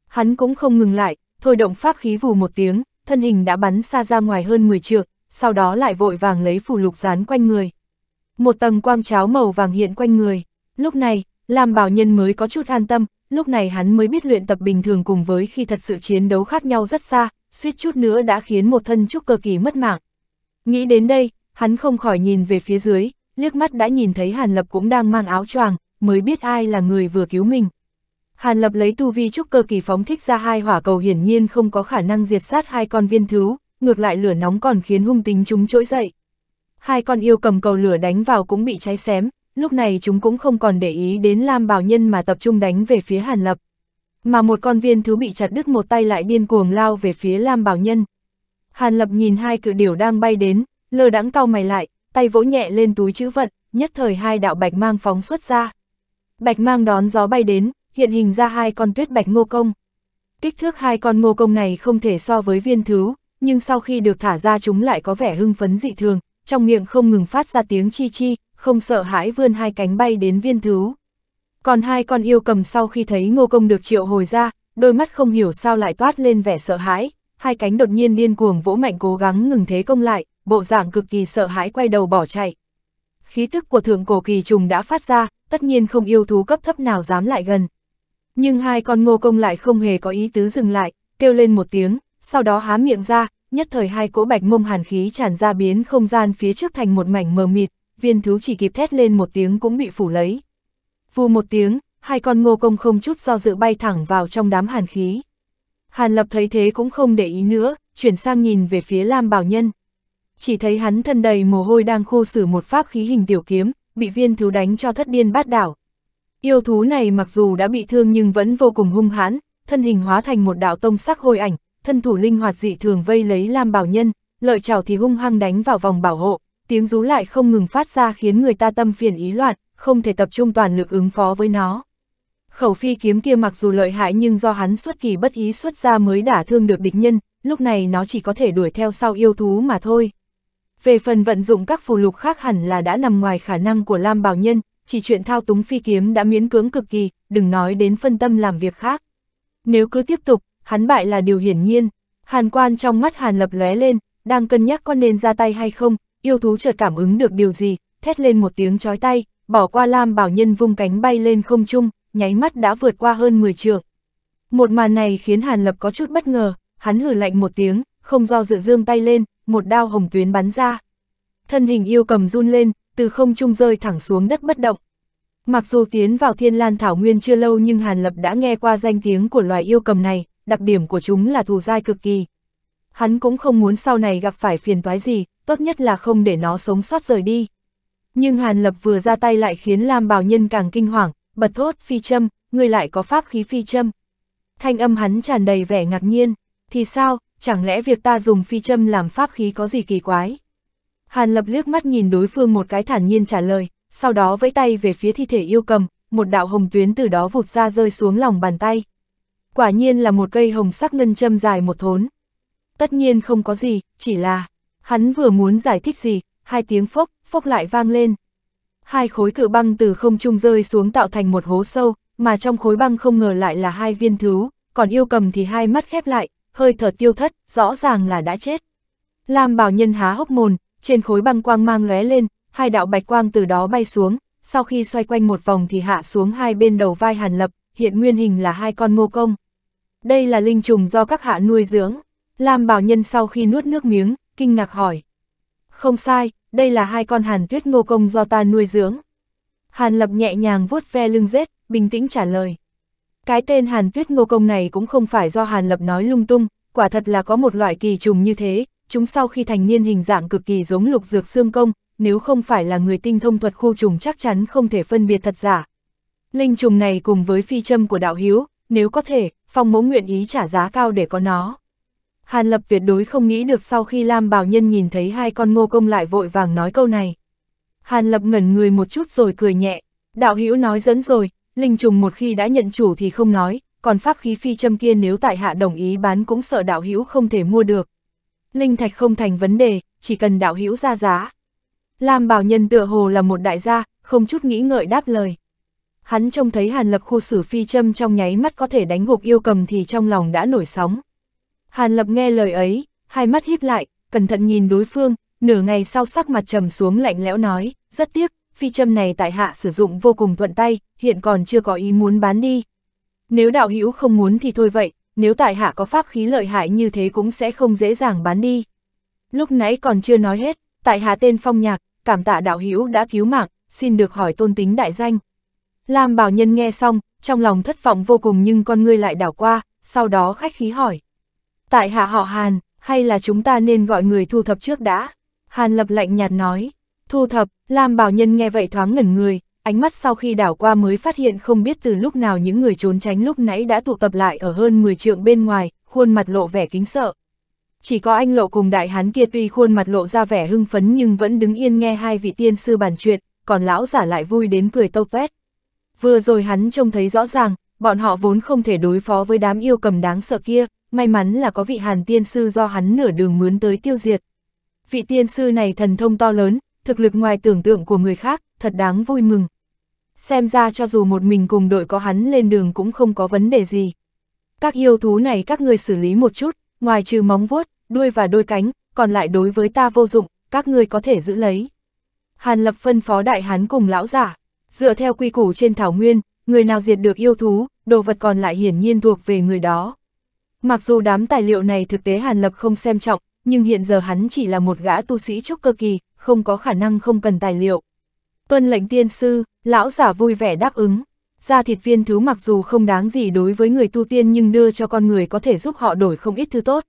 Hắn cũng không ngừng lại, thôi động pháp khí vù một tiếng, thân hình đã bắn xa ra ngoài hơn 10 trượng, sau đó lại vội vàng lấy phù lục dán quanh người. Một tầng quang cháo màu vàng hiện quanh người. Lúc này, làm bảo nhân mới có chút an tâm, lúc này hắn mới biết luyện tập bình thường cùng với khi thật sự chiến đấu khác nhau rất xa, suýt chút nữa đã khiến một thân trúc cơ kỳ mất mạng. Nghĩ đến đây, hắn không khỏi nhìn về phía dưới, liếc mắt đã nhìn thấy Hàn Lập cũng đang mang áo choàng, mới biết ai là người vừa cứu mình. Hàn Lập lấy tu vi trúc cơ kỳ phóng thích ra hai hỏa cầu hiển nhiên không có khả năng diệt sát hai con viên thú, ngược lại lửa nóng còn khiến hung tính chúng trỗi dậy. Hai con yêu cầm cầu lửa đánh vào cũng bị cháy xém, lúc này chúng cũng không còn để ý đến Lam Bảo Nhân mà tập trung đánh về phía Hàn Lập. Mà một con viên thứ bị chặt đứt một tay lại điên cuồng lao về phía Lam Bảo Nhân. Hàn Lập nhìn hai cự điểu đang bay đến, lơ đãng cau mày lại, tay vỗ nhẹ lên túi chữ vật nhất thời hai đạo bạch mang phóng xuất ra. Bạch mang đón gió bay đến, hiện hình ra hai con tuyết bạch ngô công. Kích thước hai con ngô công này không thể so với viên thứ, nhưng sau khi được thả ra chúng lại có vẻ hưng phấn dị thường, trong miệng không ngừng phát ra tiếng chi chi, không sợ hãi vươn hai cánh bay đến viên thứ, Còn hai con yêu cầm sau khi thấy ngô công được triệu hồi ra, đôi mắt không hiểu sao lại toát lên vẻ sợ hãi, hai cánh đột nhiên điên cuồng vỗ mạnh cố gắng ngừng thế công lại, bộ dạng cực kỳ sợ hãi quay đầu bỏ chạy. Khí tức của thượng cổ kỳ trùng đã phát ra, tất nhiên không yêu thú cấp thấp nào dám lại gần. Nhưng hai con ngô công lại không hề có ý tứ dừng lại, kêu lên một tiếng, sau đó há miệng ra, nhất thời hai cỗ bạch mông hàn khí tràn ra biến không gian phía trước thành một mảnh mờ mịt, viên thú chỉ kịp thét lên một tiếng cũng bị phủ lấy. Vù một tiếng, hai con ngô công không chút do dự bay thẳng vào trong đám hàn khí. Hàn lập thấy thế cũng không để ý nữa, chuyển sang nhìn về phía Lam Bảo Nhân. Chỉ thấy hắn thân đầy mồ hôi đang khô sử một pháp khí hình tiểu kiếm, bị viên thú đánh cho thất điên bát đảo. Yêu thú này mặc dù đã bị thương nhưng vẫn vô cùng hung hãn, thân hình hóa thành một đạo tông sắc hôi ảnh, thân thủ linh hoạt dị thường vây lấy Lam Bảo Nhân, lợi chảo thì hung hăng đánh vào vòng bảo hộ tiếng rú lại không ngừng phát ra khiến người ta tâm phiền ý loạn, không thể tập trung toàn lực ứng phó với nó. Khẩu phi kiếm kia mặc dù lợi hại nhưng do hắn xuất kỳ bất ý xuất ra mới đả thương được địch nhân, lúc này nó chỉ có thể đuổi theo sau yêu thú mà thôi. Về phần vận dụng các phù lục khác hẳn là đã nằm ngoài khả năng của Lam Bảo Nhân, chỉ chuyện thao túng phi kiếm đã miễn cưỡng cực kỳ, đừng nói đến phân tâm làm việc khác. Nếu cứ tiếp tục, hắn bại là điều hiển nhiên. Hàn quan trong mắt Hàn lập lóe lên, đang cân nhắc có nên ra tay hay không, yêu thú chợt cảm ứng được điều gì, thét lên một tiếng chói tay, bỏ qua Lam Bảo Nhân vung cánh bay lên không trung, nháy mắt đã vượt qua hơn 10 trường. Một màn này khiến Hàn Lập có chút bất ngờ, hắn hử lạnh một tiếng, không do dự dương tay lên, một đao hồng tuyến bắn ra. Thân hình yêu cầm run lên, từ không trung rơi thẳng xuống đất bất động. Mặc dù tiến vào thiên lan thảo nguyên chưa lâu nhưng Hàn Lập đã nghe qua danh tiếng của loài yêu cầm này, đặc điểm của chúng là thù dai cực kỳ, hắn cũng không muốn sau này gặp phải phiền toái gì, tốt nhất là không để nó sống sót rời đi. Nhưng Hàn Lập vừa ra tay lại khiến Lam Bảo Nhân càng kinh hoàng, bật thốt phi châm, người lại có pháp khí phi châm. Thanh âm hắn tràn đầy vẻ ngạc nhiên, thì sao, chẳng lẽ việc ta dùng phi châm làm pháp khí có gì kỳ quái? Hàn Lập liếc mắt nhìn đối phương một cái thản nhiên trả lời, sau đó vẫy tay về phía thi thể yêu cầm, một đạo hồng tuyến từ đó vụt ra rơi xuống lòng bàn tay. Quả nhiên là một cây hồng sắc ngân châm dài một thốn, Tất nhiên không có gì, chỉ là, hắn vừa muốn giải thích gì, hai tiếng phốc, phốc lại vang lên. Hai khối cự băng từ không trung rơi xuống tạo thành một hố sâu, mà trong khối băng không ngờ lại là hai viên thứ còn yêu cầm thì hai mắt khép lại, hơi thở tiêu thất, rõ ràng là đã chết. Lam bảo nhân há hốc mồn, trên khối băng quang mang lóe lên, hai đạo bạch quang từ đó bay xuống, sau khi xoay quanh một vòng thì hạ xuống hai bên đầu vai hàn lập, hiện nguyên hình là hai con ngô công. Đây là linh trùng do các hạ nuôi dưỡng. Lam Bảo Nhân sau khi nuốt nước miếng, kinh ngạc hỏi. Không sai, đây là hai con hàn tuyết ngô công do ta nuôi dưỡng. Hàn Lập nhẹ nhàng vuốt ve lưng rết, bình tĩnh trả lời. Cái tên hàn tuyết ngô công này cũng không phải do Hàn Lập nói lung tung, quả thật là có một loại kỳ trùng như thế, chúng sau khi thành niên hình dạng cực kỳ giống lục dược xương công, nếu không phải là người tinh thông thuật khu trùng chắc chắn không thể phân biệt thật giả. Linh trùng này cùng với phi châm của đạo hiếu, nếu có thể, phong mẫu nguyện ý trả giá cao để có nó. Hàn Lập tuyệt đối không nghĩ được sau khi Lam Bảo Nhân nhìn thấy hai con ngô công lại vội vàng nói câu này. Hàn Lập ngẩn người một chút rồi cười nhẹ, đạo hữu nói dẫn rồi, linh trùng một khi đã nhận chủ thì không nói, còn pháp khí phi châm kia nếu tại hạ đồng ý bán cũng sợ đạo hữu không thể mua được. Linh thạch không thành vấn đề, chỉ cần đạo hữu ra giá. Lam Bảo Nhân tựa hồ là một đại gia, không chút nghĩ ngợi đáp lời. Hắn trông thấy Hàn Lập khu xử phi châm trong nháy mắt có thể đánh gục yêu cầm thì trong lòng đã nổi sóng. Hàn Lập nghe lời ấy, hai mắt híp lại, cẩn thận nhìn đối phương, nửa ngày sau sắc mặt trầm xuống lạnh lẽo nói, rất tiếc, phi châm này tại hạ sử dụng vô cùng thuận tay, hiện còn chưa có ý muốn bán đi. Nếu đạo hữu không muốn thì thôi vậy, nếu tại hạ có pháp khí lợi hại như thế cũng sẽ không dễ dàng bán đi. Lúc nãy còn chưa nói hết, tại hạ tên Phong Nhạc, cảm tạ đạo hữu đã cứu mạng, xin được hỏi tôn tính đại danh. Lam Bảo Nhân nghe xong, trong lòng thất vọng vô cùng nhưng con ngươi lại đảo qua, sau đó khách khí hỏi, Tại hạ họ Hàn, hay là chúng ta nên gọi người thu thập trước đã? Hàn lập lạnh nhạt nói. Thu thập, Lam Bảo Nhân nghe vậy thoáng ngẩn người, ánh mắt sau khi đảo qua mới phát hiện không biết từ lúc nào những người trốn tránh lúc nãy đã tụ tập lại ở hơn 10 trượng bên ngoài, khuôn mặt lộ vẻ kính sợ. Chỉ có anh lộ cùng đại hán kia tuy khuôn mặt lộ ra vẻ hưng phấn nhưng vẫn đứng yên nghe hai vị tiên sư bàn chuyện, còn lão giả lại vui đến cười tâu tuét. Vừa rồi hắn trông thấy rõ ràng, bọn họ vốn không thể đối phó với đám yêu cầm đáng sợ kia, may mắn là có vị hàn tiên sư do hắn nửa đường mướn tới tiêu diệt. Vị tiên sư này thần thông to lớn, thực lực ngoài tưởng tượng của người khác, thật đáng vui mừng. Xem ra cho dù một mình cùng đội có hắn lên đường cũng không có vấn đề gì. Các yêu thú này các người xử lý một chút, ngoài trừ móng vuốt, đuôi và đôi cánh, còn lại đối với ta vô dụng, các người có thể giữ lấy. Hàn lập phân phó đại hắn cùng lão giả, dựa theo quy củ trên thảo nguyên, người nào diệt được yêu thú, đồ vật còn lại hiển nhiên thuộc về người đó. Mặc dù đám tài liệu này thực tế Hàn Lập không xem trọng, nhưng hiện giờ hắn chỉ là một gã tu sĩ trúc cơ kỳ, không có khả năng không cần tài liệu. Tuân lệnh tiên sư, lão giả vui vẻ đáp ứng. gia thịt viên thứ mặc dù không đáng gì đối với người tu tiên nhưng đưa cho con người có thể giúp họ đổi không ít thứ tốt.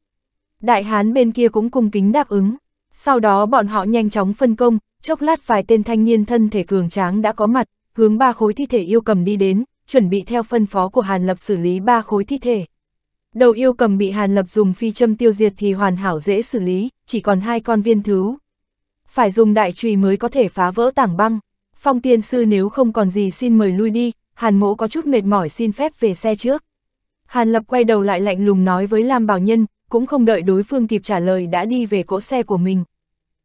Đại hán bên kia cũng cung kính đáp ứng. Sau đó bọn họ nhanh chóng phân công, chốc lát vài tên thanh niên thân thể cường tráng đã có mặt, hướng ba khối thi thể yêu cầm đi đến, chuẩn bị theo phân phó của Hàn Lập xử lý ba khối thi thể. Đầu yêu cầm bị Hàn Lập dùng phi châm tiêu diệt thì hoàn hảo dễ xử lý, chỉ còn hai con viên thứ Phải dùng đại trùy mới có thể phá vỡ tảng băng. Phong tiên sư nếu không còn gì xin mời lui đi, Hàn mỗ có chút mệt mỏi xin phép về xe trước. Hàn Lập quay đầu lại lạnh lùng nói với Lam Bảo Nhân, cũng không đợi đối phương kịp trả lời đã đi về cỗ xe của mình.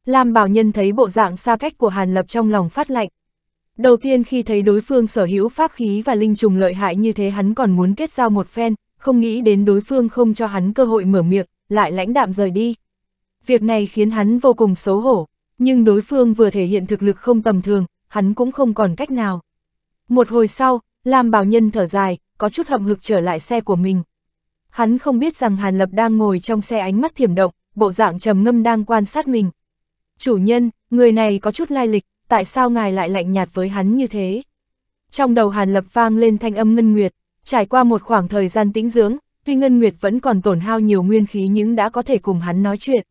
Lam Bảo Nhân thấy bộ dạng xa cách của Hàn Lập trong lòng phát lạnh. Đầu tiên khi thấy đối phương sở hữu pháp khí và linh trùng lợi hại như thế hắn còn muốn kết giao một phen, không nghĩ đến đối phương không cho hắn cơ hội mở miệng, lại lãnh đạm rời đi. Việc này khiến hắn vô cùng xấu hổ, nhưng đối phương vừa thể hiện thực lực không tầm thường, hắn cũng không còn cách nào. Một hồi sau, Lam Bảo Nhân thở dài, có chút hậm hực trở lại xe của mình. Hắn không biết rằng Hàn Lập đang ngồi trong xe ánh mắt thiểm động, bộ dạng trầm ngâm đang quan sát mình. Chủ nhân, người này có chút lai lịch, tại sao ngài lại lạnh nhạt với hắn như thế? Trong đầu Hàn Lập vang lên thanh âm ngân nguyệt, Trải qua một khoảng thời gian tĩnh dưỡng, tuy Ngân Nguyệt vẫn còn tổn hao nhiều nguyên khí nhưng đã có thể cùng hắn nói chuyện.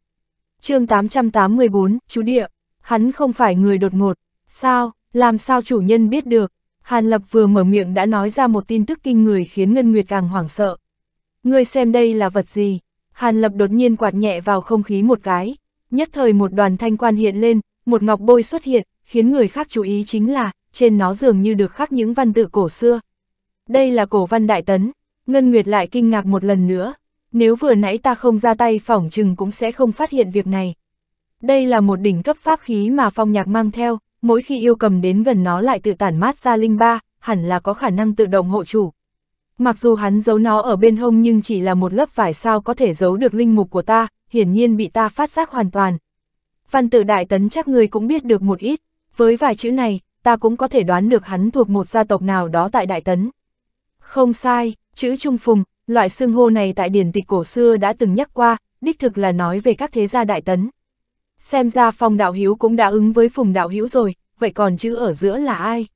chương 884, chú địa, hắn không phải người đột ngột, sao, làm sao chủ nhân biết được, Hàn Lập vừa mở miệng đã nói ra một tin tức kinh người khiến Ngân Nguyệt càng hoảng sợ. Ngươi xem đây là vật gì? Hàn Lập đột nhiên quạt nhẹ vào không khí một cái, nhất thời một đoàn thanh quan hiện lên, một ngọc bôi xuất hiện, khiến người khác chú ý chính là, trên nó dường như được khắc những văn tự cổ xưa, đây là cổ văn đại tấn, Ngân Nguyệt lại kinh ngạc một lần nữa, nếu vừa nãy ta không ra tay phỏng chừng cũng sẽ không phát hiện việc này. Đây là một đỉnh cấp pháp khí mà phong nhạc mang theo, mỗi khi yêu cầm đến gần nó lại tự tản mát ra linh ba, hẳn là có khả năng tự động hộ chủ. Mặc dù hắn giấu nó ở bên hông nhưng chỉ là một lớp vải sao có thể giấu được linh mục của ta, hiển nhiên bị ta phát giác hoàn toàn. Văn tự đại tấn chắc người cũng biết được một ít, với vài chữ này, ta cũng có thể đoán được hắn thuộc một gia tộc nào đó tại đại tấn. Không sai, chữ trung phùng, loại xưng hô này tại điển tịch cổ xưa đã từng nhắc qua, đích thực là nói về các thế gia đại tấn. Xem ra phong đạo hiếu cũng đã ứng với phùng đạo hiếu rồi, vậy còn chữ ở giữa là ai?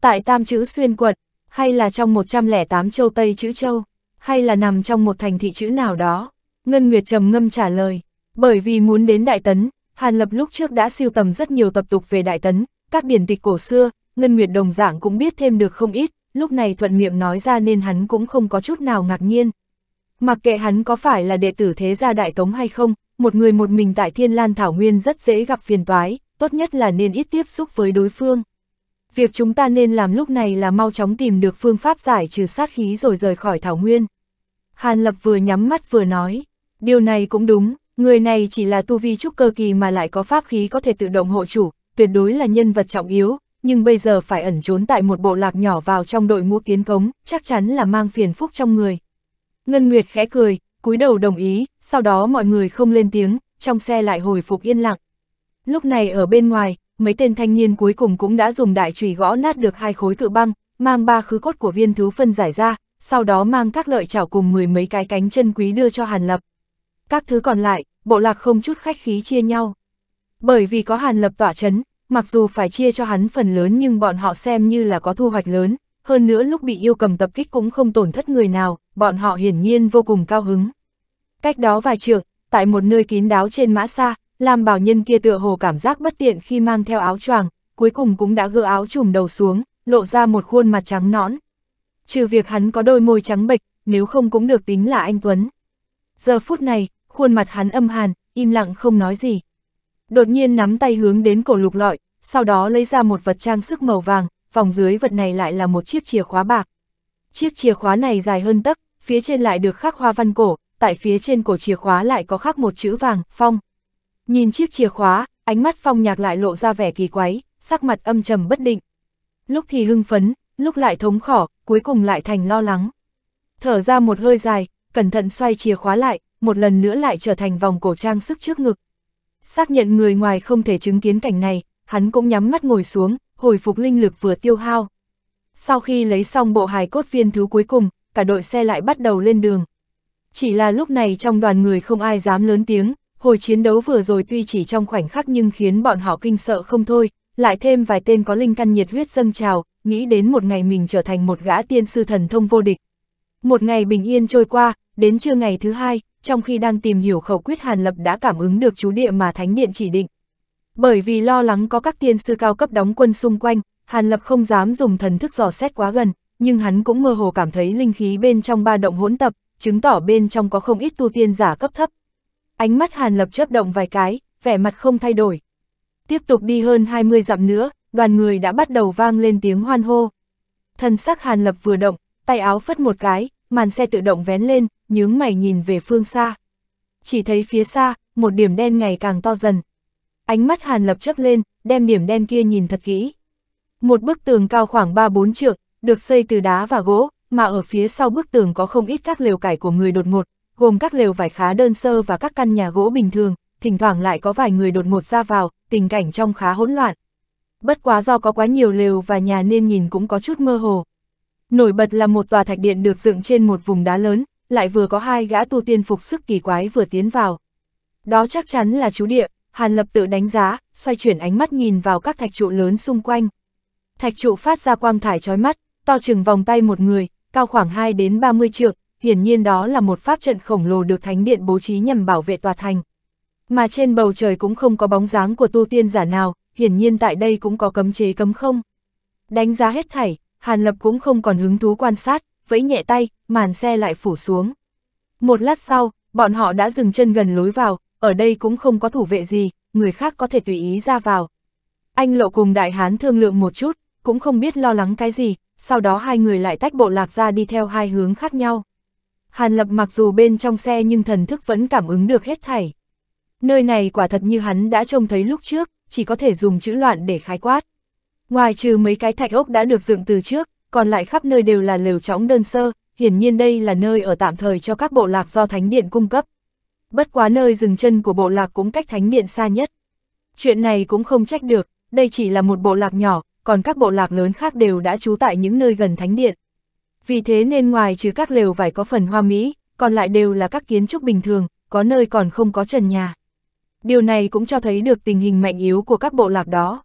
Tại tam chữ xuyên quật, hay là trong 108 châu Tây chữ châu, hay là nằm trong một thành thị chữ nào đó? Ngân Nguyệt trầm ngâm trả lời, bởi vì muốn đến Đại Tấn, Hàn Lập lúc trước đã siêu tầm rất nhiều tập tục về Đại Tấn, các điển tịch cổ xưa, Ngân Nguyệt đồng dạng cũng biết thêm được không ít, lúc này thuận miệng nói ra nên hắn cũng không có chút nào ngạc nhiên. Mặc kệ hắn có phải là đệ tử thế gia đại tống hay không, một người một mình tại thiên lan thảo nguyên rất dễ gặp phiền toái, tốt nhất là nên ít tiếp xúc với đối phương. Việc chúng ta nên làm lúc này là mau chóng tìm được phương pháp giải trừ sát khí rồi rời khỏi thảo nguyên. Hàn Lập vừa nhắm mắt vừa nói, điều này cũng đúng, người này chỉ là tu vi trúc cơ kỳ mà lại có pháp khí có thể tự động hộ chủ, tuyệt đối là nhân vật trọng yếu, nhưng bây giờ phải ẩn trốn tại một bộ lạc nhỏ vào trong đội ngũ tiến cống, chắc chắn là mang phiền phúc trong người. Ngân Nguyệt khẽ cười, cúi đầu đồng ý, sau đó mọi người không lên tiếng, trong xe lại hồi phục yên lặng. Lúc này ở bên ngoài, mấy tên thanh niên cuối cùng cũng đã dùng đại chùy gõ nát được hai khối cự băng, mang ba khứ cốt của viên thứ phân giải ra, sau đó mang các lợi chảo cùng mười mấy cái cánh chân quý đưa cho Hàn Lập. Các thứ còn lại, bộ lạc không chút khách khí chia nhau. Bởi vì có Hàn Lập tỏa chấn, mặc dù phải chia cho hắn phần lớn nhưng bọn họ xem như là có thu hoạch lớn, hơn nữa lúc bị yêu cầm tập kích cũng không tổn thất người nào, bọn họ hiển nhiên vô cùng cao hứng. Cách đó vài trượng, tại một nơi kín đáo trên mã xa, làm bảo nhân kia tựa hồ cảm giác bất tiện khi mang theo áo choàng, cuối cùng cũng đã gỡ áo trùm đầu xuống, lộ ra một khuôn mặt trắng nõn. Trừ việc hắn có đôi môi trắng bệch, nếu không cũng được tính là anh Tuấn. Giờ phút này, khuôn mặt hắn âm hàn, im lặng không nói gì đột nhiên nắm tay hướng đến cổ lục lọi, sau đó lấy ra một vật trang sức màu vàng, vòng dưới vật này lại là một chiếc chìa khóa bạc. Chiếc chìa khóa này dài hơn tấc, phía trên lại được khắc hoa văn cổ, tại phía trên cổ chìa khóa lại có khắc một chữ vàng, phong. Nhìn chiếc chìa khóa, ánh mắt phong nhạc lại lộ ra vẻ kỳ quái, sắc mặt âm trầm bất định. Lúc thì hưng phấn, lúc lại thống khổ, cuối cùng lại thành lo lắng. Thở ra một hơi dài, cẩn thận xoay chìa khóa lại, một lần nữa lại trở thành vòng cổ trang sức trước ngực. Xác nhận người ngoài không thể chứng kiến cảnh này, hắn cũng nhắm mắt ngồi xuống, hồi phục linh lực vừa tiêu hao. Sau khi lấy xong bộ hài cốt viên thứ cuối cùng, cả đội xe lại bắt đầu lên đường. Chỉ là lúc này trong đoàn người không ai dám lớn tiếng, hồi chiến đấu vừa rồi tuy chỉ trong khoảnh khắc nhưng khiến bọn họ kinh sợ không thôi, lại thêm vài tên có linh căn nhiệt huyết dâng trào, nghĩ đến một ngày mình trở thành một gã tiên sư thần thông vô địch. Một ngày bình yên trôi qua, Đến trưa ngày thứ hai, trong khi đang tìm hiểu khẩu quyết Hàn Lập đã cảm ứng được chú địa mà Thánh Điện chỉ định. Bởi vì lo lắng có các tiên sư cao cấp đóng quân xung quanh, Hàn Lập không dám dùng thần thức dò xét quá gần, nhưng hắn cũng mơ hồ cảm thấy linh khí bên trong ba động hỗn tập, chứng tỏ bên trong có không ít tu tiên giả cấp thấp. Ánh mắt Hàn Lập chớp động vài cái, vẻ mặt không thay đổi. Tiếp tục đi hơn 20 dặm nữa, đoàn người đã bắt đầu vang lên tiếng hoan hô. Thần sắc Hàn Lập vừa động, tay áo phất một cái, màn xe tự động vén lên, nhướng mày nhìn về phương xa. Chỉ thấy phía xa, một điểm đen ngày càng to dần. Ánh mắt Hàn Lập chớp lên, đem điểm đen kia nhìn thật kỹ. Một bức tường cao khoảng 3-4 trượng, được xây từ đá và gỗ, mà ở phía sau bức tường có không ít các lều cải của người đột ngột, gồm các lều vải khá đơn sơ và các căn nhà gỗ bình thường, thỉnh thoảng lại có vài người đột ngột ra vào, tình cảnh trong khá hỗn loạn. Bất quá do có quá nhiều lều và nhà nên nhìn cũng có chút mơ hồ. Nổi bật là một tòa thạch điện được dựng trên một vùng đá lớn, lại vừa có hai gã tu tiên phục sức kỳ quái vừa tiến vào. Đó chắc chắn là chú địa, Hàn Lập tự đánh giá, xoay chuyển ánh mắt nhìn vào các thạch trụ lớn xung quanh. Thạch trụ phát ra quang thải chói mắt, to chừng vòng tay một người, cao khoảng 2 đến 30 trượng, hiển nhiên đó là một pháp trận khổng lồ được thánh điện bố trí nhằm bảo vệ tòa thành. Mà trên bầu trời cũng không có bóng dáng của tu tiên giả nào, hiển nhiên tại đây cũng có cấm chế cấm không. Đánh giá hết thảy, Hàn Lập cũng không còn hứng thú quan sát, vẫy nhẹ tay, màn xe lại phủ xuống. Một lát sau, bọn họ đã dừng chân gần lối vào, ở đây cũng không có thủ vệ gì, người khác có thể tùy ý ra vào. Anh lộ cùng đại hán thương lượng một chút, cũng không biết lo lắng cái gì, sau đó hai người lại tách bộ lạc ra đi theo hai hướng khác nhau. Hàn lập mặc dù bên trong xe nhưng thần thức vẫn cảm ứng được hết thảy. Nơi này quả thật như hắn đã trông thấy lúc trước, chỉ có thể dùng chữ loạn để khái quát. Ngoài trừ mấy cái thạch ốc đã được dựng từ trước, còn lại khắp nơi đều là lều trống đơn sơ, hiển nhiên đây là nơi ở tạm thời cho các bộ lạc do thánh điện cung cấp. Bất quá nơi dừng chân của bộ lạc cũng cách thánh điện xa nhất. Chuyện này cũng không trách được, đây chỉ là một bộ lạc nhỏ, còn các bộ lạc lớn khác đều đã trú tại những nơi gần thánh điện. Vì thế nên ngoài trừ các lều vải có phần hoa mỹ, còn lại đều là các kiến trúc bình thường, có nơi còn không có trần nhà. Điều này cũng cho thấy được tình hình mạnh yếu của các bộ lạc đó.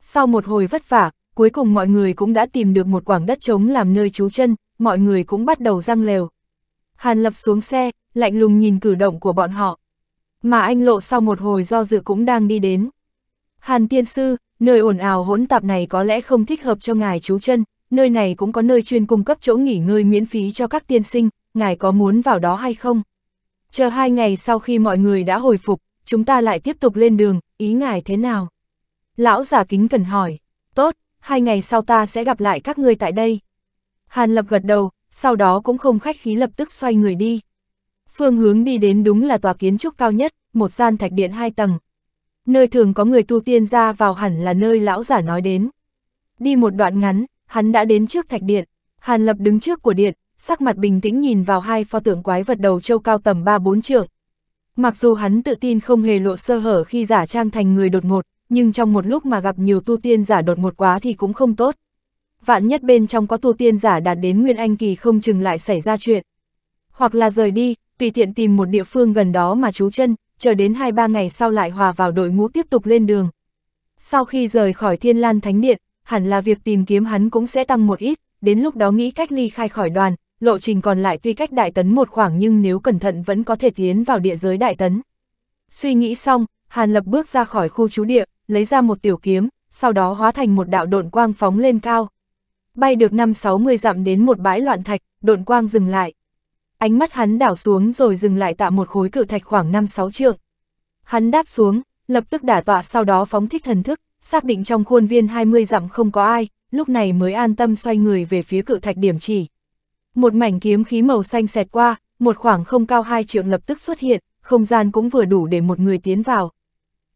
Sau một hồi vất vả, cuối cùng mọi người cũng đã tìm được một quảng đất trống làm nơi trú chân, mọi người cũng bắt đầu răng lều. Hàn Lập xuống xe, lạnh lùng nhìn cử động của bọn họ. Mà anh lộ sau một hồi do dự cũng đang đi đến. Hàn Tiên Sư, nơi ồn ào hỗn tạp này có lẽ không thích hợp cho ngài trú chân, nơi này cũng có nơi chuyên cung cấp chỗ nghỉ ngơi miễn phí cho các tiên sinh, ngài có muốn vào đó hay không? Chờ hai ngày sau khi mọi người đã hồi phục, chúng ta lại tiếp tục lên đường, ý ngài thế nào? Lão giả kính cần hỏi, tốt, hai ngày sau ta sẽ gặp lại các ngươi tại đây. Hàn Lập gật đầu, sau đó cũng không khách khí lập tức xoay người đi. Phương hướng đi đến đúng là tòa kiến trúc cao nhất, một gian thạch điện hai tầng. Nơi thường có người tu tiên ra vào hẳn là nơi lão giả nói đến. Đi một đoạn ngắn, hắn đã đến trước thạch điện. Hàn Lập đứng trước của điện, sắc mặt bình tĩnh nhìn vào hai pho tượng quái vật đầu châu cao tầm 3-4 trượng. Mặc dù hắn tự tin không hề lộ sơ hở khi giả trang thành người đột ngột, nhưng trong một lúc mà gặp nhiều tu tiên giả đột ngột quá thì cũng không tốt. Vạn nhất bên trong có tu tiên giả đạt đến Nguyên Anh Kỳ không chừng lại xảy ra chuyện. Hoặc là rời đi, tùy tiện tìm một địa phương gần đó mà trú chân, chờ đến 2-3 ngày sau lại hòa vào đội ngũ tiếp tục lên đường. Sau khi rời khỏi Thiên Lan Thánh Điện, hẳn là việc tìm kiếm hắn cũng sẽ tăng một ít, đến lúc đó nghĩ cách ly khai khỏi đoàn, lộ trình còn lại tuy cách đại tấn một khoảng nhưng nếu cẩn thận vẫn có thể tiến vào địa giới đại tấn. Suy nghĩ xong, Hàn Lập bước ra khỏi khu trú địa, lấy ra một tiểu kiếm, sau đó hóa thành một đạo độn quang phóng lên cao. Bay được 5-60 dặm đến một bãi loạn thạch, độn quang dừng lại. Ánh mắt hắn đảo xuống rồi dừng lại tạo một khối cự thạch khoảng 5-6 trượng. Hắn đáp xuống, lập tức đả tọa sau đó phóng thích thần thức, xác định trong khuôn viên 20 dặm không có ai, lúc này mới an tâm xoay người về phía cự thạch điểm chỉ. Một mảnh kiếm khí màu xanh xẹt qua, một khoảng không cao hai trượng lập tức xuất hiện, không gian cũng vừa đủ để một người tiến vào.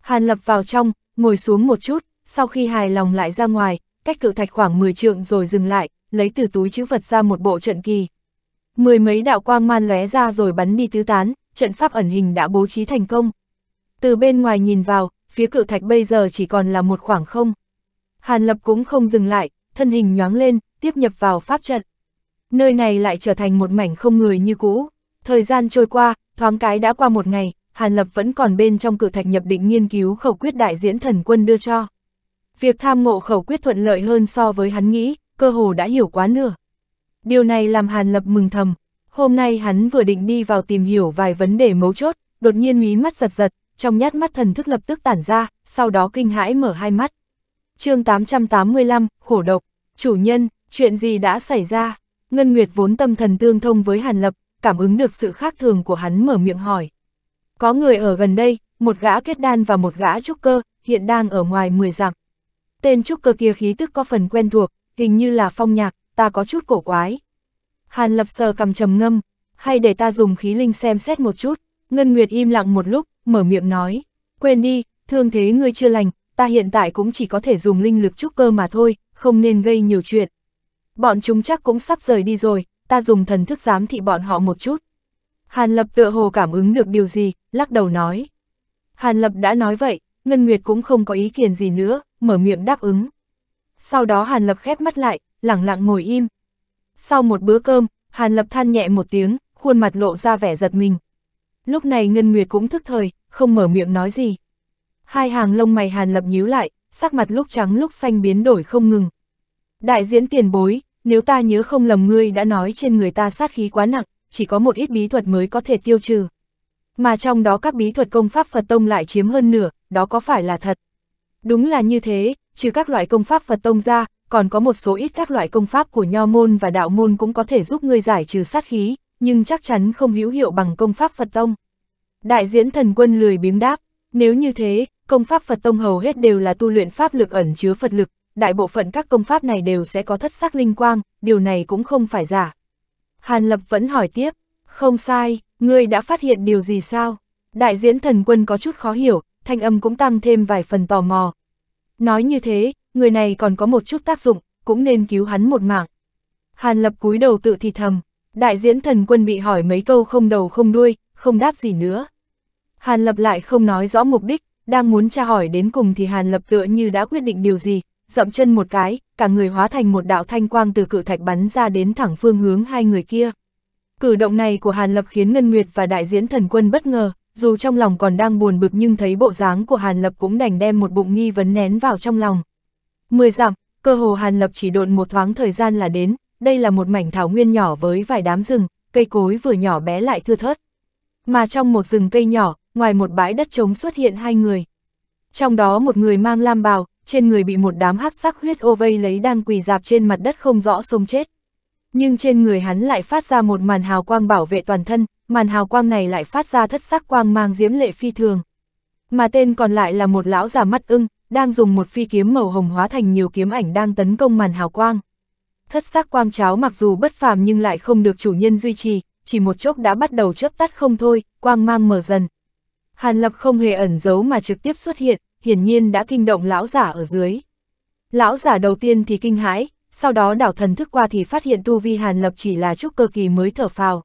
Hàn lập vào trong, ngồi xuống một chút, sau khi hài lòng lại ra ngoài, cách cự thạch khoảng 10 trượng rồi dừng lại, lấy từ túi chữ vật ra một bộ trận kỳ. Mười mấy đạo quang man lóe ra rồi bắn đi tứ tán, trận pháp ẩn hình đã bố trí thành công. Từ bên ngoài nhìn vào, phía cự thạch bây giờ chỉ còn là một khoảng không. Hàn Lập cũng không dừng lại, thân hình nhoáng lên, tiếp nhập vào pháp trận. Nơi này lại trở thành một mảnh không người như cũ. Thời gian trôi qua, thoáng cái đã qua một ngày, Hàn Lập vẫn còn bên trong cử thạch nhập định nghiên cứu khẩu quyết đại diễn thần quân đưa cho. Việc tham ngộ khẩu quyết thuận lợi hơn so với hắn nghĩ, cơ hồ đã hiểu quá nửa. Điều này làm Hàn Lập mừng thầm. Hôm nay hắn vừa định đi vào tìm hiểu vài vấn đề mấu chốt, đột nhiên mí mắt giật giật, trong nhát mắt thần thức lập tức tản ra, sau đó kinh hãi mở hai mắt. chương 885, khổ độc, chủ nhân, chuyện gì đã xảy ra? Ngân Nguyệt vốn tâm thần tương thông với Hàn Lập, cảm ứng được sự khác thường của hắn mở miệng hỏi. Có người ở gần đây, một gã kết đan và một gã trúc cơ, hiện đang ở ngoài 10 dặm. Tên trúc cơ kia khí tức có phần quen thuộc, hình như là phong nhạc, ta có chút cổ quái. Hàn lập sờ cầm trầm ngâm, hay để ta dùng khí linh xem xét một chút, Ngân Nguyệt im lặng một lúc, mở miệng nói, quên đi, thương thế ngươi chưa lành, ta hiện tại cũng chỉ có thể dùng linh lực trúc cơ mà thôi, không nên gây nhiều chuyện. Bọn chúng chắc cũng sắp rời đi rồi, ta dùng thần thức giám thị bọn họ một chút. Hàn Lập tựa hồ cảm ứng được điều gì, lắc đầu nói. Hàn Lập đã nói vậy, Ngân Nguyệt cũng không có ý kiến gì nữa, mở miệng đáp ứng. Sau đó Hàn Lập khép mắt lại, lẳng lặng ngồi im. Sau một bữa cơm, Hàn Lập than nhẹ một tiếng, khuôn mặt lộ ra vẻ giật mình. Lúc này Ngân Nguyệt cũng thức thời, không mở miệng nói gì. Hai hàng lông mày Hàn Lập nhíu lại, sắc mặt lúc trắng lúc xanh biến đổi không ngừng. Đại diễn tiền bối, nếu ta nhớ không lầm ngươi đã nói trên người ta sát khí quá nặng, chỉ có một ít bí thuật mới có thể tiêu trừ. Mà trong đó các bí thuật công pháp Phật Tông lại chiếm hơn nửa, đó có phải là thật? Đúng là như thế, trừ các loại công pháp Phật Tông ra, còn có một số ít các loại công pháp của nho môn và đạo môn cũng có thể giúp người giải trừ sát khí, nhưng chắc chắn không hữu hiệu bằng công pháp Phật Tông. Đại diễn thần quân lười biếng đáp, nếu như thế, công pháp Phật Tông hầu hết đều là tu luyện pháp lực ẩn chứa Phật lực, đại bộ phận các công pháp này đều sẽ có thất sắc linh quang, điều này cũng không phải giả. Hàn Lập vẫn hỏi tiếp, không sai, ngươi đã phát hiện điều gì sao? Đại diễn thần quân có chút khó hiểu, thanh âm cũng tăng thêm vài phần tò mò. Nói như thế, người này còn có một chút tác dụng, cũng nên cứu hắn một mạng. Hàn Lập cúi đầu tự thì thầm, đại diễn thần quân bị hỏi mấy câu không đầu không đuôi, không đáp gì nữa. Hàn Lập lại không nói rõ mục đích, đang muốn tra hỏi đến cùng thì Hàn Lập tựa như đã quyết định điều gì, dậm chân một cái, cả người hóa thành một đạo thanh quang từ cự thạch bắn ra đến thẳng phương hướng hai người kia. Cử động này của Hàn Lập khiến Ngân Nguyệt và đại diễn thần quân bất ngờ, dù trong lòng còn đang buồn bực nhưng thấy bộ dáng của Hàn Lập cũng đành đem một bụng nghi vấn nén vào trong lòng. Mười dặm, cơ hồ Hàn Lập chỉ độn một thoáng thời gian là đến, đây là một mảnh thảo nguyên nhỏ với vài đám rừng, cây cối vừa nhỏ bé lại thưa thớt. Mà trong một rừng cây nhỏ, ngoài một bãi đất trống xuất hiện hai người. Trong đó một người mang lam bào, trên người bị một đám hắc sắc huyết ô vây lấy đang quỳ dạp trên mặt đất không rõ sông chết. Nhưng trên người hắn lại phát ra một màn hào quang bảo vệ toàn thân, màn hào quang này lại phát ra thất sắc quang mang diễm lệ phi thường. Mà tên còn lại là một lão già mắt ưng, đang dùng một phi kiếm màu hồng hóa thành nhiều kiếm ảnh đang tấn công màn hào quang. Thất sắc quang cháo mặc dù bất phàm nhưng lại không được chủ nhân duy trì, chỉ một chốc đã bắt đầu chớp tắt không thôi, quang mang mở dần. Hàn Lập không hề ẩn giấu mà trực tiếp xuất hiện, hiển nhiên đã kinh động lão giả ở dưới. Lão giả đầu tiên thì kinh hãi, sau đó đảo thần thức qua thì phát hiện tu vi Hàn Lập chỉ là chút cơ kỳ mới thở phào.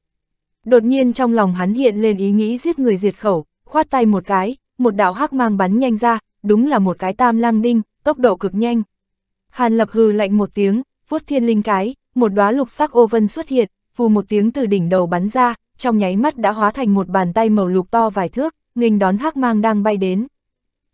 Đột nhiên trong lòng hắn hiện lên ý nghĩ giết người diệt khẩu, khoát tay một cái, một đạo hắc mang bắn nhanh ra, đúng là một cái tam lang đinh, tốc độ cực nhanh. Hàn Lập hừ lạnh một tiếng, vuốt thiên linh cái, một đóa lục sắc ô vân xuất hiện, vù một tiếng từ đỉnh đầu bắn ra, trong nháy mắt đã hóa thành một bàn tay màu lục to vài thước, nghênh đón hắc mang đang bay đến.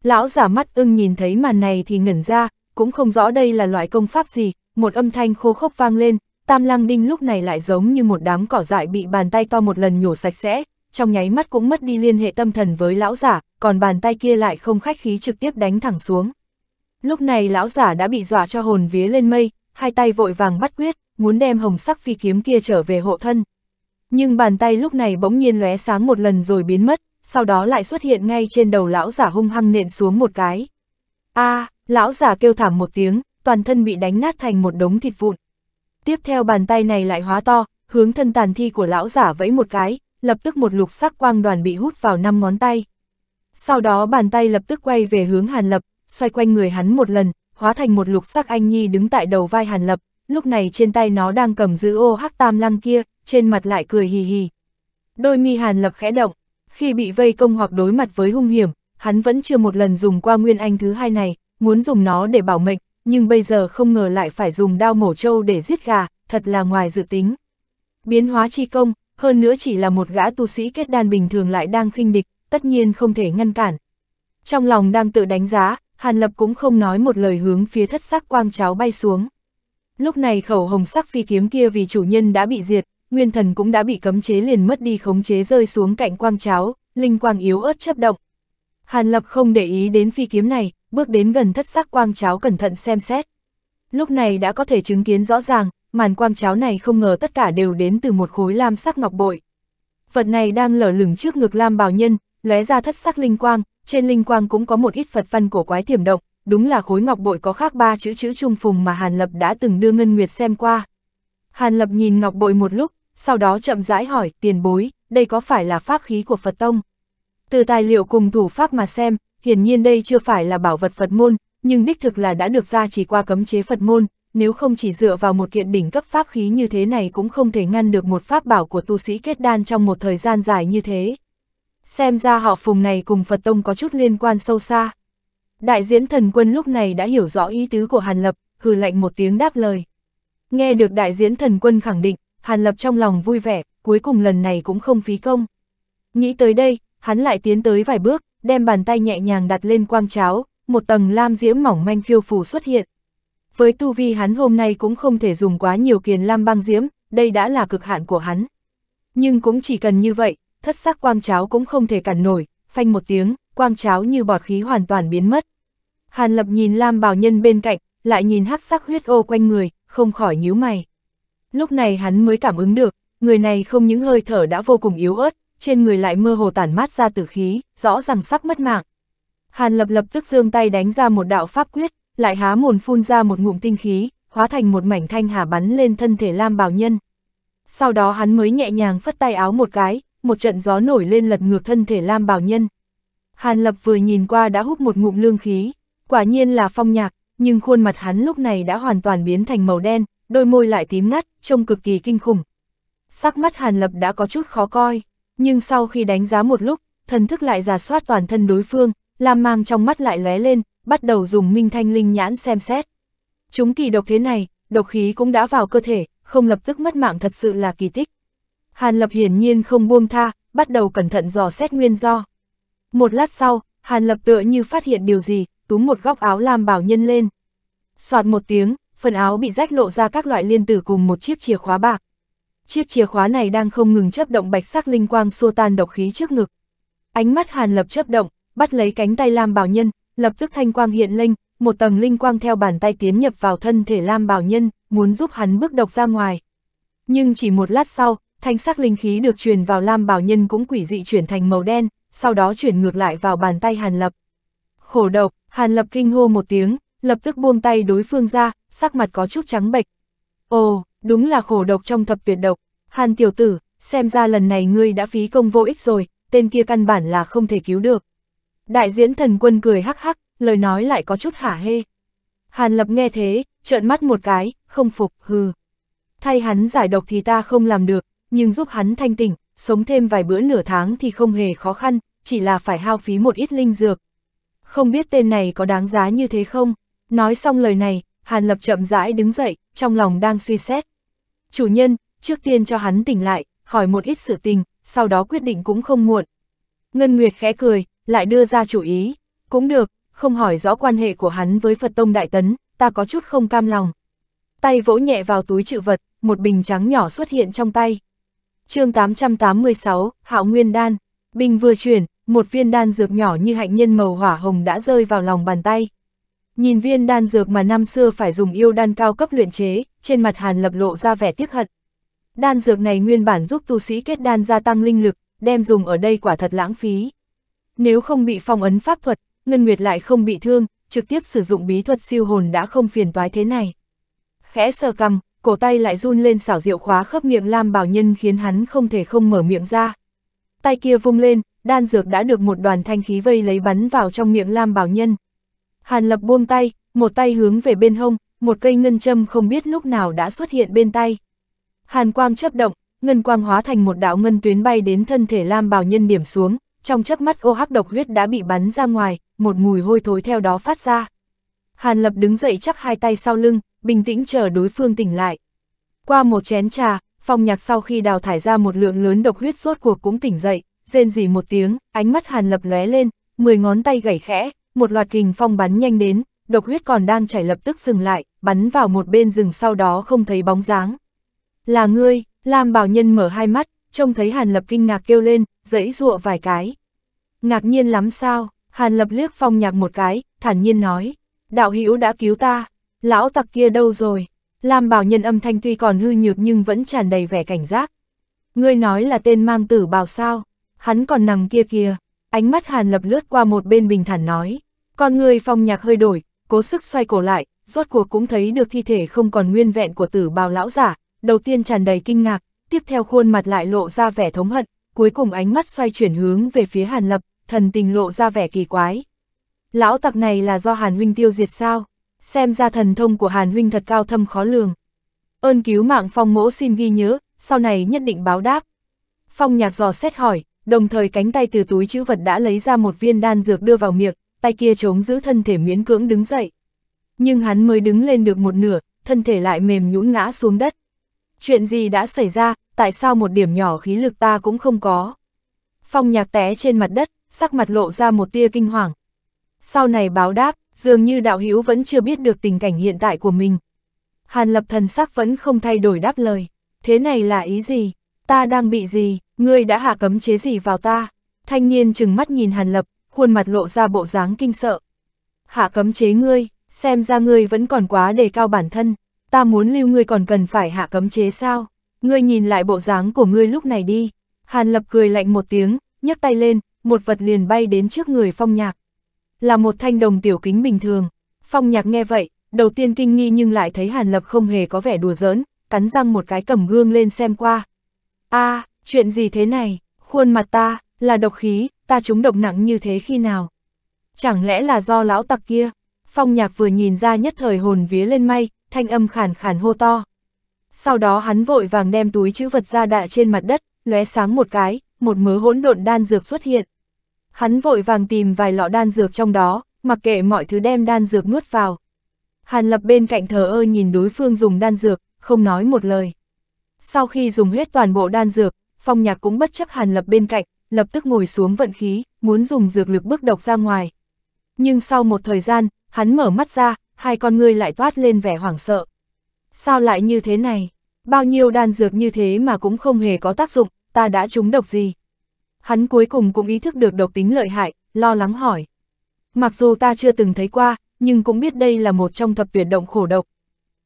Lão giả mắt ưng nhìn thấy màn này thì ngẩn ra, cũng không rõ đây là loại công pháp gì, một âm thanh khô khốc vang lên, tam lăng đinh lúc này lại giống như một đám cỏ dại bị bàn tay to một lần nhổ sạch sẽ, trong nháy mắt cũng mất đi liên hệ tâm thần với lão giả, còn bàn tay kia lại không khách khí trực tiếp đánh thẳng xuống. Lúc này lão giả đã bị dọa cho hồn vía lên mây, hai tay vội vàng bắt quyết, muốn đem hồng sắc phi kiếm kia trở về hộ thân. Nhưng bàn tay lúc này bỗng nhiên lóe sáng một lần rồi biến mất, sau đó lại xuất hiện ngay trên đầu lão giả hung hăng nện xuống một cái. a à, lão giả kêu thảm một tiếng, toàn thân bị đánh nát thành một đống thịt vụn. Tiếp theo bàn tay này lại hóa to, hướng thân tàn thi của lão giả vẫy một cái, lập tức một lục sắc quang đoàn bị hút vào năm ngón tay. Sau đó bàn tay lập tức quay về hướng Hàn Lập, xoay quanh người hắn một lần, hóa thành một lục sắc anh nhi đứng tại đầu vai Hàn Lập, lúc này trên tay nó đang cầm giữ ô hắc tam lăng kia, trên mặt lại cười hì hì. Đôi mi Hàn Lập khẽ động, khi bị vây công hoặc đối mặt với hung hiểm, hắn vẫn chưa một lần dùng qua nguyên anh thứ hai này, muốn dùng nó để bảo mệnh, nhưng bây giờ không ngờ lại phải dùng đao mổ trâu để giết gà, thật là ngoài dự tính. Biến hóa chi công, hơn nữa chỉ là một gã tu sĩ kết đan bình thường lại đang khinh địch, tất nhiên không thể ngăn cản. Trong lòng đang tự đánh giá, Hàn Lập cũng không nói một lời hướng phía thất sắc quang cháo bay xuống. Lúc này khẩu hồng sắc phi kiếm kia vì chủ nhân đã bị diệt, nguyên thần cũng đã bị cấm chế liền mất đi khống chế rơi xuống cạnh quang cháo, linh quang yếu ớt chấp động. Hàn Lập không để ý đến phi kiếm này, bước đến gần thất sắc quang cháo cẩn thận xem xét. Lúc này đã có thể chứng kiến rõ ràng, màn quang cháo này không ngờ tất cả đều đến từ một khối lam sắc ngọc bội. Phật này đang lở lửng trước ngực lam bào nhân, lóe ra thất sắc linh quang, trên linh quang cũng có một ít Phật văn cổ quái thiểm động, đúng là khối ngọc bội có khác ba chữ chữ trung phùng mà Hàn Lập đã từng đưa Ngân Nguyệt xem qua. Hàn Lập nhìn ngọc bội một lúc, sau đó chậm rãi hỏi, tiền bối, đây có phải là pháp khí của Phật Tông? Từ tài liệu cùng thủ pháp mà xem, hiển nhiên đây chưa phải là bảo vật Phật môn, nhưng đích thực là đã được ra chỉ qua cấm chế Phật môn, nếu không chỉ dựa vào một kiện đỉnh cấp pháp khí như thế này cũng không thể ngăn được một pháp bảo của tu sĩ kết đan trong một thời gian dài như thế. Xem ra họ phùng này cùng Phật Tông có chút liên quan sâu xa. Đại diễn thần quân lúc này đã hiểu rõ ý tứ của Hàn Lập, hừ lạnh một tiếng đáp lời. Nghe được đại diễn thần quân khẳng định, Hàn Lập trong lòng vui vẻ, cuối cùng lần này cũng không phí công. Nghĩ tới đây, hắn lại tiến tới vài bước, đem bàn tay nhẹ nhàng đặt lên quang cháo, một tầng lam diễm mỏng manh phiêu phù xuất hiện. Với tu vi hắn hôm nay cũng không thể dùng quá nhiều kiền lam băng diễm, đây đã là cực hạn của hắn. Nhưng cũng chỉ cần như vậy, thất sắc quang cháo cũng không thể cản nổi, phanh một tiếng, quang cháo như bọt khí hoàn toàn biến mất. Hàn Lập nhìn lam bào nhân bên cạnh, lại nhìn hắc sắc huyết ô quanh người, không khỏi nhíu mày. Lúc này hắn mới cảm ứng được, người này không những hơi thở đã vô cùng yếu ớt, trên người lại mơ hồ tản mát ra tử khí, rõ ràng sắp mất mạng. Hàn lập lập tức giương tay đánh ra một đạo pháp quyết, lại há mồn phun ra một ngụm tinh khí, hóa thành một mảnh thanh hà bắn lên thân thể Lam Bảo Nhân. Sau đó hắn mới nhẹ nhàng phất tay áo một cái, một trận gió nổi lên lật ngược thân thể Lam Bảo Nhân. Hàn Lập vừa nhìn qua đã hút một ngụm lương khí, quả nhiên là phong nhạc, nhưng khuôn mặt hắn lúc này đã hoàn toàn biến thành màu đen, đôi môi lại tím ngắt, trông cực kỳ kinh khủng. Sắc mắt Hàn Lập đã có chút khó coi, nhưng sau khi đánh giá một lúc, thần thức lại giả soát toàn thân đối phương, làm mang trong mắt lại lóe lên, bắt đầu dùng minh thanh linh nhãn xem xét. Chúng kỳ độc thế này, độc khí cũng đã vào cơ thể, không lập tức mất mạng thật sự là kỳ tích. Hàn Lập hiển nhiên không buông tha, bắt đầu cẩn thận dò xét nguyên do. Một lát sau, Hàn Lập tựa như phát hiện điều gì, túm một góc áo làm bảo nhân lên. Soạt một tiếng, phần áo bị rách lộ ra các loại liên tử cùng một chiếc chìa khóa bạc. Chiếc chìa khóa này đang không ngừng chấp động bạch sắc linh quang xua tan độc khí trước ngực. Ánh mắt Hàn Lập chấp động, bắt lấy cánh tay Lam Bảo Nhân, lập tức thanh quang hiện lên, một tầng linh quang theo bàn tay tiến nhập vào thân thể Lam Bảo Nhân, muốn giúp hắn bước độc ra ngoài. Nhưng chỉ một lát sau, thanh sắc linh khí được truyền vào Lam Bảo Nhân cũng quỷ dị chuyển thành màu đen, sau đó chuyển ngược lại vào bàn tay Hàn Lập khổ độc, Hàn Lập kinh hô một tiếng, lập tức buông tay đối phương ra, sắc mặt có chút trắng bệch. Ồ, đúng là khổ độc trong thập tuyệt độc, Hàn tiểu tử, xem ra lần này ngươi đã phí công vô ích rồi, tên kia căn bản là không thể cứu được. Đại diễn thần quân cười hắc hắc, lời nói lại có chút hả hê. Hàn Lập nghe thế, trợn mắt một cái, không phục, hừ. Thay hắn giải độc thì ta không làm được, nhưng giúp hắn thanh tỉnh, sống thêm vài bữa nửa tháng thì không hề khó khăn, chỉ là phải hao phí một ít linh dược, không biết tên này có đáng giá như thế không? Nói xong lời này, Hàn Lập chậm rãi đứng dậy, trong lòng đang suy xét. Chủ nhân, trước tiên cho hắn tỉnh lại, hỏi một ít sự tình, sau đó quyết định cũng không muộn. Ngân Nguyệt khẽ cười, lại đưa ra chủ ý. Cũng được, không hỏi rõ quan hệ của hắn với Phật Tông Đại Tấn, ta có chút không cam lòng. Tay vỗ nhẹ vào túi trữ vật, một bình trắng nhỏ xuất hiện trong tay. chương 886, Hạo Nguyên Đan Bình vừa chuyển, một viên đan dược nhỏ như hạnh nhân màu hỏa hồng đã rơi vào lòng bàn tay. Nhìn viên đan dược mà năm xưa phải dùng yêu đan cao cấp luyện chế, trên mặt Hàn Lập lộ ra vẻ tiếc hận. Đan dược này nguyên bản giúp tu sĩ kết đan gia tăng linh lực, đem dùng ở đây quả thật lãng phí. Nếu không bị phong ấn pháp thuật, Ngân Nguyệt lại không bị thương, trực tiếp sử dụng bí thuật siêu hồn đã không phiền toái thế này. Khẽ sờ cầm, cổ tay lại run lên xảo diệu khóa khớp miệng Lam Bảo Nhân khiến hắn không thể không mở miệng ra. Tay kia vung lên, đan dược đã được một đoàn thanh khí vây lấy bắn vào trong miệng Lam Bảo Nhân. Hàn Lập buông tay, một tay hướng về bên hông, một cây ngân châm không biết lúc nào đã xuất hiện bên tay. Hàn quang chấp động, ngân quang hóa thành một đạo ngân tuyến bay đến thân thể Lam Bảo Nhân điểm xuống, trong chớp mắt ô hắc độc huyết đã bị bắn ra ngoài, một mùi hôi thối theo đó phát ra. Hàn Lập đứng dậy chắp hai tay sau lưng, bình tĩnh chờ đối phương tỉnh lại. Qua một chén trà, Phong nhạc sau khi đào thải ra một lượng lớn độc huyết rốt cuộc cũng tỉnh dậy, rên rỉ một tiếng, ánh mắt hàn lập lóe lên, mười ngón tay gảy khẽ, một loạt kình phong bắn nhanh đến, độc huyết còn đang chảy lập tức dừng lại, bắn vào một bên rừng sau đó không thấy bóng dáng. Là ngươi, Lam Bảo Nhân mở hai mắt, trông thấy Hàn Lập kinh ngạc kêu lên, dẫy dụa vài cái. Ngạc nhiên lắm sao, Hàn Lập liếc phong nhạc một cái, thản nhiên nói, đạo hữu đã cứu ta, lão tặc kia đâu rồi? Lam Bảo Nhân âm thanh tuy còn hư nhược nhưng vẫn tràn đầy vẻ cảnh giác. Ngươi nói là tên mang tử bào sao, hắn còn nằm kia kia. ánh mắt Hàn Lập lướt qua một bên bình thản nói. Con người phong nhạc hơi đổi, cố sức xoay cổ lại, rốt cuộc cũng thấy được thi thể không còn nguyên vẹn của tử bào lão giả, đầu tiên tràn đầy kinh ngạc, tiếp theo khuôn mặt lại lộ ra vẻ thống hận, cuối cùng ánh mắt xoay chuyển hướng về phía Hàn Lập, thần tình lộ ra vẻ kỳ quái. Lão tặc này là do Hàn huynh tiêu diệt sao? xem ra thần thông của Hàn Huynh thật cao thâm khó lường. Ơn cứu mạng Phong Mỗ xin ghi nhớ, sau này nhất định báo đáp. Phong nhạc dò xét hỏi, đồng thời cánh tay từ túi chữ vật đã lấy ra một viên đan dược đưa vào miệng, tay kia chống giữ thân thể miễn cưỡng đứng dậy. Nhưng hắn mới đứng lên được một nửa, thân thể lại mềm nhũn ngã xuống đất. Chuyện gì đã xảy ra, tại sao một điểm nhỏ khí lực ta cũng không có? Phong nhạc té trên mặt đất, sắc mặt lộ ra một tia kinh hoàng, sau này báo đáp, dường như đạo hữu vẫn chưa biết được tình cảnh hiện tại của mình. Hàn lập thần sắc vẫn không thay đổi đáp lời, thế này là ý gì, ta đang bị gì, ngươi đã hạ cấm chế gì vào ta, thanh niên chừng mắt nhìn hàn lập, khuôn mặt lộ ra bộ dáng kinh sợ. Hạ cấm chế ngươi, xem ra ngươi vẫn còn quá đề cao bản thân, ta muốn lưu ngươi còn cần phải hạ cấm chế sao, ngươi nhìn lại bộ dáng của ngươi lúc này đi, hàn lập cười lạnh một tiếng, nhấc tay lên, một vật liền bay đến trước người phong nhạc là một thanh đồng tiểu kính bình thường. Phong nhạc nghe vậy, đầu tiên kinh nghi nhưng lại thấy Hàn Lập không hề có vẻ đùa giỡn, cắn răng một cái cầm gương lên xem qua. a chuyện gì thế này, khuôn mặt ta, là độc khí, ta trúng độc nặng như thế khi nào? Chẳng lẽ là do lão tặc kia? Phong nhạc vừa nhìn ra nhất thời hồn vía lên mây, thanh âm khản khản hô to. Sau đó hắn vội vàng đem túi chữ vật ra đạ trên mặt đất, lóe sáng một cái, một mớ hỗn độn đan dược xuất hiện. Hắn vội vàng tìm vài lọ đan dược trong đó, mặc kệ mọi thứ đem đan dược nuốt vào. Hàn Lập bên cạnh thờ ơ nhìn đối phương dùng đan dược, không nói một lời. Sau khi dùng hết toàn bộ đan dược, phong nhạc cũng bất chấp Hàn Lập bên cạnh, lập tức ngồi xuống vận khí, muốn dùng dược lực bước độc ra ngoài. Nhưng sau một thời gian, hắn mở mắt ra, hai con ngươi lại toát lên vẻ hoảng sợ. Sao lại như thế này? Bao nhiêu đan dược như thế mà cũng không hề có tác dụng, ta đã trúng độc gì? Hắn cuối cùng cũng ý thức được độc tính lợi hại, lo lắng hỏi. Mặc dù ta chưa từng thấy qua, nhưng cũng biết đây là một trong thập tuyệt động khổ độc.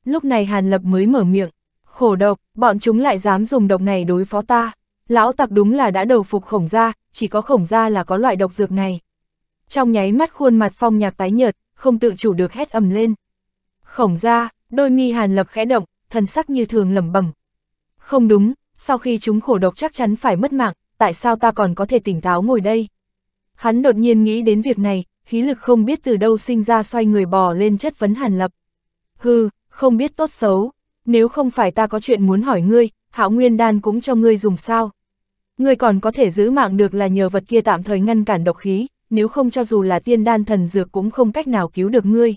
Lúc này Hàn Lập mới mở miệng, khổ độc, bọn chúng lại dám dùng độc này đối phó ta. Lão tặc đúng là đã đầu phục khổng gia, chỉ có khổng gia là có loại độc dược này. Trong nháy mắt khuôn mặt phong nhạc tái nhợt, không tự chủ được hét ầm lên. Khổng gia, đôi mi Hàn Lập khẽ động, thần sắc như thường lẩm bẩm. Không đúng, sau khi chúng khổ độc chắc chắn phải mất mạng, tại sao ta còn có thể tỉnh táo ngồi đây? Hắn đột nhiên nghĩ đến việc này, khí lực không biết từ đâu sinh ra xoay người bò lên chất vấn Hàn Lập. Hừ, không biết tốt xấu, nếu không phải ta có chuyện muốn hỏi ngươi, hạo nguyên đan cũng cho ngươi dùng sao? Ngươi còn có thể giữ mạng được là nhờ vật kia tạm thời ngăn cản độc khí, nếu không cho dù là tiên đan thần dược cũng không cách nào cứu được ngươi.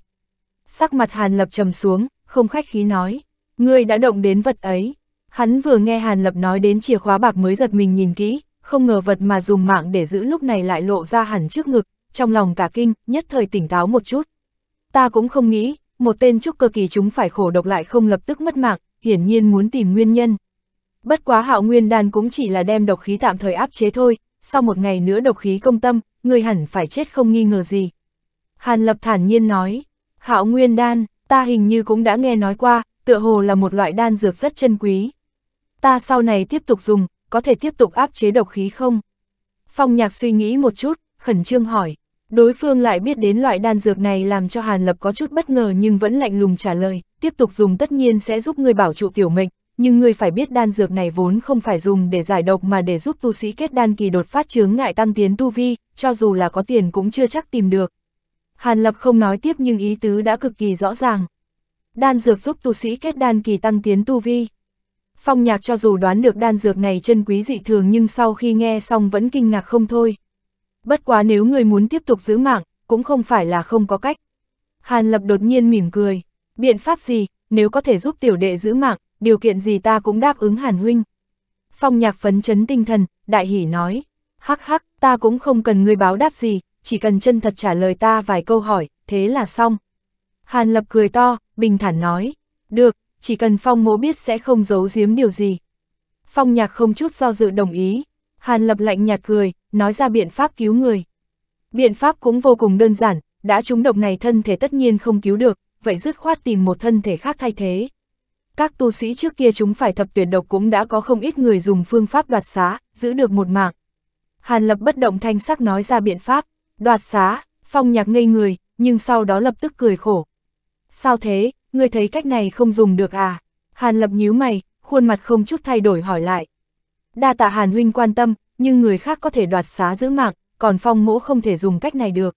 Sắc mặt Hàn Lập trầm xuống, không khách khí nói, ngươi đã động đến vật ấy. Hắn vừa nghe Hàn Lập nói đến chìa khóa bạc mới giật mình nhìn kỹ, không ngờ vật mà dùng mạng để giữ lúc này lại lộ ra hẳn trước ngực, trong lòng cả kinh, nhất thời tỉnh táo một chút. Ta cũng không nghĩ, một tên trúc cơ kỳ chúng phải khổ độc lại không lập tức mất mạng, hiển nhiên muốn tìm nguyên nhân. Bất quá hạo nguyên đan cũng chỉ là đem độc khí tạm thời áp chế thôi, sau một ngày nữa độc khí công tâm, người hẳn phải chết không nghi ngờ gì. Hàn lập thản nhiên nói, hạo nguyên đan, ta hình như cũng đã nghe nói qua, tựa hồ là một loại đan dược rất chân quý. Ta sau này tiếp tục dùng, có thể tiếp tục áp chế độc khí không? Phong nhạc suy nghĩ một chút, khẩn trương hỏi. Đối phương lại biết đến loại đan dược này làm cho Hàn Lập có chút bất ngờ nhưng vẫn lạnh lùng trả lời, tiếp tục dùng tất nhiên sẽ giúp người bảo trụ tiểu mệnh, nhưng người phải biết đan dược này vốn không phải dùng để giải độc mà để giúp tu sĩ kết đan kỳ đột phát chướng ngại tăng tiến tu vi, cho dù là có tiền cũng chưa chắc tìm được. Hàn Lập không nói tiếp nhưng ý tứ đã cực kỳ rõ ràng. Đan dược giúp tu sĩ kết đan kỳ tăng tiến tu vi, Phong nhạc cho dù đoán được đan dược này chân quý dị thường nhưng sau khi nghe xong vẫn kinh ngạc không thôi. Bất quá nếu người muốn tiếp tục giữ mạng, cũng không phải là không có cách. Hàn Lập đột nhiên mỉm cười, biện pháp gì, nếu có thể giúp tiểu đệ giữ mạng, điều kiện gì ta cũng đáp ứng Hàn Huynh. Phong nhạc phấn chấn tinh thần, đại hỉ nói, hắc hắc, ta cũng không cần người báo đáp gì, chỉ cần chân thật trả lời ta vài câu hỏi, thế là xong. Hàn Lập cười to, bình thản nói, được, chỉ cần Phong mỗ biết sẽ không giấu giếm điều gì. Phong nhạc không chút do dự đồng ý, Hàn Lập lạnh nhạt cười, nói ra biện pháp cứu người. Biện pháp cũng vô cùng đơn giản, đã trúng độc này thân thể tất nhiên không cứu được, vậy dứt khoát tìm một thân thể khác thay thế. Các tu sĩ trước kia chúng phải thập tuyệt độc cũng đã có không ít người dùng phương pháp đoạt xá, giữ được một mạng. Hàn Lập bất động thanh sắc nói ra biện pháp, đoạt xá, phong nhạc ngây người, nhưng sau đó lập tức cười khổ. Sao thế, ngươi thấy cách này không dùng được à? Hàn lập nhíu mày, khuôn mặt không chút thay đổi hỏi lại. Đa tạ Hàn huynh quan tâm, nhưng người khác có thể đoạt xá giữ mạng, còn phong mỗ không thể dùng cách này được.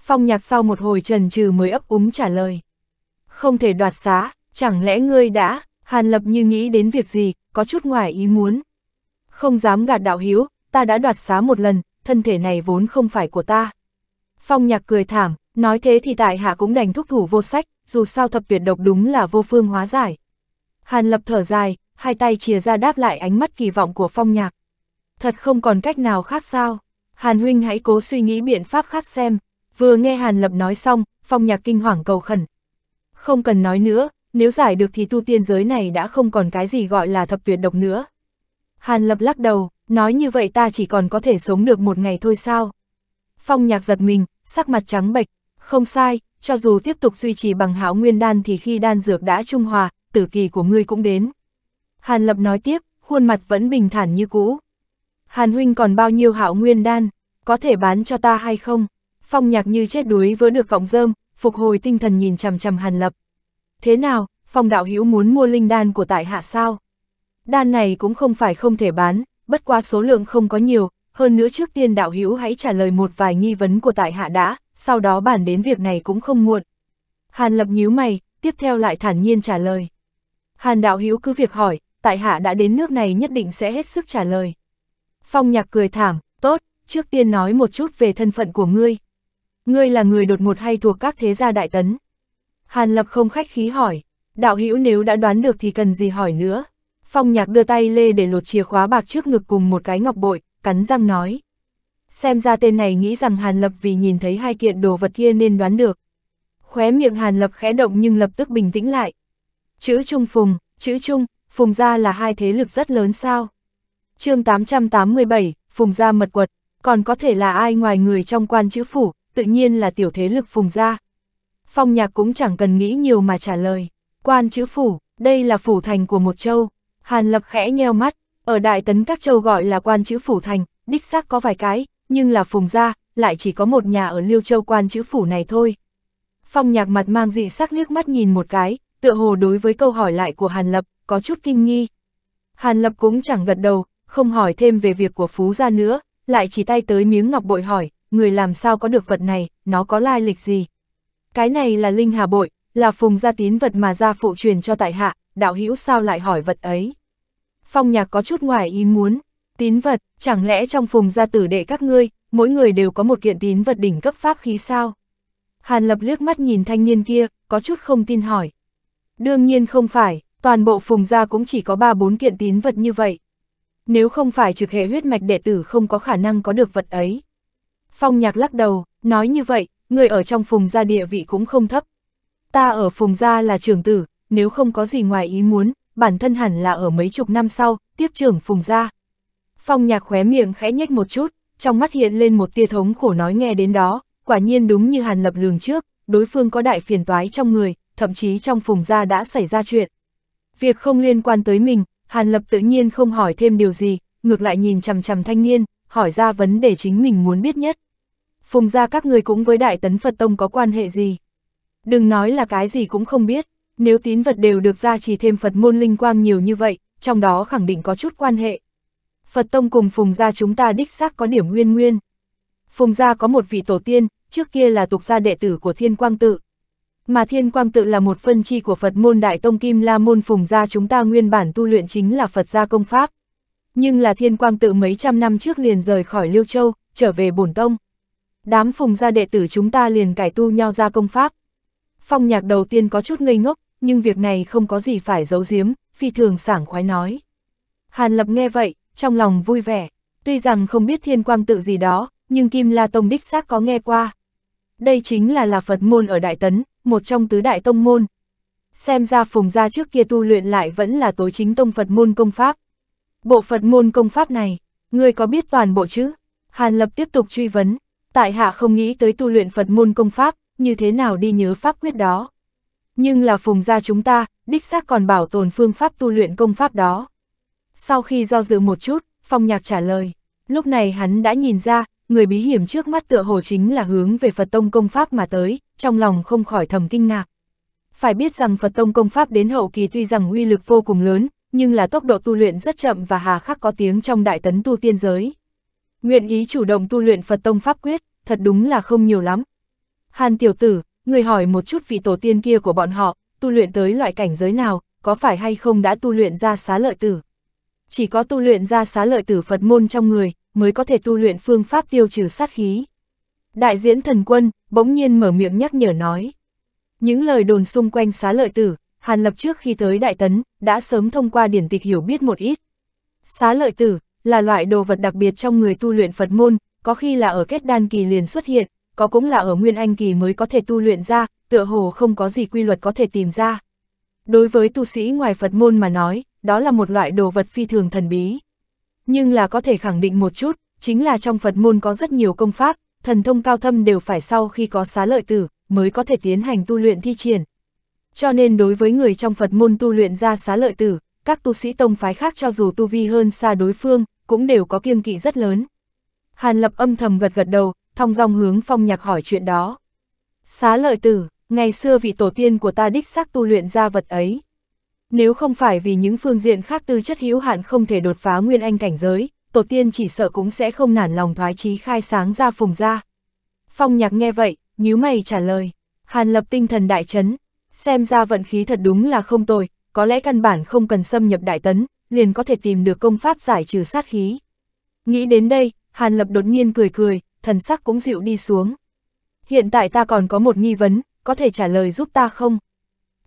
Phong nhạc sau một hồi trần trừ mới ấp úng trả lời. Không thể đoạt xá, chẳng lẽ ngươi đã, Hàn lập như nghĩ đến việc gì, có chút ngoài ý muốn. Không dám gạt đạo hiếu, ta đã đoạt xá một lần, thân thể này vốn không phải của ta. Phong nhạc cười thảm, nói thế thì tại hạ cũng đành thúc thủ vô sách, dù sao thập tuyệt độc đúng là vô phương hóa giải. Hàn lập thở dài, hai tay chìa ra đáp lại ánh mắt kỳ vọng của phong nhạc. Thật không còn cách nào khác sao, Hàn huynh hãy cố suy nghĩ biện pháp khác xem, vừa nghe Hàn lập nói xong, phong nhạc kinh hoàng cầu khẩn. Không cần nói nữa, nếu giải được thì tu tiên giới này đã không còn cái gì gọi là thập tuyệt độc nữa. Hàn lập lắc đầu, nói như vậy ta chỉ còn có thể sống được một ngày thôi sao. Phong nhạc giật mình, sắc mặt trắng bệch, không sai, cho dù tiếp tục duy trì bằng hảo nguyên đan thì khi đan dược đã trung hòa, tử kỳ của ngươi cũng đến. Hàn Lập nói tiếp, khuôn mặt vẫn bình thản như cũ. Hàn Huynh còn bao nhiêu hảo nguyên đan, có thể bán cho ta hay không? Phong nhạc như chết đuối vỡ được cọng rơm, phục hồi tinh thần nhìn chằm chằm Hàn Lập. Thế nào, Phong đạo hữu muốn mua linh đan của tại hạ sao? Đan này cũng không phải không thể bán, bất qua số lượng không có nhiều, hơn nữa trước tiên đạo hữu hãy trả lời một vài nghi vấn của tại hạ đã, sau đó bàn đến việc này cũng không muộn. Hàn Lập nhíu mày, tiếp theo lại thản nhiên trả lời. Hàn Đạo Hiếu cứ việc hỏi, tại hạ đã đến nước này nhất định sẽ hết sức trả lời. Phong Nhạc cười thảm, tốt, trước tiên nói một chút về thân phận của ngươi. Ngươi là người đột ngột hay thuộc các thế gia đại tấn? Hàn Lập không khách khí hỏi, đạo hữu nếu đã đoán được thì cần gì hỏi nữa. Phong Nhạc đưa tay lê để lột chìa khóa bạc trước ngực cùng một cái ngọc bội, cắn răng nói xem ra tên này nghĩ rằng Hàn Lập vì nhìn thấy hai kiện đồ vật kia nên đoán được. Khóe miệng Hàn Lập khẽ động nhưng lập tức bình tĩnh lại. Chữ Trung Phùng, chữ Trung, Phùng Gia là hai thế lực rất lớn sao. chương 887, Phùng Gia mật quật, còn có thể là ai ngoài người trong quan chữ phủ, tự nhiên là tiểu thế lực Phùng Gia. Phong nhạc cũng chẳng cần nghĩ nhiều mà trả lời. Quan chữ phủ, đây là phủ thành của một châu. Hàn Lập khẽ nheo mắt, ở Đại Tấn các châu gọi là quan chữ phủ thành, đích xác có vài cái, nhưng là Phùng Gia, lại chỉ có một nhà ở Liêu Châu quan chữ phủ này thôi. Phong nhạc mặt mang dị sắc liếc mắt nhìn một cái, tựa hồ đối với câu hỏi lại của Hàn Lập, có chút kinh nghi. Hàn Lập cũng chẳng gật đầu, không hỏi thêm về việc của Phú Gia nữa, lại chỉ tay tới miếng ngọc bội hỏi, người làm sao có được vật này, nó có lai lịch gì. Cái này là Linh Hà Bội, là Phùng Gia tín vật mà gia phụ truyền cho tại hạ, đạo hữu sao lại hỏi vật ấy. Phong nhạc có chút ngoài ý muốn, Tín vật, chẳng lẽ trong phùng gia tử đệ các ngươi, mỗi người đều có một kiện tín vật đỉnh cấp pháp khí sao? Hàn Lập liếc mắt nhìn thanh niên kia, có chút không tin hỏi. Đương nhiên không phải, toàn bộ phùng gia cũng chỉ có 3-4 kiện tín vật như vậy. Nếu không phải trực hệ huyết mạch đệ tử không có khả năng có được vật ấy. Phong nhạc lắc đầu, nói như vậy, người ở trong phùng gia địa vị cũng không thấp. Ta ở phùng gia là trưởng tử, nếu không có gì ngoài ý muốn, bản thân hẳn là ở mấy chục năm sau, tiếp trưởng phùng gia. Phong nhạc khóe miệng khẽ nhếch một chút, trong mắt hiện lên một tia thống khổ nói nghe đến đó, quả nhiên đúng như Hàn Lập lường trước, đối phương có đại phiền toái trong người, thậm chí trong phùng gia đã xảy ra chuyện. Việc không liên quan tới mình, Hàn Lập tự nhiên không hỏi thêm điều gì, ngược lại nhìn chằm chằm thanh niên, hỏi ra vấn đề chính mình muốn biết nhất. Phùng gia các người cũng với Đại Tấn Phật Tông có quan hệ gì? Đừng nói là cái gì cũng không biết, nếu tín vật đều được ra chỉ thêm Phật môn linh quang nhiều như vậy, trong đó khẳng định có chút quan hệ. Phật Tông cùng Phùng Gia chúng ta đích xác có điểm nguyên nguyên. Phùng Gia có một vị tổ tiên, trước kia là tục gia đệ tử của Thiên Quang Tự. Mà Thiên Quang Tự là một phân chi của Phật môn Đại Tông Kim La môn Phùng Gia chúng ta nguyên bản tu luyện chính là Phật Gia công pháp. Nhưng là Thiên Quang Tự mấy trăm năm trước liền rời khỏi Liêu Châu, trở về Bổn Tông. Đám Phùng Gia đệ tử chúng ta liền cải tu nho ra công pháp. Phong nhạc đầu tiên có chút ngây ngốc, nhưng việc này không có gì phải giấu giếm, phi thường sảng khoái nói. Hàn Lập nghe vậy, trong lòng vui vẻ. Tuy rằng không biết thiên quang tự gì đó, nhưng Kim La Tông đích xác có nghe qua. Đây chính là là Phật môn ở Đại Tấn, một trong tứ đại tông môn. Xem ra phùng gia trước kia tu luyện lại vẫn là tối chính tông Phật môn công pháp. Bộ Phật môn công pháp này, người có biết toàn bộ chứ? Hàn Lập tiếp tục truy vấn, tại hạ không nghĩ tới tu luyện Phật môn công pháp, như thế nào đi nhớ pháp quyết đó. Nhưng là phùng gia chúng ta, đích xác còn bảo tồn phương pháp tu luyện công pháp đó. Sau khi do dự một chút, phong nhạc trả lời. Lúc này hắn đã nhìn ra, người bí hiểm trước mắt tựa hồ chính là hướng về Phật Tông công pháp mà tới, trong lòng không khỏi thầm kinh ngạc. Phải biết rằng Phật Tông công pháp đến hậu kỳ tuy rằng uy lực vô cùng lớn, nhưng là tốc độ tu luyện rất chậm và hà khắc có tiếng trong đại tấn tu tiên giới. Nguyện ý chủ động tu luyện Phật Tông pháp quyết, thật đúng là không nhiều lắm. Hàn tiểu tử, người hỏi một chút vị tổ tiên kia của bọn họ, tu luyện tới loại cảnh giới nào, có phải hay không đã tu luyện ra xá lợi tử chỉ có tu luyện ra xá lợi tử Phật môn trong người, mới có thể tu luyện phương pháp tiêu trừ sát khí. Đại diễn thần quân, bỗng nhiên mở miệng nhắc nhở nói. Những lời đồn xung quanh xá lợi tử, Hàn Lập trước khi tới Đại Tấn, đã sớm thông qua điển tịch hiểu biết một ít. Xá lợi tử, là loại đồ vật đặc biệt trong người tu luyện Phật môn, có khi là ở kết đan kỳ liền xuất hiện, có cũng là ở nguyên anh kỳ mới có thể tu luyện ra, tựa hồ không có gì quy luật có thể tìm ra. Đối với tu sĩ ngoài Phật môn mà nói, đó là một loại đồ vật phi thường thần bí. Nhưng là có thể khẳng định một chút, chính là trong Phật môn có rất nhiều công pháp, thần thông cao thâm đều phải sau khi có xá lợi tử, mới có thể tiến hành tu luyện thi triển. Cho nên đối với người trong Phật môn tu luyện ra xá lợi tử, các tu sĩ tông phái khác cho dù tu vi hơn xa đối phương, cũng đều có kiêng kỵ rất lớn. Hàn Lập âm thầm gật gật đầu, thong dong hướng phong nhạc hỏi chuyện đó. Xá lợi tử, ngày xưa vị tổ tiên của ta đích xác tu luyện ra vật ấy. Nếu không phải vì những phương diện khác tư chất hữu hạn không thể đột phá nguyên anh cảnh giới, tổ tiên chỉ sợ cũng sẽ không nản lòng thoái chí khai sáng ra phùng ra. Phong nhạc nghe vậy, nhíu mày trả lời, hàn lập tinh thần đại chấn, xem ra vận khí thật đúng là không tồi, có lẽ căn bản không cần xâm nhập đại tấn, liền có thể tìm được công pháp giải trừ sát khí. Nghĩ đến đây, hàn lập đột nhiên cười cười, thần sắc cũng dịu đi xuống. Hiện tại ta còn có một nghi vấn, có thể trả lời giúp ta không?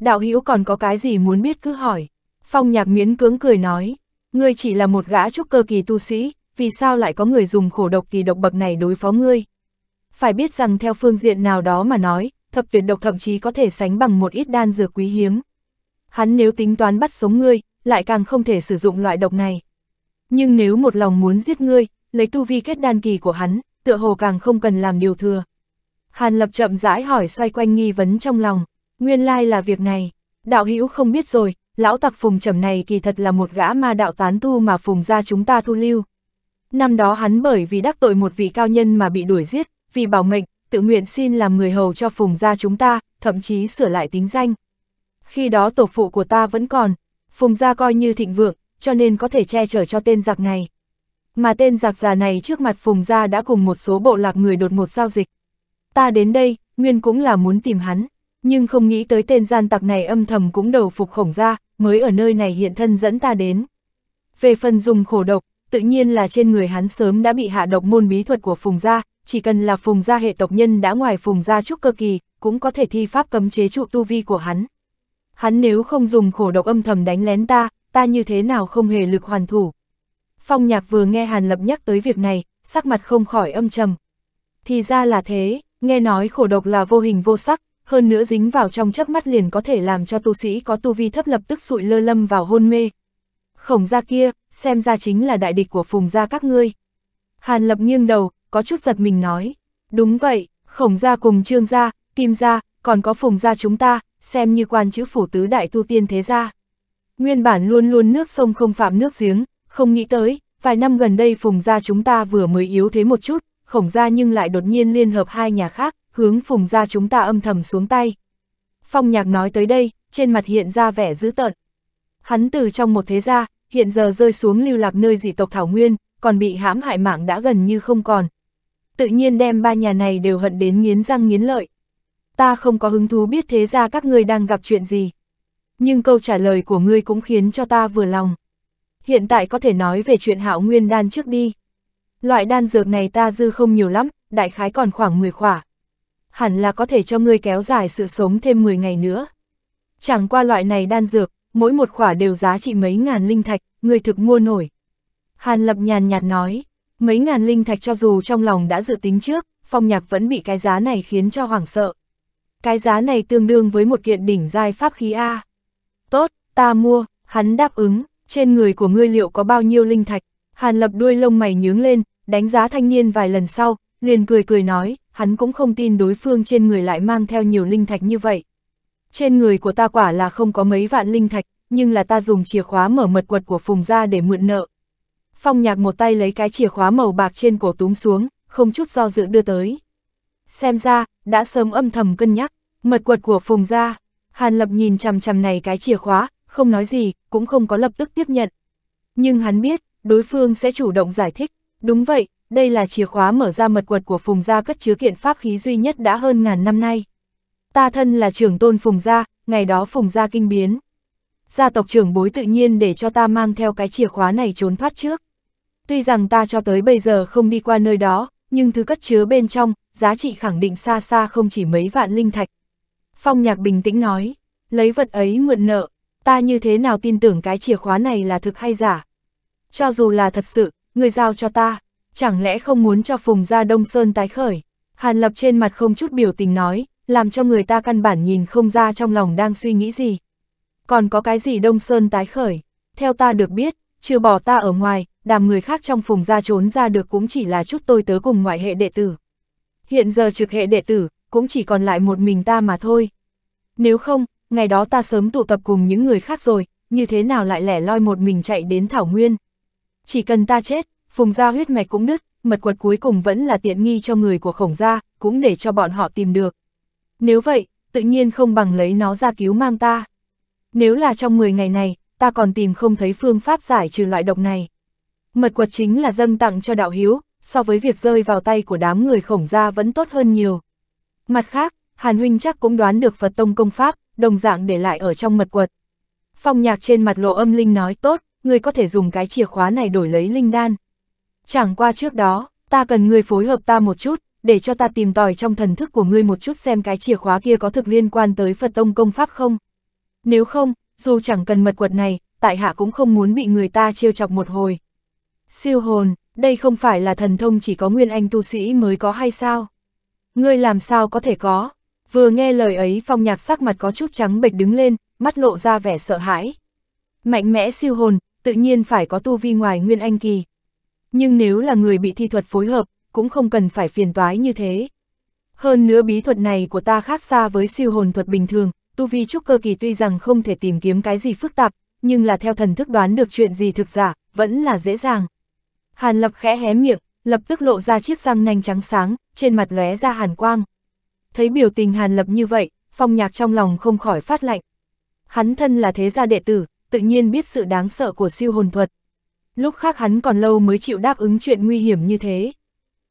đạo hữu còn có cái gì muốn biết cứ hỏi. Phong nhạc miễn cưỡng cười nói, ngươi chỉ là một gã trúc cơ kỳ tu sĩ, vì sao lại có người dùng khổ độc kỳ độc bậc này đối phó ngươi? Phải biết rằng theo phương diện nào đó mà nói, thập tuyệt độc thậm chí có thể sánh bằng một ít đan dược quý hiếm. Hắn nếu tính toán bắt sống ngươi, lại càng không thể sử dụng loại độc này. Nhưng nếu một lòng muốn giết ngươi, lấy tu vi kết đan kỳ của hắn, tựa hồ càng không cần làm điều thừa. Hàn Lập chậm rãi hỏi xoay quanh nghi vấn trong lòng. Nguyên lai là việc này. Đạo hữu không biết rồi, lão tặc phùng trầm này kỳ thật là một gã ma đạo tán tu mà phùng ra chúng ta thu lưu. Năm đó hắn bởi vì đắc tội một vị cao nhân mà bị đuổi giết, vì bảo mệnh, tự nguyện xin làm người hầu cho phùng gia chúng ta, thậm chí sửa lại tính danh. Khi đó tổ phụ của ta vẫn còn, phùng gia coi như thịnh vượng, cho nên có thể che chở cho tên giặc này. Mà tên giặc già này trước mặt phùng gia đã cùng một số bộ lạc người đột một giao dịch. Ta đến đây, nguyên cũng là muốn tìm hắn nhưng không nghĩ tới tên gian tặc này âm thầm cũng đầu phục khổng ra, mới ở nơi này hiện thân dẫn ta đến. Về phần dùng khổ độc, tự nhiên là trên người hắn sớm đã bị hạ độc môn bí thuật của Phùng Gia, chỉ cần là Phùng Gia hệ tộc nhân đã ngoài Phùng Gia trúc cơ kỳ, cũng có thể thi pháp cấm chế trụ tu vi của hắn. Hắn nếu không dùng khổ độc âm thầm đánh lén ta, ta như thế nào không hề lực hoàn thủ. Phong nhạc vừa nghe Hàn Lập nhắc tới việc này, sắc mặt không khỏi âm trầm. Thì ra là thế, nghe nói khổ độc là vô hình vô sắc, hơn nữa dính vào trong chớp mắt liền có thể làm cho tu sĩ có tu vi thấp lập tức sụi lơ lâm vào hôn mê. Khổng gia kia, xem ra chính là đại địch của phùng gia các ngươi. Hàn lập nghiêng đầu, có chút giật mình nói. Đúng vậy, khổng gia cùng trương gia, kim gia, còn có phùng gia chúng ta, xem như quan chữ phủ tứ đại tu tiên thế gia. Nguyên bản luôn luôn nước sông không phạm nước giếng, không nghĩ tới, vài năm gần đây phùng gia chúng ta vừa mới yếu thế một chút, khổng gia nhưng lại đột nhiên liên hợp hai nhà khác, hướng phùng ra chúng ta âm thầm xuống tay. Phong nhạc nói tới đây, trên mặt hiện ra vẻ dữ tợn. Hắn từ trong một thế gia, hiện giờ rơi xuống lưu lạc nơi dị tộc Thảo Nguyên, còn bị hãm hại mạng đã gần như không còn. Tự nhiên đem ba nhà này đều hận đến nghiến răng nghiến lợi. Ta không có hứng thú biết thế ra các ngươi đang gặp chuyện gì. Nhưng câu trả lời của ngươi cũng khiến cho ta vừa lòng. Hiện tại có thể nói về chuyện hạo nguyên đan trước đi. Loại đan dược này ta dư không nhiều lắm, đại khái còn khoảng 10 khỏa hẳn là có thể cho ngươi kéo dài sự sống thêm 10 ngày nữa. Chẳng qua loại này đan dược, mỗi một khỏa đều giá trị mấy ngàn linh thạch, ngươi thực mua nổi. Hàn Lập nhàn nhạt nói, mấy ngàn linh thạch cho dù trong lòng đã dự tính trước, phong nhạc vẫn bị cái giá này khiến cho hoảng sợ. Cái giá này tương đương với một kiện đỉnh giai pháp khí A. Tốt, ta mua, hắn đáp ứng, trên người của ngươi liệu có bao nhiêu linh thạch. Hàn lập đuôi lông mày nhướng lên, đánh giá thanh niên vài lần sau, liền cười cười nói, hắn cũng không tin đối phương trên người lại mang theo nhiều linh thạch như vậy. Trên người của ta quả là không có mấy vạn linh thạch, nhưng là ta dùng chìa khóa mở mật quật của Phùng ra để mượn nợ. Phong nhạc một tay lấy cái chìa khóa màu bạc trên cổ túm xuống, không chút do dự đưa tới. Xem ra, đã sớm âm thầm cân nhắc, mật quật của Phùng ra, Hàn Lập nhìn chằm chằm này cái chìa khóa, không nói gì, cũng không có lập tức tiếp nhận. Nhưng hắn biết, đối phương sẽ chủ động giải thích, đúng vậy, đây là chìa khóa mở ra mật quật của Phùng Gia cất chứa kiện pháp khí duy nhất đã hơn ngàn năm nay. Ta thân là trưởng tôn Phùng Gia, ngày đó Phùng Gia kinh biến. Gia tộc trưởng bối tự nhiên để cho ta mang theo cái chìa khóa này trốn thoát trước. Tuy rằng ta cho tới bây giờ không đi qua nơi đó, nhưng thứ cất chứa bên trong, giá trị khẳng định xa xa không chỉ mấy vạn linh thạch. Phong nhạc bình tĩnh nói, lấy vật ấy mượn nợ, ta như thế nào tin tưởng cái chìa khóa này là thực hay giả. Cho dù là thật sự, người giao cho ta, chẳng lẽ không muốn cho Phùng Gia Đông Sơn tái khởi. Hàn Lập trên mặt không chút biểu tình nói, làm cho người ta căn bản nhìn không ra trong lòng đang suy nghĩ gì. Còn có cái gì Đông Sơn tái khởi? Theo ta được biết, trừ bỏ ta ở ngoài, đàm người khác trong Phùng Gia trốn ra được cũng chỉ là chút tôi tớ cùng ngoại hệ đệ tử. Hiện giờ trực hệ đệ tử, cũng chỉ còn lại một mình ta mà thôi. Nếu không, ngày đó ta sớm tụ tập cùng những người khác rồi, như thế nào lại lẻ loi một mình chạy đến Thảo Nguyên. Chỉ cần ta chết, Phùng gia huyết mạch cũng nứt, mật quật cuối cùng vẫn là tiện nghi cho người của khổng gia, cũng để cho bọn họ tìm được. Nếu vậy, tự nhiên không bằng lấy nó ra cứu mang ta. Nếu là trong 10 ngày này, ta còn tìm không thấy phương pháp giải trừ loại độc này. Mật quật chính là dâng tặng cho đạo hiếu, so với việc rơi vào tay của đám người khổng gia vẫn tốt hơn nhiều. Mặt khác, Hàn Huynh chắc cũng đoán được Phật Tông công pháp, đồng dạng để lại ở trong mật quật. Phong nhạc trên mặt lộ âm linh nói tốt, người có thể dùng cái chìa khóa này đổi lấy linh đan. Chẳng qua trước đó, ta cần ngươi phối hợp ta một chút, để cho ta tìm tòi trong thần thức của ngươi một chút xem cái chìa khóa kia có thực liên quan tới Phật tông công pháp không. Nếu không, dù chẳng cần mật quật này, tại hạ cũng không muốn bị người ta trêu chọc một hồi. Siêu hồn, đây không phải là thần thông chỉ có nguyên anh tu sĩ mới có hay sao? Ngươi làm sao có thể có? Vừa nghe lời ấy phong nhạc sắc mặt có chút trắng bệch đứng lên, mắt lộ ra vẻ sợ hãi. Mạnh mẽ siêu hồn, tự nhiên phải có tu vi ngoài nguyên anh kỳ, nhưng nếu là người bị thi thuật phối hợp, cũng không cần phải phiền toái như thế. Hơn nữa bí thuật này của ta khác xa với siêu hồn thuật bình thường, tu vi trúc cơ kỳ tuy rằng không thể tìm kiếm cái gì phức tạp, nhưng là theo thần thức đoán được chuyện gì thực giả, vẫn là dễ dàng. Hàn lập khẽ hé miệng, lập tức lộ ra chiếc răng nanh trắng sáng, trên mặt lóe ra hàn quang. Thấy biểu tình hàn lập như vậy, phong nhạc trong lòng không khỏi phát lạnh. Hắn thân là thế gia đệ tử, tự nhiên biết sự đáng sợ của siêu hồn thuật, lúc khác hắn còn lâu mới chịu đáp ứng chuyện nguy hiểm như thế.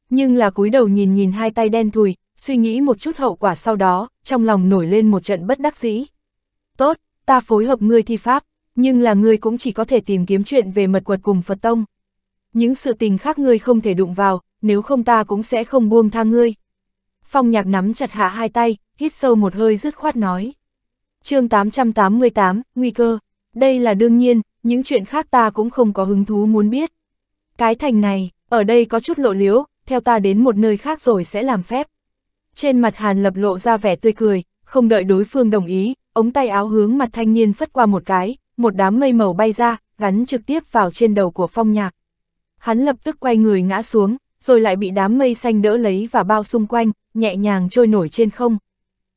Nhưng là cúi đầu nhìn nhìn hai tay đen thùi, suy nghĩ một chút hậu quả sau đó, trong lòng nổi lên một trận bất đắc dĩ. Tốt, ta phối hợp ngươi thi pháp, nhưng là ngươi cũng chỉ có thể tìm kiếm chuyện về mật quật cùng Phật Tông. Những sự tình khác ngươi không thể đụng vào, nếu không ta cũng sẽ không buông tha ngươi. Phong nhạc nắm chặt hạ hai tay, hít sâu một hơi dứt khoát nói. chương 888, Nguy cơ. Đây là đương nhiên, những chuyện khác ta cũng không có hứng thú muốn biết. Cái thành này, ở đây có chút lộ liễu, theo ta đến một nơi khác rồi sẽ làm phép. Trên mặt Hàn Lập lộ ra vẻ tươi cười, không đợi đối phương đồng ý, ống tay áo hướng mặt thanh niên phất qua một cái, một đám mây màu bay ra, gắn trực tiếp vào trên đầu của phong nhạc. Hắn lập tức quay người ngã xuống, rồi lại bị đám mây xanh đỡ lấy và bao xung quanh, nhẹ nhàng trôi nổi trên không.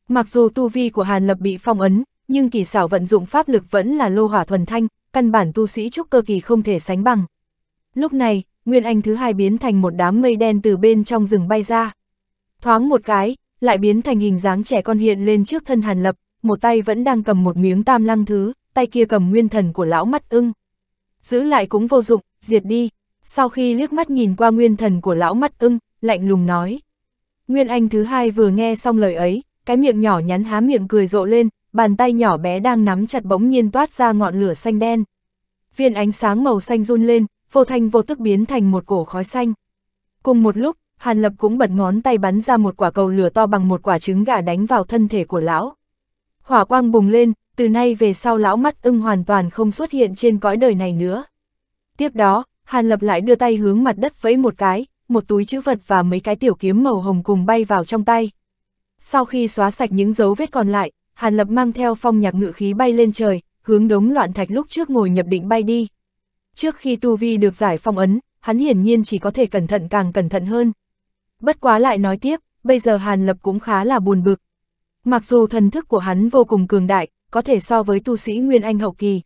Mặc dù tu vi của Hàn Lập bị phong ấn, nhưng kỳ xảo vận dụng pháp lực vẫn là lô hỏa thuần thanh, căn bản tu sĩ trúc cơ kỳ không thể sánh bằng. Lúc này, Nguyên Anh thứ hai biến thành một đám mây đen từ bên trong rừng bay ra. Thoáng một cái, lại biến thành hình dáng trẻ con hiện lên trước thân Hàn Lập, một tay vẫn đang cầm một miếng tam lăng thứ, tay kia cầm nguyên thần của lão mắt ưng. Giữ lại cũng vô dụng, diệt đi. Sau khi liếc mắt nhìn qua nguyên thần của lão mắt ưng, lạnh lùng nói. Nguyên Anh thứ hai vừa nghe xong lời ấy, cái miệng nhỏ nhắn há miệng cười rộ lên, bàn tay nhỏ bé đang nắm chặt bỗng nhiên toát ra ngọn lửa xanh đen. Viên ánh sáng màu xanh run lên, vô thanh vô tức biến thành một cổ khói xanh. Cùng một lúc, Hàn Lập cũng bật ngón tay bắn ra một quả cầu lửa to bằng một quả trứng gà đánh vào thân thể của lão. Hỏa quang bùng lên, từ nay về sau lão mắt ưng hoàn toàn không xuất hiện trên cõi đời này nữa. Tiếp đó, Hàn Lập lại đưa tay hướng mặt đất vẫy một cái, một túi chữ vật và mấy cái tiểu kiếm màu hồng cùng bay vào trong tay. Sau khi xóa sạch những dấu vết còn lại, Hàn Lập mang theo phong nhạc ngự khí bay lên trời, hướng đống loạn thạch lúc trước ngồi nhập định bay đi. Trước khi Tu Vi được giải phong ấn, hắn hiển nhiên chỉ có thể cẩn thận càng cẩn thận hơn. Bất quá lại nói tiếp, bây giờ Hàn Lập cũng khá là buồn bực. Mặc dù thần thức của hắn vô cùng cường đại, có thể so với tu sĩ Nguyên Anh hậu kỳ.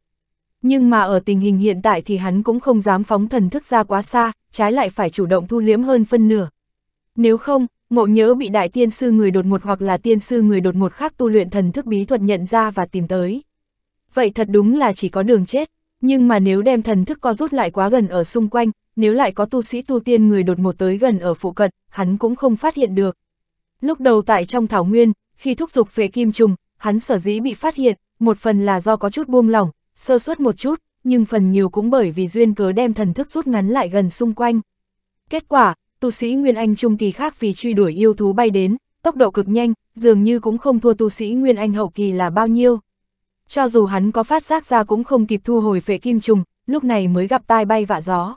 Nhưng mà ở tình hình hiện tại thì hắn cũng không dám phóng thần thức ra quá xa, trái lại phải chủ động thu liễm hơn phân nửa. Nếu không, Ngộ nhớ bị đại tiên sư người đột ngột hoặc là tiên sư người đột ngột khác tu luyện thần thức bí thuật nhận ra và tìm tới. Vậy thật đúng là chỉ có đường chết, nhưng mà nếu đem thần thức co rút lại quá gần ở xung quanh, nếu lại có tu sĩ tu tiên người đột ngột tới gần ở phụ cận, hắn cũng không phát hiện được. Lúc đầu tại trong thảo nguyên, khi thúc dục về kim trùng, hắn sở dĩ bị phát hiện, một phần là do có chút buông lỏng, sơ suất một chút, nhưng phần nhiều cũng bởi vì duyên cớ đem thần thức rút ngắn lại gần xung quanh. Kết quả, tu sĩ Nguyên Anh trung kỳ khác vì truy đuổi yêu thú bay đến, tốc độ cực nhanh, dường như cũng không thua tu sĩ Nguyên Anh hậu kỳ là bao nhiêu. Cho dù hắn có phát giác ra cũng không kịp thu hồi phệ kim trùng, lúc này mới gặp tai bay vạ gió.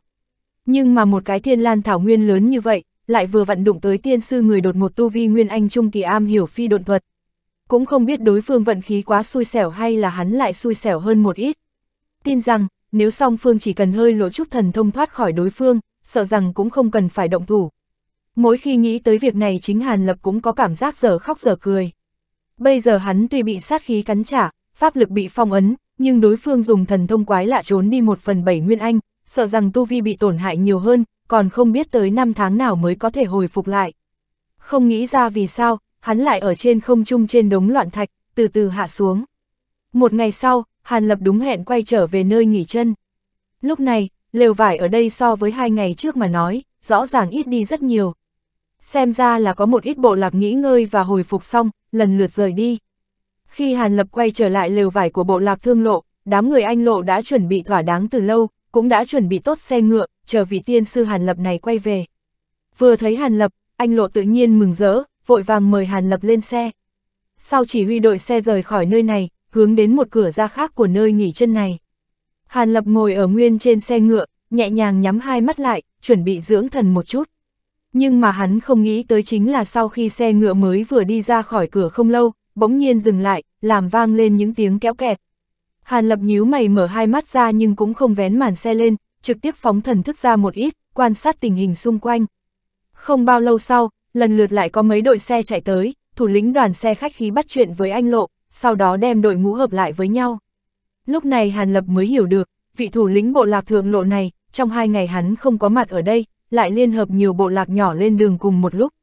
Nhưng mà một cái thiên lan thảo nguyên lớn như vậy, lại vừa vận đụng tới tiên sư người đột một tu vi Nguyên Anh trung kỳ am hiểu phi độn thuật. Cũng không biết đối phương vận khí quá xui xẻo hay là hắn lại xui xẻo hơn một ít. Tin rằng, nếu song phương chỉ cần hơi lộ chút thần thông thoát khỏi đối phương, sợ rằng cũng không cần phải động thủ. Mỗi khi nghĩ tới việc này chính Hàn Lập cũng có cảm giác giờ khóc giờ cười. Bây giờ hắn tuy bị sát khí cắn trả, pháp lực bị phong ấn, nhưng đối phương dùng thần thông quái lạ trốn đi một phần bảy nguyên anh, sợ rằng tu vi bị tổn hại nhiều hơn, còn không biết tới năm tháng nào mới có thể hồi phục lại. Không nghĩ ra vì sao, hắn lại ở trên không trung trên đống loạn thạch, từ từ hạ xuống. Một ngày sau, Hàn Lập đúng hẹn quay trở về nơi nghỉ chân. Lúc này, lều vải ở đây so với hai ngày trước mà nói, rõ ràng ít đi rất nhiều. Xem ra là có một ít bộ lạc nghỉ ngơi và hồi phục xong, lần lượt rời đi. Khi Hàn Lập quay trở lại lều vải của bộ lạc thương lộ, đám người anh lộ đã chuẩn bị thỏa đáng từ lâu, cũng đã chuẩn bị tốt xe ngựa, chờ vị tiên sư Hàn Lập này quay về. Vừa thấy Hàn Lập, anh lộ tự nhiên mừng rỡ, vội vàng mời Hàn Lập lên xe. Sau chỉ huy đội xe rời khỏi nơi này, hướng đến một cửa ra khác của nơi nghỉ chân này. Hàn Lập ngồi ở nguyên trên xe ngựa, nhẹ nhàng nhắm hai mắt lại, chuẩn bị dưỡng thần một chút. Nhưng mà hắn không nghĩ tới chính là sau khi xe ngựa mới vừa đi ra khỏi cửa không lâu, bỗng nhiên dừng lại, làm vang lên những tiếng kéo kẹt. Hàn Lập nhíu mày mở hai mắt ra nhưng cũng không vén màn xe lên, trực tiếp phóng thần thức ra một ít, quan sát tình hình xung quanh. Không bao lâu sau, lần lượt lại có mấy đội xe chạy tới, thủ lĩnh đoàn xe khách khí bắt chuyện với anh Lộ, sau đó đem đội ngũ hợp lại với nhau. Lúc này Hàn Lập mới hiểu được, vị thủ lĩnh bộ lạc thượng lộ này, trong hai ngày hắn không có mặt ở đây, lại liên hợp nhiều bộ lạc nhỏ lên đường cùng một lúc.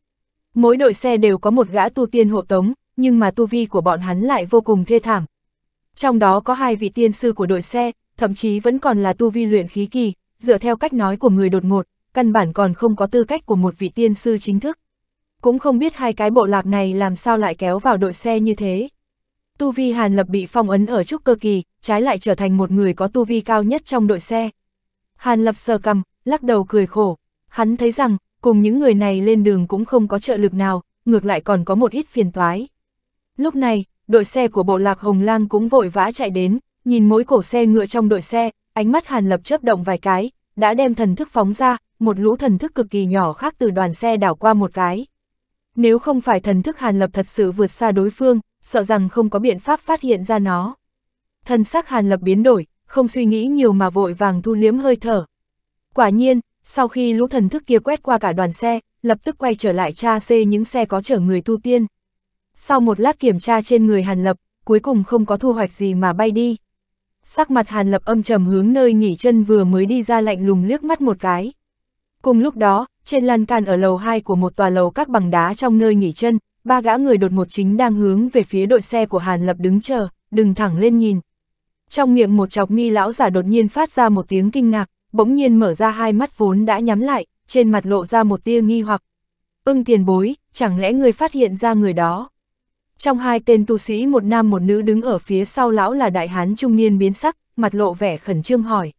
Mỗi đội xe đều có một gã tu tiên hộ tống, nhưng mà tu vi của bọn hắn lại vô cùng thê thảm. Trong đó có hai vị tiên sư của đội xe, thậm chí vẫn còn là tu vi luyện khí kỳ, dựa theo cách nói của người đột ngột, căn bản còn không có tư cách của một vị tiên sư chính thức. Cũng không biết hai cái bộ lạc này làm sao lại kéo vào đội xe như thế. Tu vi Hàn Lập bị phong ấn ở trúc cơ kỳ, trái lại trở thành một người có tu vi cao nhất trong đội xe. Hàn Lập sờ cầm, lắc đầu cười khổ, hắn thấy rằng, cùng những người này lên đường cũng không có trợ lực nào, ngược lại còn có một ít phiền toái. Lúc này, đội xe của bộ lạc Hồng Lang cũng vội vã chạy đến, nhìn mỗi cổ xe ngựa trong đội xe, ánh mắt Hàn Lập chớp động vài cái, đã đem thần thức phóng ra, một lũ thần thức cực kỳ nhỏ khác từ đoàn xe đảo qua một cái. Nếu không phải thần thức Hàn Lập thật sự vượt xa đối phương, sợ rằng không có biện pháp phát hiện ra nó thân sắc Hàn Lập biến đổi, không suy nghĩ nhiều mà vội vàng thu liếm hơi thở. Quả nhiên, sau khi lũ thần thức kia quét qua cả đoàn xe, lập tức quay trở lại tra xê những xe có chở người tu tiên. Sau một lát kiểm tra trên người Hàn Lập, cuối cùng không có thu hoạch gì mà bay đi. Sắc mặt Hàn Lập âm trầm hướng nơi nghỉ chân vừa mới đi ra lạnh lùng liếc mắt một cái. Cùng lúc đó, trên lan can ở lầu 2 của một tòa lầu các bằng đá trong nơi nghỉ chân, ba gã người đột một chính đang hướng về phía đội xe của Hàn Lập đứng chờ, đừng thẳng lên nhìn. Trong miệng một chọc mi lão giả đột nhiên phát ra một tiếng kinh ngạc, bỗng nhiên mở ra hai mắt vốn đã nhắm lại, trên mặt lộ ra một tia nghi hoặc. Ưng tiền bối, chẳng lẽ người phát hiện ra người đó? Trong hai tên tu sĩ một nam một nữ đứng ở phía sau lão là đại hán trung niên biến sắc, mặt lộ vẻ khẩn trương hỏi.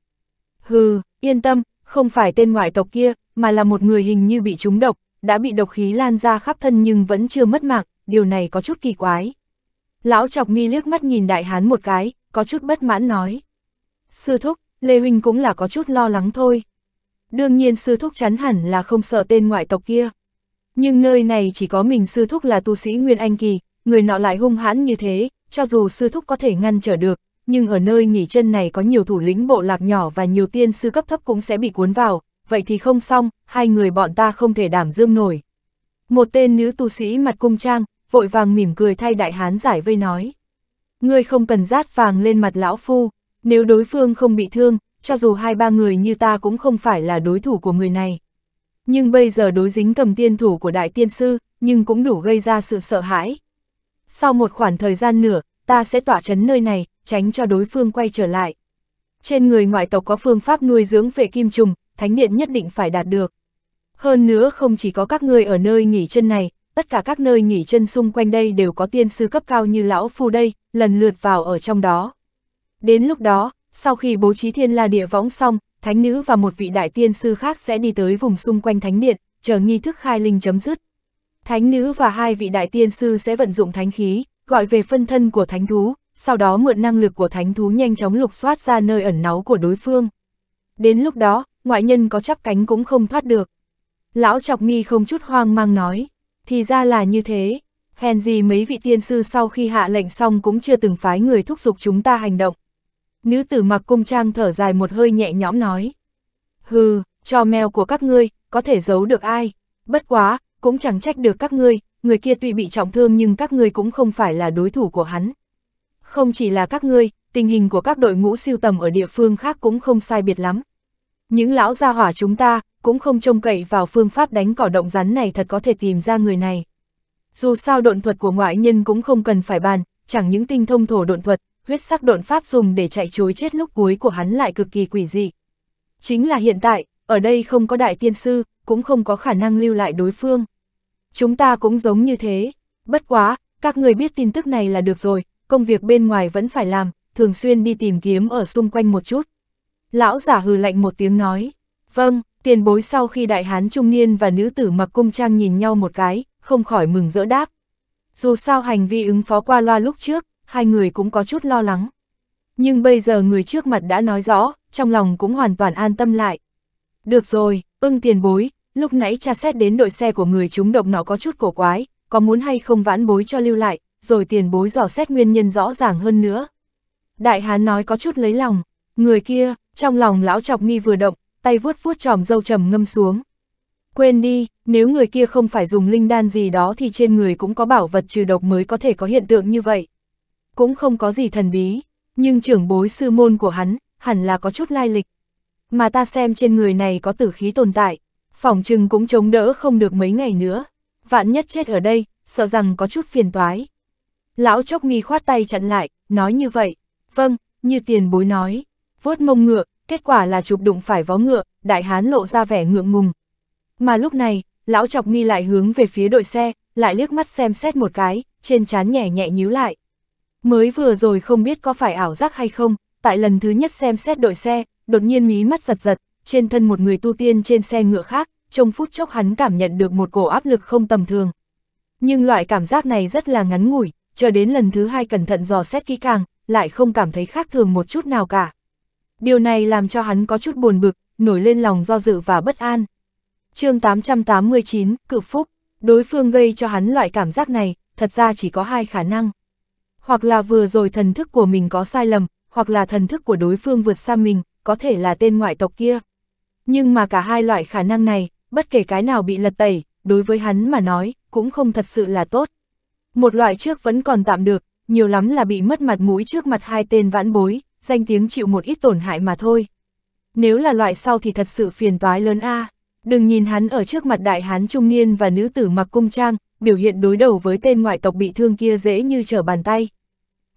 Hừ, yên tâm, không phải tên ngoại tộc kia, mà là một người hình như bị trúng độc, đã bị độc khí lan ra khắp thân nhưng vẫn chưa mất mạng, điều này có chút kỳ quái. Lão chọc mi liếc mắt nhìn đại hán một cái, có chút bất mãn nói. Sư thúc, Lê Huynh cũng là có chút lo lắng thôi. Đương nhiên sư thúc chắn hẳn là không sợ tên ngoại tộc kia. Nhưng nơi này chỉ có mình sư thúc là tu sĩ Nguyên Anh Kỳ, người nọ lại hung hãn như thế, cho dù sư thúc có thể ngăn trở được, nhưng ở nơi nghỉ chân này có nhiều thủ lĩnh bộ lạc nhỏ và nhiều tiên sư cấp thấp cũng sẽ bị cuốn vào, vậy thì không xong, hai người bọn ta không thể đảm dương nổi. Một tên nữ tu sĩ mặt cung trang, vội vàng mỉm cười thay đại hán giải vây nói. Ngươi không cần rát vàng lên mặt lão phu, nếu đối phương không bị thương, cho dù hai ba người như ta cũng không phải là đối thủ của người này. Nhưng bây giờ đối dính cầm tiên thủ của đại tiên sư, nhưng cũng đủ gây ra sự sợ hãi. Sau một khoảng thời gian nửa, ta sẽ tỏa chấn nơi này, tránh cho đối phương quay trở lại. Trên người ngoại tộc có phương pháp nuôi dưỡng về kim trùng, thánh điện nhất định phải đạt được. Hơn nữa không chỉ có các ngươi ở nơi nghỉ chân này, tất cả các nơi nghỉ chân xung quanh đây đều có tiên sư cấp cao như lão phu đây, lần lượt vào ở trong đó. Đến lúc đó, sau khi bố trí thiên la địa võng xong, thánh nữ và một vị đại tiên sư khác sẽ đi tới vùng xung quanh thánh điện, chờ nghi thức khai linh chấm dứt. Thánh nữ và hai vị đại tiên sư sẽ vận dụng thánh khí, gọi về phân thân của thánh thú, sau đó mượn năng lực của thánh thú nhanh chóng lục soát ra nơi ẩn náu của đối phương. Đến lúc đó, ngoại nhân có chắp cánh cũng không thoát được. Lão Chọc Nghi không chút hoang mang nói. Thì ra là như thế, hèn gì mấy vị tiên sư sau khi hạ lệnh xong cũng chưa từng phái người thúc giục chúng ta hành động. Nữ tử mặc cung trang thở dài một hơi nhẹ nhõm nói. Hừ, cho mèo của các ngươi, có thể giấu được ai, bất quá, cũng chẳng trách được các ngươi, người kia tuy bị trọng thương nhưng các ngươi cũng không phải là đối thủ của hắn. Không chỉ là các ngươi, tình hình của các đội ngũ siêu tầm ở địa phương khác cũng không sai biệt lắm. Những lão gia hỏa chúng ta, cũng không trông cậy vào phương pháp đánh cỏ động rắn này thật có thể tìm ra người này. Dù sao độn thuật của ngoại nhân cũng không cần phải bàn, chẳng những tinh thông thổ độn thuật, huyết sắc độn pháp dùng để chạy chối chết lúc cuối của hắn lại cực kỳ quỷ dị. Chính là hiện tại, ở đây không có đại tiên sư, cũng không có khả năng lưu lại đối phương. Chúng ta cũng giống như thế, bất quá, các người biết tin tức này là được rồi, công việc bên ngoài vẫn phải làm, thường xuyên đi tìm kiếm ở xung quanh một chút. Lão giả hừ lạnh một tiếng nói, vâng, Tiền bối sau khi đại hán trung niên và nữ tử mặc cung trang nhìn nhau một cái, không khỏi mừng rỡ đáp. Dù sao hành vi ứng phó qua loa lúc trước, hai người cũng có chút lo lắng. Nhưng bây giờ người trước mặt đã nói rõ, trong lòng cũng hoàn toàn an tâm lại. Được rồi, ưng tiền bối, lúc nãy cha xét đến đội xe của người chúng độc nó có chút cổ quái, có muốn hay không vãn bối cho lưu lại, rồi tiền bối dò xét nguyên nhân rõ ràng hơn nữa. Đại hán nói có chút lấy lòng, người kia, trong lòng lão chọc mi vừa động, tay vuốt vuốt tròm dâu trầm ngâm xuống. Quên đi, nếu người kia không phải dùng linh đan gì đó thì trên người cũng có bảo vật trừ độc mới có thể có hiện tượng như vậy. Cũng không có gì thần bí, nhưng trưởng bối sư môn của hắn, hẳn là có chút lai lịch. Mà ta xem trên người này có tử khí tồn tại, phỏng chừng cũng chống đỡ không được mấy ngày nữa. Vạn nhất chết ở đây, sợ rằng có chút phiền toái. Lão chốc nghi khoát tay chặn lại, nói như vậy. Vâng, như tiền bối nói. Vuốt mông ngựa, kết quả là chụp đụng phải vó ngựa, đại hán lộ ra vẻ ngượng ngùng. Mà lúc này, lão chọc mi lại hướng về phía đội xe, lại liếc mắt xem xét một cái, trên chán nhẹ nhẹ nhíu lại. Mới vừa rồi không biết có phải ảo giác hay không, tại lần thứ nhất xem xét đội xe, đột nhiên mí mắt giật giật, trên thân một người tu tiên trên xe ngựa khác, trong phút chốc hắn cảm nhận được một cổ áp lực không tầm thường. Nhưng loại cảm giác này rất là ngắn ngủi, chờ đến lần thứ hai cẩn thận dò xét kỹ càng, lại không cảm thấy khác thường một chút nào cả. Điều này làm cho hắn có chút buồn bực, nổi lên lòng do dự và bất an. chương 889, Cự Phúc, đối phương gây cho hắn loại cảm giác này, thật ra chỉ có hai khả năng. Hoặc là vừa rồi thần thức của mình có sai lầm, hoặc là thần thức của đối phương vượt xa mình, có thể là tên ngoại tộc kia. Nhưng mà cả hai loại khả năng này, bất kể cái nào bị lật tẩy, đối với hắn mà nói, cũng không thật sự là tốt. Một loại trước vẫn còn tạm được, nhiều lắm là bị mất mặt mũi trước mặt hai tên vãn bối, danh tiếng chịu một ít tổn hại mà thôi. Nếu là loại sau thì thật sự phiền toái lớn a. À. Đừng nhìn hắn ở trước mặt đại hán trung niên và nữ tử mặc cung trang, biểu hiện đối đầu với tên ngoại tộc bị thương kia dễ như trở bàn tay.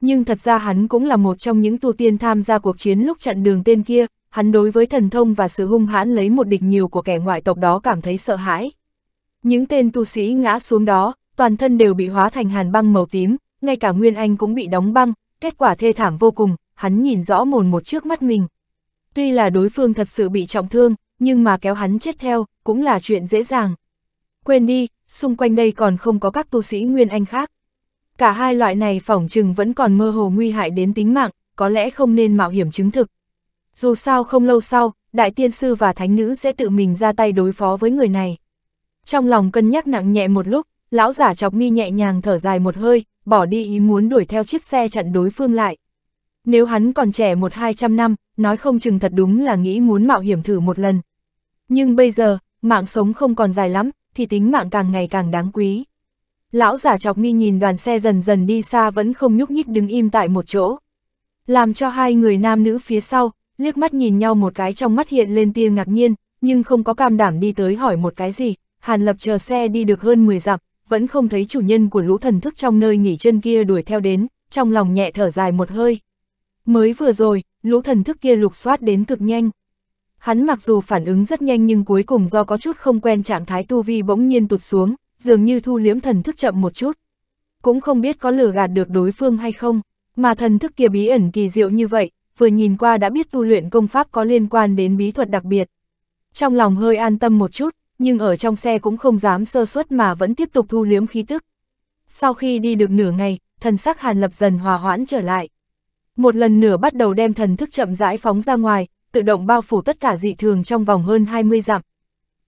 Nhưng thật ra hắn cũng là một trong những tu tiên tham gia cuộc chiến lúc chặn đường tên kia, hắn đối với thần thông và sự hung hãn lấy một địch nhiều của kẻ ngoại tộc đó cảm thấy sợ hãi. Những tên tu sĩ ngã xuống đó, toàn thân đều bị hóa thành hàn băng màu tím, ngay cả Nguyên Anh cũng bị đóng băng, kết quả thê thảm vô cùng, hắn nhìn rõ mồn một trước mắt mình. Tuy là đối phương thật sự bị trọng thương, nhưng mà kéo hắn chết theo, cũng là chuyện dễ dàng. Quên đi, xung quanh đây còn không có các tu sĩ Nguyên Anh khác. Cả hai loại này phỏng chừng vẫn còn mơ hồ nguy hại đến tính mạng, có lẽ không nên mạo hiểm chứng thực. Dù sao không lâu sau, Đại Tiên Sư và Thánh Nữ sẽ tự mình ra tay đối phó với người này. Trong lòng cân nhắc nặng nhẹ một lúc, lão giả chọc mi nhẹ nhàng thở dài một hơi, bỏ đi ý muốn đuổi theo chiếc xe chặn đối phương lại. Nếu hắn còn trẻ một hai trăm năm, nói không chừng thật đúng là nghĩ muốn mạo hiểm thử một lần. Nhưng bây giờ, mạng sống không còn dài lắm, thì tính mạng càng ngày càng đáng quý. Lão giả chọc mi nhìn đoàn xe dần dần đi xa vẫn không nhúc nhích đứng im tại một chỗ. Làm cho hai người nam nữ phía sau, liếc mắt nhìn nhau một cái trong mắt hiện lên tia ngạc nhiên, nhưng không có cam đảm đi tới hỏi một cái gì, Hàn Lập chờ xe đi được hơn 10 dặm, vẫn không thấy chủ nhân của lũ thần thức trong nơi nghỉ chân kia đuổi theo đến, trong lòng nhẹ thở dài một hơi. Mới vừa rồi, lũ thần thức kia lục soát đến cực nhanh. Hắn mặc dù phản ứng rất nhanh nhưng cuối cùng do có chút không quen trạng thái tu vi bỗng nhiên tụt xuống, dường như thu liếm thần thức chậm một chút. Cũng không biết có lừa gạt được đối phương hay không, mà thần thức kia bí ẩn kỳ diệu như vậy, vừa nhìn qua đã biết tu luyện công pháp có liên quan đến bí thuật đặc biệt. Trong lòng hơi an tâm một chút, nhưng ở trong xe cũng không dám sơ suất mà vẫn tiếp tục thu liếm khí tức. Sau khi đi được nửa ngày, thần sắc Hàn Lập dần hòa hoãn trở lại một lần nữa bắt đầu đem thần thức chậm rãi phóng ra ngoài, tự động bao phủ tất cả dị thường trong vòng hơn 20 dặm.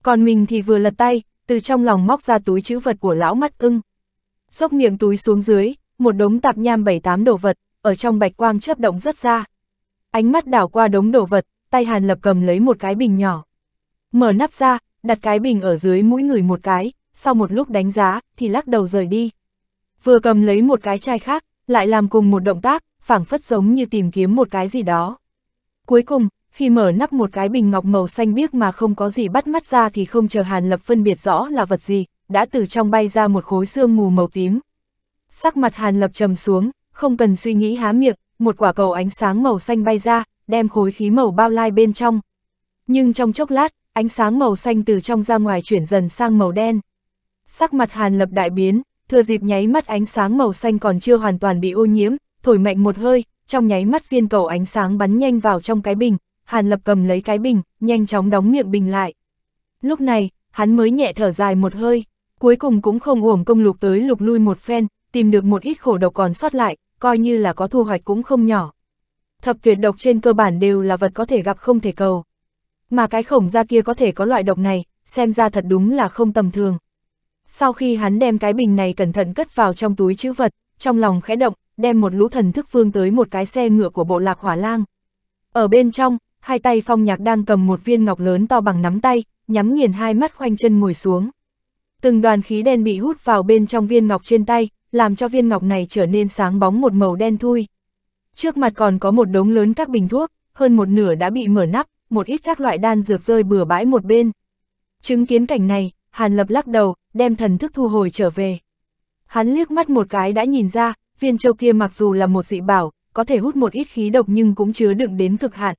Còn mình thì vừa lật tay, từ trong lòng móc ra túi chữ vật của lão mắt ưng. Xốc miệng túi xuống dưới, một đống tạp nham bảy tám đồ vật, ở trong bạch quang chớp động rất ra. Ánh mắt đảo qua đống đồ vật, tay Hàn Lập cầm lấy một cái bình nhỏ. Mở nắp ra, đặt cái bình ở dưới mũi người một cái, sau một lúc đánh giá, thì lắc đầu rời đi. Vừa cầm lấy một cái chai khác, lại làm cùng một động tác, phảng phất giống như tìm kiếm một cái gì đó. Cuối cùng, khi mở nắp một cái bình ngọc màu xanh biếc mà không có gì bắt mắt ra thì không chờ Hàn Lập phân biệt rõ là vật gì, đã từ trong bay ra một khối xương mù màu tím. Sắc mặt Hàn Lập trầm xuống, không cần suy nghĩ há miệng, một quả cầu ánh sáng màu xanh bay ra, đem khối khí màu bao lai bên trong. Nhưng trong chốc lát, ánh sáng màu xanh từ trong ra ngoài chuyển dần sang màu đen. Sắc mặt Hàn Lập đại biến, thừa dịp nháy mắt ánh sáng màu xanh còn chưa hoàn toàn bị ô nhiễm, thổi mạnh một hơi, trong nháy mắt viên cầu ánh sáng bắn nhanh vào trong cái bình, Hàn Lập cầm lấy cái bình, nhanh chóng đóng miệng bình lại. Lúc này, hắn mới nhẹ thở dài một hơi, cuối cùng cũng không uổng công lục tới lục lui một phen, tìm được một ít khổ độc còn sót lại, coi như là có thu hoạch cũng không nhỏ. Thập tuyệt độc trên cơ bản đều là vật có thể gặp không thể cầu. Mà cái khổng ra kia có thể có loại độc này, xem ra thật đúng là không tầm thường. Sau khi hắn đem cái bình này cẩn thận cất vào trong túi chữ vật, trong lòng khẽ động, đem một lũ thần thức phương tới một cái xe ngựa của bộ lạc hỏa lang. Ở bên trong, hai tay phong nhạc đang cầm một viên ngọc lớn to bằng nắm tay, nhắm nghiền hai mắt khoanh chân ngồi xuống. Từng đoàn khí đen bị hút vào bên trong viên ngọc trên tay, làm cho viên ngọc này trở nên sáng bóng một màu đen thui. Trước mặt còn có một đống lớn các bình thuốc, hơn một nửa đã bị mở nắp, một ít các loại đan dược rơi bừa bãi một bên. Chứng kiến cảnh này, Hàn Lập lắc đầu, đem thần thức thu hồi trở về. Hắn liếc mắt một cái đã nhìn ra, viên châu kia mặc dù là một dị bảo, có thể hút một ít khí độc nhưng cũng chứa đựng đến cực hạn.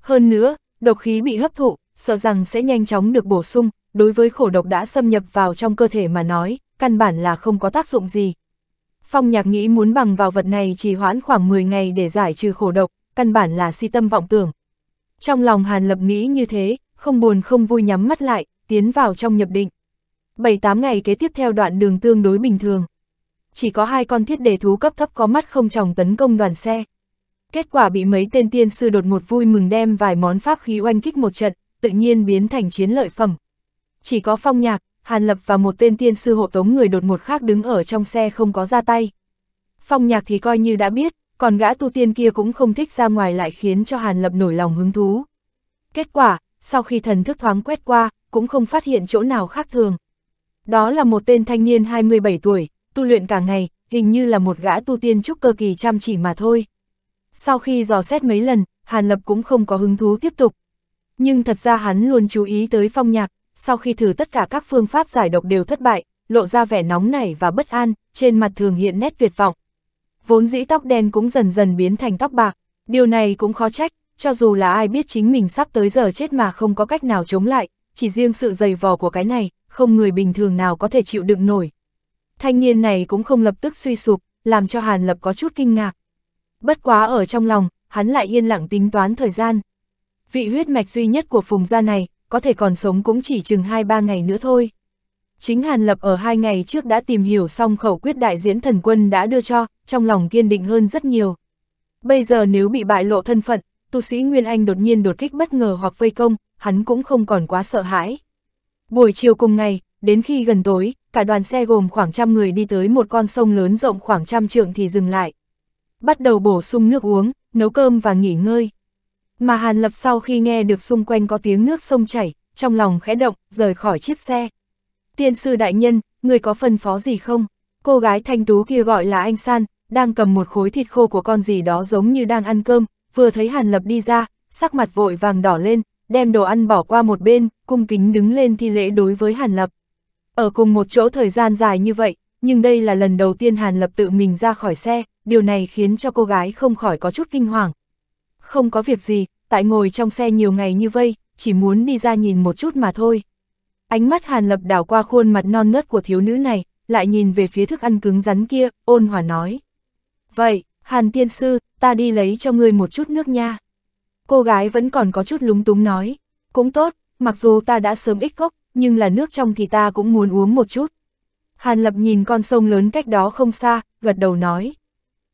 Hơn nữa, độc khí bị hấp thụ, sợ rằng sẽ nhanh chóng được bổ sung, đối với khổ độc đã xâm nhập vào trong cơ thể mà nói, căn bản là không có tác dụng gì. Phong nhạc nghĩ muốn bằng vào vật này trì hoãn khoảng 10 ngày để giải trừ khổ độc, căn bản là si tâm vọng tưởng. Trong lòng Hàn Lập nghĩ như thế, không buồn không vui nhắm mắt lại, tiến vào trong nhập định bảy tám ngày kế tiếp theo đoạn đường tương đối bình thường. Chỉ có hai con thiết đề thú cấp thấp có mắt không tròng tấn công đoàn xe. Kết quả bị mấy tên tiên sư đột ngột vui mừng đem vài món pháp khí oanh kích một trận, tự nhiên biến thành chiến lợi phẩm. Chỉ có phong nhạc, Hàn Lập và một tên tiên sư hộ tống người đột ngột khác đứng ở trong xe không có ra tay. Phong nhạc thì coi như đã biết, còn gã tu tiên kia cũng không thích ra ngoài lại khiến cho Hàn Lập nổi lòng hứng thú. Kết quả, sau khi thần thức thoáng quét qua, cũng không phát hiện chỗ nào khác thường. Đó là một tên thanh niên 27 tuổi, tu luyện cả ngày, hình như là một gã tu tiên trúc cơ kỳ chăm chỉ mà thôi. Sau khi dò xét mấy lần, Hàn Lập cũng không có hứng thú tiếp tục. Nhưng thật ra hắn luôn chú ý tới phong nhạc, sau khi thử tất cả các phương pháp giải độc đều thất bại, lộ ra vẻ nóng nảy và bất an, trên mặt thường hiện nét tuyệt vọng. Vốn dĩ tóc đen cũng dần dần biến thành tóc bạc, điều này cũng khó trách, cho dù là ai biết chính mình sắp tới giờ chết mà không có cách nào chống lại, chỉ riêng sự dày vò của cái này, không người bình thường nào có thể chịu đựng nổi. Thanh niên này cũng không lập tức suy sụp, làm cho Hàn Lập có chút kinh ngạc. Bất quá ở trong lòng, hắn lại yên lặng tính toán thời gian. Vị huyết mạch duy nhất của phùng gia này, có thể còn sống cũng chỉ chừng 2-3 ngày nữa thôi. Chính Hàn Lập ở hai ngày trước đã tìm hiểu xong khẩu quyết đại diễn thần quân đã đưa cho, trong lòng kiên định hơn rất nhiều. Bây giờ nếu bị bại lộ thân phận, tu sĩ Nguyên Anh đột nhiên đột kích bất ngờ hoặc vây công, hắn cũng không còn quá sợ hãi. Buổi chiều cùng ngày, đến khi gần tối, cả đoàn xe gồm khoảng trăm người đi tới một con sông lớn rộng khoảng trăm trượng thì dừng lại. Bắt đầu bổ sung nước uống, nấu cơm và nghỉ ngơi. Mà Hàn Lập sau khi nghe được xung quanh có tiếng nước sông chảy, trong lòng khẽ động, rời khỏi chiếc xe. Tiên sư đại nhân, người có phân phó gì không? Cô gái thanh tú kia gọi là anh San, đang cầm một khối thịt khô của con gì đó giống như đang ăn cơm, vừa thấy Hàn Lập đi ra, sắc mặt vội vàng đỏ lên, đem đồ ăn bỏ qua một bên, cung kính đứng lên thi lễ đối với Hàn Lập. Ở cùng một chỗ thời gian dài như vậy, nhưng đây là lần đầu tiên Hàn Lập tự mình ra khỏi xe, điều này khiến cho cô gái không khỏi có chút kinh hoàng. Không có việc gì, tại ngồi trong xe nhiều ngày như vây, chỉ muốn đi ra nhìn một chút mà thôi. Ánh mắt Hàn Lập đảo qua khuôn mặt non nớt của thiếu nữ này, lại nhìn về phía thức ăn cứng rắn kia, ôn hòa nói. Vậy, Hàn tiên sư, ta đi lấy cho ngươi một chút nước nha. Cô gái vẫn còn có chút lúng túng nói, cũng tốt, mặc dù ta đã sớm ít gốc, nhưng là nước trong thì ta cũng muốn uống một chút. Hàn lập nhìn con sông lớn cách đó không xa, gật đầu nói.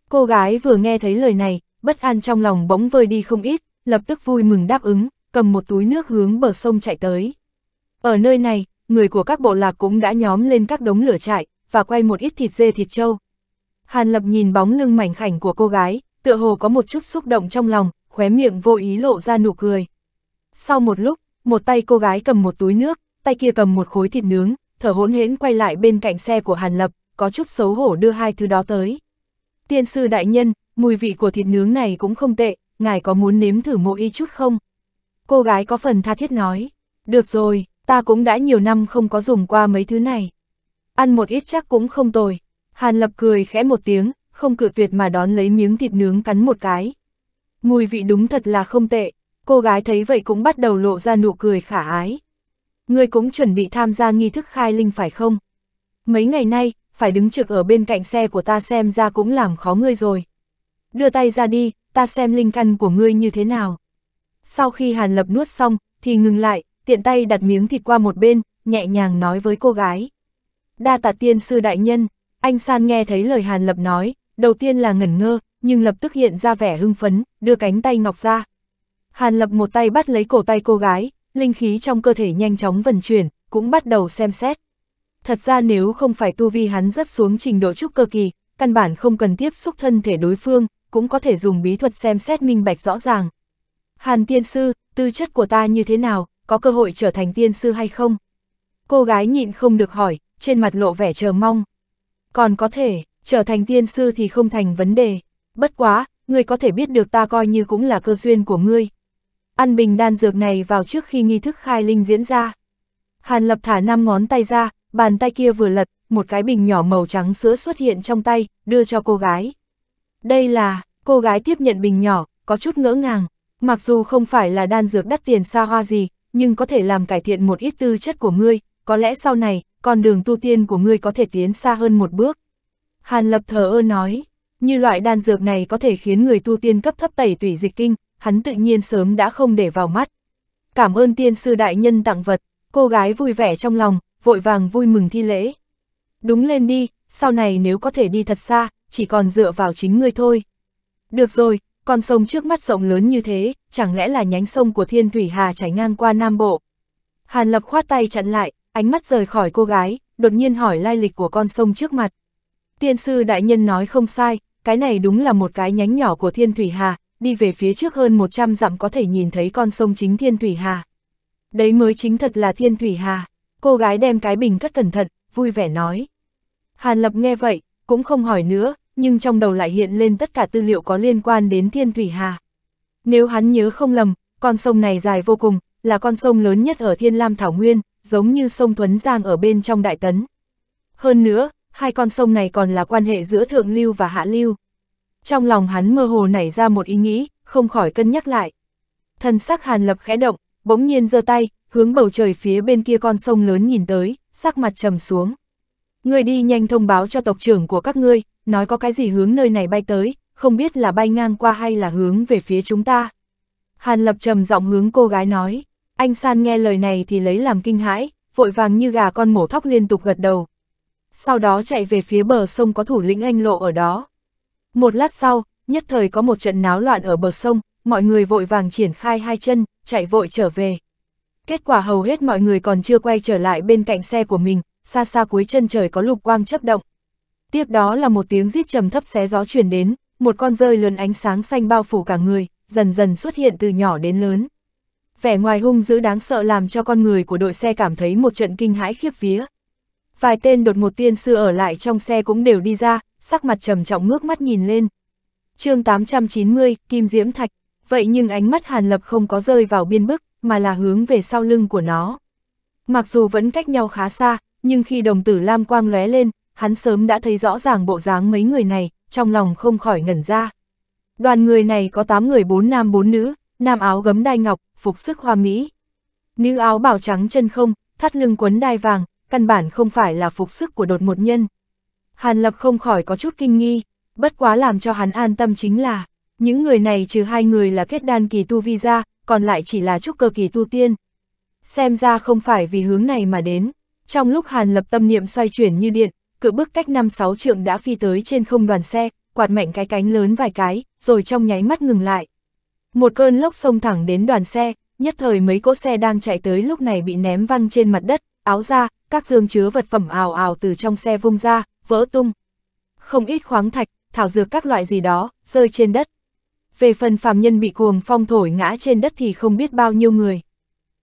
Cô gái vừa nghe thấy lời này, bất an trong lòng bỗng vơi đi không ít, lập tức vui mừng đáp ứng, cầm một túi nước hướng bờ sông chạy tới. Ở nơi này, người của các bộ lạc cũng đã nhóm lên các đống lửa trại, và quay một ít thịt dê thịt trâu, Hàn Lập nhìn bóng lưng mảnh khảnh của cô gái, tựa hồ có một chút xúc động trong lòng, khóe miệng vô ý lộ ra nụ cười. Sau một lúc, một tay cô gái cầm một túi nước, tay kia cầm một khối thịt nướng, thở hỗn hển quay lại bên cạnh xe của Hàn Lập, có chút xấu hổ đưa hai thứ đó tới. Tiên sư đại nhân, mùi vị của thịt nướng này cũng không tệ, ngài có muốn nếm thử một y chút không? Cô gái có phần tha thiết nói, được rồi, ta cũng đã nhiều năm không có dùng qua mấy thứ này. Ăn một ít chắc cũng không tồi, Hàn Lập cười khẽ một tiếng, không cự tuyệt mà đón lấy miếng thịt nướng cắn một cái. Mùi vị đúng thật là không tệ, cô gái thấy vậy cũng bắt đầu lộ ra nụ cười khả ái. Người cũng chuẩn bị tham gia nghi thức khai linh phải không? Mấy ngày nay, phải đứng trực ở bên cạnh xe của ta xem ra cũng làm khó ngươi rồi. Đưa tay ra đi, ta xem linh căn của ngươi như thế nào. Sau khi Hàn Lập nuốt xong, thì ngừng lại, tiện tay đặt miếng thịt qua một bên, nhẹ nhàng nói với cô gái. Đa tạ tiên sư đại nhân, anh San nghe thấy lời Hàn Lập nói, đầu tiên là ngẩn ngơ, nhưng lập tức hiện ra vẻ hưng phấn, đưa cánh tay ngọc ra. Hàn Lập một tay bắt lấy cổ tay cô gái, linh khí trong cơ thể nhanh chóng vận chuyển, cũng bắt đầu xem xét. Thật ra nếu không phải tu vi hắn rất xuống trình độ trúc cơ kỳ, căn bản không cần tiếp xúc thân thể đối phương, cũng có thể dùng bí thuật xem xét minh bạch rõ ràng. Hàn tiên sư, tư chất của ta như thế nào, có cơ hội trở thành tiên sư hay không? Cô gái nhịn không được hỏi, trên mặt lộ vẻ chờ mong còn có thể, trở thành tiên sư thì không thành vấn đề. Bất quá, ngươi có thể biết được ta coi như cũng là cơ duyên của ngươi. Ăn bình đan dược này vào trước khi nghi thức khai linh diễn ra. Hàn lập thả năm ngón tay ra, bàn tay kia vừa lật, một cái bình nhỏ màu trắng sữa xuất hiện trong tay, đưa cho cô gái. Đây là, cô gái tiếp nhận bình nhỏ, có chút ngỡ ngàng. Mặc dù không phải là đan dược đắt tiền xa hoa gì, nhưng có thể làm cải thiện một ít tư chất của ngươi, có lẽ sau này, con đường tu tiên của ngươi có thể tiến xa hơn một bước. Hàn lập thờ ơ nói, như loại đan dược này có thể khiến người tu tiên cấp thấp tẩy tủy dịch kinh, hắn tự nhiên sớm đã không để vào mắt. Cảm ơn tiên sư đại nhân tặng vật, cô gái vui vẻ trong lòng, vội vàng vui mừng thi lễ. Đúng lên đi, sau này nếu có thể đi thật xa, chỉ còn dựa vào chính ngươi thôi. Được rồi, con sông trước mắt rộng lớn như thế, chẳng lẽ là nhánh sông của Thiên Thủy Hà chảy ngang qua Nam Bộ. Hàn Lập khoát tay chặn lại, ánh mắt rời khỏi cô gái, đột nhiên hỏi lai lịch của con sông trước mặt. Tiên sư đại nhân nói không sai, cái này đúng là một cái nhánh nhỏ của Thiên Thủy Hà, đi về phía trước hơn 100 dặm có thể nhìn thấy con sông chính Thiên Thủy Hà. Đấy mới chính thật là Thiên Thủy Hà, cô gái đem cái bình cất cẩn thận, vui vẻ nói. Hàn Lập nghe vậy, cũng không hỏi nữa, nhưng trong đầu lại hiện lên tất cả tư liệu có liên quan đến Thiên Thủy Hà. Nếu hắn nhớ không lầm, con sông này dài vô cùng, là con sông lớn nhất ở Thiên Lam Thảo Nguyên, giống như sông Thuấn Giang ở bên trong Đại Tấn. Hơn nữa, hai con sông này còn là quan hệ giữa Thượng Lưu và Hạ Lưu. Trong lòng hắn mơ hồ nảy ra một ý nghĩ, không khỏi cân nhắc lại. Thần sắc Hàn Lập khẽ động, bỗng nhiên giơ tay, hướng bầu trời phía bên kia con sông lớn nhìn tới, sắc mặt trầm xuống. Người đi nhanh thông báo cho tộc trưởng của các ngươi, nói có cái gì hướng nơi này bay tới, không biết là bay ngang qua hay là hướng về phía chúng ta. Hàn Lập trầm giọng hướng cô gái nói. Anh San nghe lời này thì lấy làm kinh hãi, vội vàng như gà con mổ thóc liên tục gật đầu. Sau đó chạy về phía bờ sông có thủ lĩnh anh lộ ở đó. Một lát sau, nhất thời có một trận náo loạn ở bờ sông, mọi người vội vàng triển khai hai chân, chạy vội trở về. Kết quả hầu hết mọi người còn chưa quay trở lại bên cạnh xe của mình, xa xa cuối chân trời có lục quang chấp động. Tiếp đó là một tiếng rít trầm thấp xé gió truyền đến, một con rơi lớn ánh sáng xanh bao phủ cả người, dần dần xuất hiện từ nhỏ đến lớn vẻ ngoài hung dữ đáng sợ làm cho con người của đội xe cảm thấy một trận kinh hãi khiếp vía. Vài tên đột ngột tiên sư ở lại trong xe cũng đều đi ra, sắc mặt trầm trọng ngước mắt nhìn lên. chương 890, Kim Diễm Thạch, vậy nhưng ánh mắt Hàn Lập không có rơi vào biên bức, mà là hướng về sau lưng của nó. Mặc dù vẫn cách nhau khá xa, nhưng khi đồng tử Lam Quang lóe lên, hắn sớm đã thấy rõ ràng bộ dáng mấy người này, trong lòng không khỏi ngẩn ra. Đoàn người này có 8 người 4 nam 4 nữ, nam áo gấm đai ngọc, phục sức hoa mỹ. Nữ áo bào trắng chân không, thắt lưng quấn đai vàng, căn bản không phải là phục sức của đột một nhân. Hàn Lập không khỏi có chút kinh nghi, bất quá làm cho hắn an tâm chính là, những người này trừ hai người là kết đan kỳ tu vi ra, còn lại chỉ là trúc cơ kỳ tu tiên. Xem ra không phải vì hướng này mà đến, trong lúc Hàn Lập tâm niệm xoay chuyển như điện, cự bước cách năm sáu trượng đã phi tới trên không đoàn xe, quạt mạnh cái cánh lớn vài cái, rồi trong nháy mắt ngừng lại. Một cơn lốc xông thẳng đến đoàn xe, nhất thời mấy cỗ xe đang chạy tới lúc này bị ném văng trên mặt đất, áo ra, các dương chứa vật phẩm ào ào từ trong xe vung ra, vỡ tung. Không ít khoáng thạch, thảo dược các loại gì đó, rơi trên đất. Về phần phàm nhân bị cuồng phong thổi ngã trên đất thì không biết bao nhiêu người.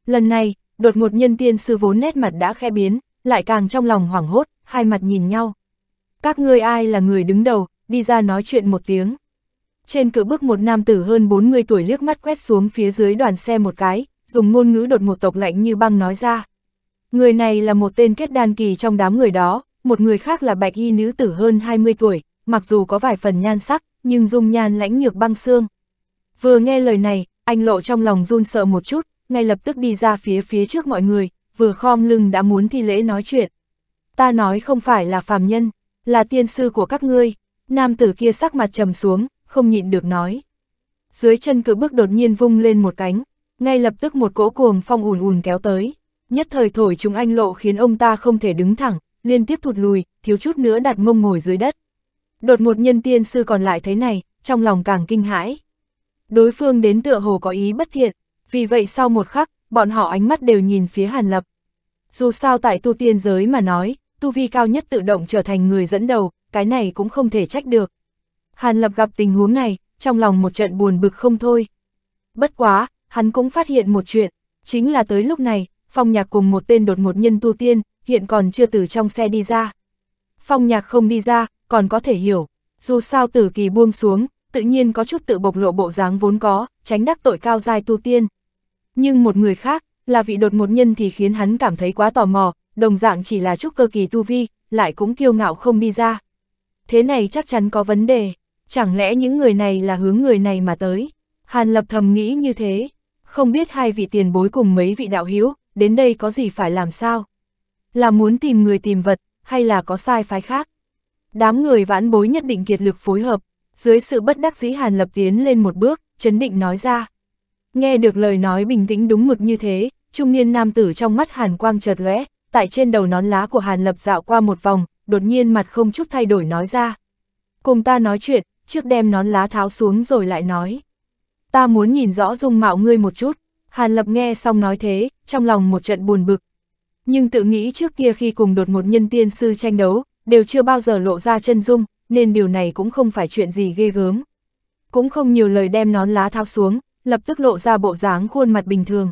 Lần này, đột ngột nhân tiên sư vốn nét mặt đã khe biến, lại càng trong lòng hoảng hốt, hai mặt nhìn nhau. Các ngươi ai là người đứng đầu, đi ra nói chuyện một tiếng. Trên cửa bước một nam tử hơn 40 tuổi liếc mắt quét xuống phía dưới đoàn xe một cái, dùng ngôn ngữ đột ngột tộc lạnh như băng nói ra. Người này là một tên kết đan kỳ trong đám người đó, một người khác là bạch y nữ tử hơn 20 tuổi, mặc dù có vài phần nhan sắc, nhưng dung nhan lãnh nhược băng xương. Vừa nghe lời này, anh lộ trong lòng run sợ một chút, ngay lập tức đi ra phía phía trước mọi người, vừa khom lưng đã muốn thi lễ nói chuyện. Ta nói không phải là phàm nhân, là tiên sư của các ngươi. Nam tử kia sắc mặt trầm xuống, không nhịn được nói. Dưới chân cự bước đột nhiên vung lên một cánh, ngay lập tức một cỗ cuồng phong ùn ùn kéo tới, nhất thời thổi chúng anh lộ khiến ông ta không thể đứng thẳng, liên tiếp thụt lùi, thiếu chút nữa đặt mông ngồi dưới đất. Đột một nhân tiên sư còn lại thấy này, trong lòng càng kinh hãi. Đối phương đến tựa hồ có ý bất thiện, vì vậy sau một khắc, bọn họ ánh mắt đều nhìn phía Hàn Lập. Dù sao tại tu tiên giới mà nói, tu vi cao nhất tự động trở thành người dẫn đầu, cái này cũng không thể trách được. Hàn Lập gặp tình huống này, trong lòng một trận buồn bực không thôi. Bất quá, hắn cũng phát hiện một chuyện, chính là tới lúc này, Phong Nhạc cùng một tên đột ngột nhân tu tiên, hiện còn chưa từ trong xe đi ra. Phong Nhạc không đi ra, còn có thể hiểu, dù sao tử kỳ buông xuống, tự nhiên có chút tự bộc lộ bộ dáng vốn có, tránh đắc tội cao giai tu tiên. Nhưng một người khác, là vị đột ngột nhân thì khiến hắn cảm thấy quá tò mò, đồng dạng chỉ là chút cơ kỳ tu vi, lại cũng kiêu ngạo không đi ra. Thế này chắc chắn có vấn đề chẳng lẽ những người này là hướng người này mà tới? Hàn Lập thầm nghĩ như thế, không biết hai vị tiền bối cùng mấy vị đạo hiếu, đến đây có gì phải làm sao? Là muốn tìm người tìm vật, hay là có sai phái khác? Đám người vãn bối nhất định kiệt lực phối hợp, dưới sự bất đắc dĩ Hàn Lập tiến lên một bước, chấn định nói ra. Nghe được lời nói bình tĩnh đúng mực như thế, trung niên nam tử trong mắt Hàn Quang chợt lóe, tại trên đầu nón lá của Hàn Lập dạo qua một vòng, đột nhiên mặt không chút thay đổi nói ra. Cùng ta nói chuyện, trước đem nón lá tháo xuống rồi lại nói. Ta muốn nhìn rõ dung mạo ngươi một chút, Hàn Lập nghe xong nói thế, trong lòng một trận buồn bực. Nhưng tự nghĩ trước kia khi cùng đột ngột nhân tiên sư tranh đấu, đều chưa bao giờ lộ ra chân dung, nên điều này cũng không phải chuyện gì ghê gớm. Cũng không nhiều lời đem nón lá tháo xuống, lập tức lộ ra bộ dáng khuôn mặt bình thường.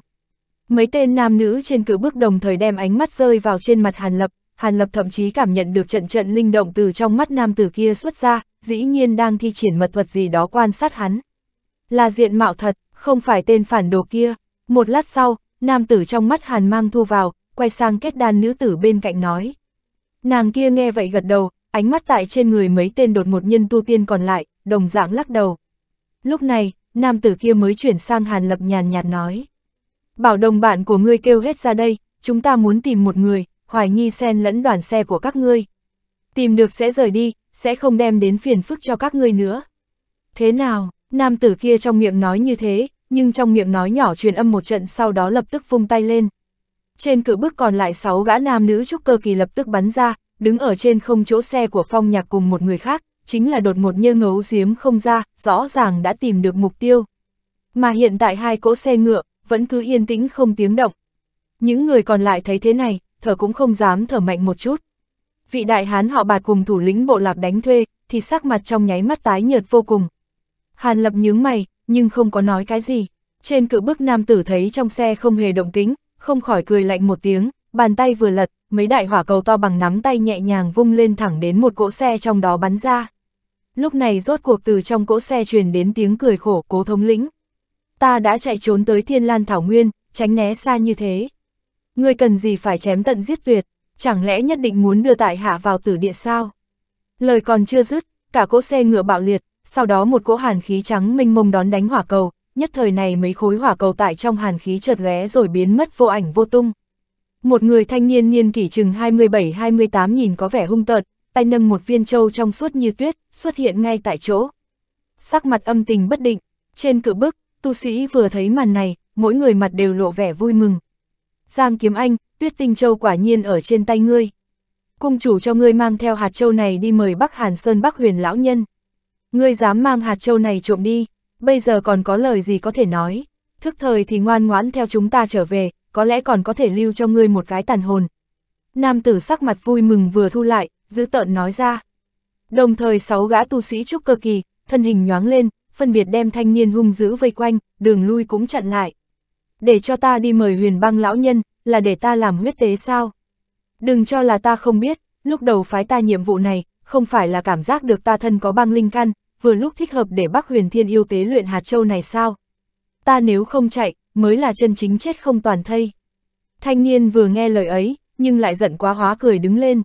Mấy tên nam nữ trên cự bước đồng thời đem ánh mắt rơi vào trên mặt Hàn Lập, Hàn Lập thậm chí cảm nhận được trận trận linh động từ trong mắt nam tử kia xuất ra, dĩ nhiên đang thi triển mật thuật gì đó quan sát hắn. Là diện mạo thật, không phải tên phản đồ kia. Một lát sau, nam tử trong mắt Hàn mang thu vào, quay sang kết đan nữ tử bên cạnh nói. Nàng kia nghe vậy gật đầu, ánh mắt tại trên người mấy tên đột một nhân tu tiên còn lại, đồng dạng lắc đầu. Lúc này, nam tử kia mới chuyển sang Hàn Lập nhàn nhạt nói. Bảo đồng bạn của ngươi kêu hết ra đây, chúng ta muốn tìm một người, hoài nghi xen lẫn đoàn xe của các ngươi. Tìm được sẽ rời đi, sẽ không đem đến phiền phức cho các ngươi nữa. Thế nào, nam tử kia trong miệng nói như thế, nhưng trong miệng nói nhỏ truyền âm một trận sau đó lập tức vung tay lên. Trên cự bức còn lại 6 gã nam nữ trúc cơ kỳ lập tức bắn ra, đứng ở trên không chỗ xe của phong nhạc cùng một người khác, chính là đột ngột như ngấu giếm không ra, rõ ràng đã tìm được mục tiêu. Mà hiện tại hai cỗ xe ngựa, vẫn cứ yên tĩnh không tiếng động. Những người còn lại thấy thế này, thở cũng không dám thở mạnh một chút. Vị đại hán họ bạt cùng thủ lĩnh bộ lạc đánh thuê, thì sắc mặt trong nháy mắt tái nhợt vô cùng. Hàn lập nhướng mày, nhưng không có nói cái gì. Trên cự bức nam tử thấy trong xe không hề động tính, không khỏi cười lạnh một tiếng, bàn tay vừa lật, mấy đại hỏa cầu to bằng nắm tay nhẹ nhàng vung lên thẳng đến một cỗ xe trong đó bắn ra. Lúc này rốt cuộc từ trong cỗ xe truyền đến tiếng cười khổ cố thống lĩnh. Ta đã chạy trốn tới thiên lan thảo nguyên, tránh né xa như thế ngươi cần gì phải chém tận giết tuyệt, chẳng lẽ nhất định muốn đưa tại hạ vào tử địa sao? Lời còn chưa dứt, cả cỗ xe ngựa bạo liệt, sau đó một cỗ hàn khí trắng minh mông đón đánh hỏa cầu, nhất thời này mấy khối hỏa cầu tại trong hàn khí chợt lóe rồi biến mất vô ảnh vô tung. Một người thanh niên niên kỷ chừng 27-28 nhìn có vẻ hung tợn, tay nâng một viên châu trong suốt như tuyết, xuất hiện ngay tại chỗ. Sắc mặt âm tình bất định, trên cự bức, tu sĩ vừa thấy màn này, mỗi người mặt đều lộ vẻ vui mừng, Giang Kiếm Anh, tuyết tinh châu quả nhiên ở trên tay ngươi. Cung chủ cho ngươi mang theo hạt châu này đi mời Bắc Hàn Sơn Bắc Huyền Lão Nhân. Ngươi dám mang hạt châu này trộm đi, bây giờ còn có lời gì có thể nói. Thức thời thì ngoan ngoãn theo chúng ta trở về, có lẽ còn có thể lưu cho ngươi một cái tàn hồn. Nam tử sắc mặt vui mừng vừa thu lại, giữ tợn nói ra. Đồng thời sáu gã tu sĩ trúc cơ kỳ, thân hình nhoáng lên, phân biệt đem thanh niên hung dữ vây quanh, đường lui cũng chặn lại để cho ta đi mời huyền băng lão nhân, là để ta làm huyết tế sao? Đừng cho là ta không biết, lúc đầu phái ta nhiệm vụ này, không phải là cảm giác được ta thân có băng linh căn, vừa lúc thích hợp để bác huyền thiên yêu tế luyện hạt châu này sao? Ta nếu không chạy, mới là chân chính chết không toàn thây. Thanh niên vừa nghe lời ấy, nhưng lại giận quá hóa cười đứng lên.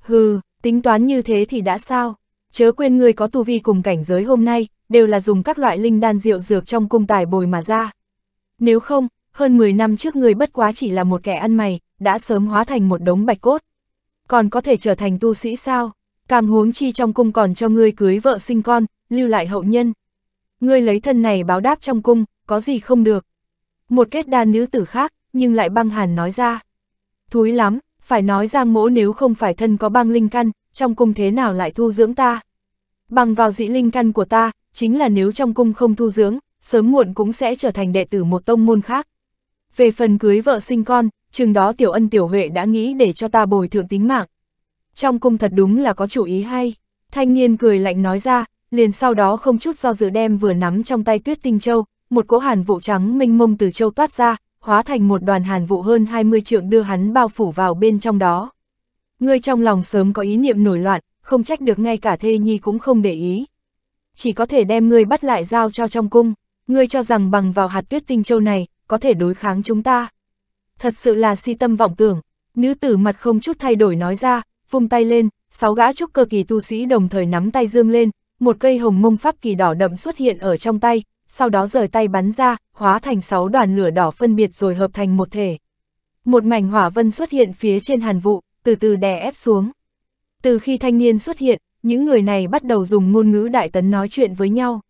Hừ, tính toán như thế thì đã sao? Chớ quên người có tu vi cùng cảnh giới hôm nay, đều là dùng các loại linh đan rượu dược trong cung tài bồi mà ra. Nếu không, hơn 10 năm trước người bất quá chỉ là một kẻ ăn mày, đã sớm hóa thành một đống bạch cốt. Còn có thể trở thành tu sĩ sao? Càng huống chi trong cung còn cho ngươi cưới vợ sinh con, lưu lại hậu nhân. Ngươi lấy thân này báo đáp trong cung, có gì không được. Một kết đan nữ tử khác, nhưng lại băng hàn nói ra. Thúi lắm, phải nói giang mỗ nếu không phải thân có băng linh căn, trong cung thế nào lại thu dưỡng ta. Bằng vào dị linh căn của ta, chính là nếu trong cung không thu dưỡng, sớm muộn cũng sẽ trở thành đệ tử một tông môn khác. Về phần cưới vợ sinh con, chừng đó tiểu ân tiểu huệ đã nghĩ để cho ta bồi thượng tính mạng. Trong cung thật đúng là có chủ ý hay, thanh niên cười lạnh nói ra, liền sau đó không chút do dự đem vừa nắm trong tay tuyết tinh châu, một cỗ hàn vụ trắng minh mông từ châu toát ra, hóa thành một đoàn hàn vụ hơn 20 trượng đưa hắn bao phủ vào bên trong đó. Ngươi trong lòng sớm có ý niệm nổi loạn, không trách được ngay cả thê nhi cũng không để ý. Chỉ có thể đem ngươi bắt lại giao cho trong cung ngươi cho rằng bằng vào hạt tuyết tinh châu này, có thể đối kháng chúng ta. Thật sự là si tâm vọng tưởng, nữ tử mặt không chút thay đổi nói ra, vung tay lên, sáu gã trúc cơ kỳ tu sĩ đồng thời nắm tay dương lên, một cây hồng mông pháp kỳ đỏ đậm xuất hiện ở trong tay, sau đó rời tay bắn ra, hóa thành sáu đoàn lửa đỏ phân biệt rồi hợp thành một thể. Một mảnh hỏa vân xuất hiện phía trên hàn vụ, từ từ đè ép xuống. Từ khi thanh niên xuất hiện, những người này bắt đầu dùng ngôn ngữ đại tấn nói chuyện với nhau.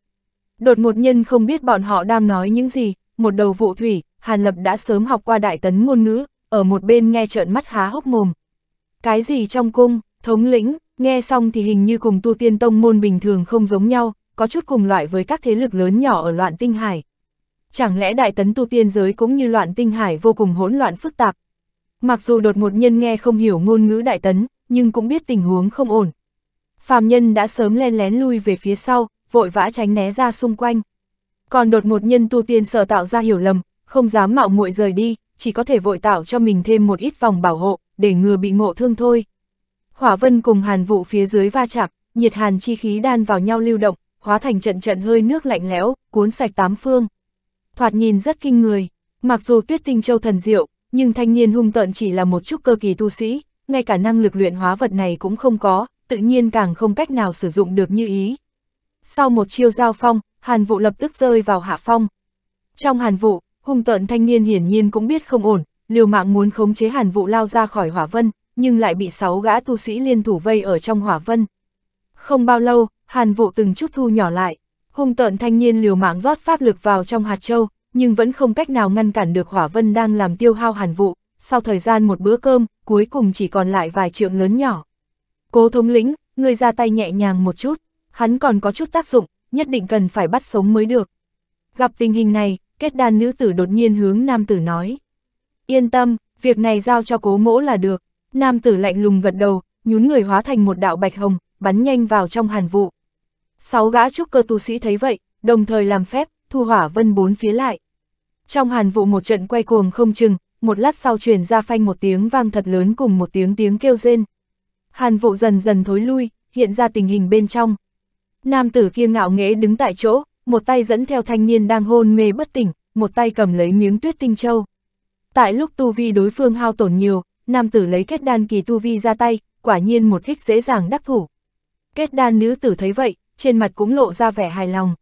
Đột một nhân không biết bọn họ đang nói những gì, một đầu vụ thủy, Hàn Lập đã sớm học qua đại tấn ngôn ngữ, ở một bên nghe trợn mắt há hốc mồm. Cái gì trong cung, thống lĩnh, nghe xong thì hình như cùng tu tiên tông môn bình thường không giống nhau, có chút cùng loại với các thế lực lớn nhỏ ở loạn tinh hải. Chẳng lẽ đại tấn tu tiên giới cũng như loạn tinh hải vô cùng hỗn loạn phức tạp. Mặc dù đột một nhân nghe không hiểu ngôn ngữ đại tấn, nhưng cũng biết tình huống không ổn. Phàm nhân đã sớm len lén lui về phía sau, vội vã tránh né ra xung quanh. Còn đột ngột nhân tu tiên sợ tạo ra hiểu lầm, không dám mạo muội rời đi, chỉ có thể vội tạo cho mình thêm một ít vòng bảo hộ, để ngừa bị ngộ thương thôi. Hỏa vân cùng hàn vụ phía dưới va chạm, nhiệt hàn chi khí đan vào nhau lưu động, hóa thành trận trận hơi nước lạnh lẽo, cuốn sạch tám phương. Thoạt nhìn rất kinh người, mặc dù tuyết tinh châu thần diệu, nhưng thanh niên hung tợn chỉ là một chút cơ kỳ tu sĩ, ngay cả năng lực luyện hóa vật này cũng không có, tự nhiên càng không cách nào sử dụng được như ý. Sau một chiêu giao phong, Hàn vụ lập tức rơi vào hạ phong. Trong Hàn vụ, hung tợn thanh niên hiển nhiên cũng biết không ổn, liều mạng muốn khống chế Hàn vụ lao ra khỏi hỏa vân, nhưng lại bị sáu gã tu sĩ liên thủ vây ở trong hỏa vân. Không bao lâu, Hàn vụ từng chút thu nhỏ lại, hung tợn thanh niên liều mạng rót pháp lực vào trong hạt châu, nhưng vẫn không cách nào ngăn cản được hỏa vân đang làm tiêu hao Hàn vụ. Sau thời gian một bữa cơm, cuối cùng chỉ còn lại vài trượng lớn nhỏ. Cố thống lĩnh, ngươi ra tay nhẹ nhàng một chút hắn còn có chút tác dụng, nhất định cần phải bắt sống mới được. Gặp tình hình này, kết đàn nữ tử đột nhiên hướng nam tử nói. Yên tâm, việc này giao cho cố mỗ là được. Nam tử lạnh lùng gật đầu, nhún người hóa thành một đạo bạch hồng, bắn nhanh vào trong hàn vụ. Sáu gã trúc cơ tu sĩ thấy vậy, đồng thời làm phép, thu hỏa vân bốn phía lại. Trong hàn vụ một trận quay cuồng không chừng, một lát sau truyền ra phanh một tiếng vang thật lớn cùng một tiếng tiếng kêu rên. Hàn vụ dần dần thối lui, hiện ra tình hình bên trong. Nam tử kia ngạo nghễ đứng tại chỗ, một tay dẫn theo thanh niên đang hôn mê bất tỉnh, một tay cầm lấy miếng tuyết tinh châu. Tại lúc tu vi đối phương hao tổn nhiều, nam tử lấy kết đan kỳ tu vi ra tay, quả nhiên một hích dễ dàng đắc thủ. Kết đan nữ tử thấy vậy, trên mặt cũng lộ ra vẻ hài lòng.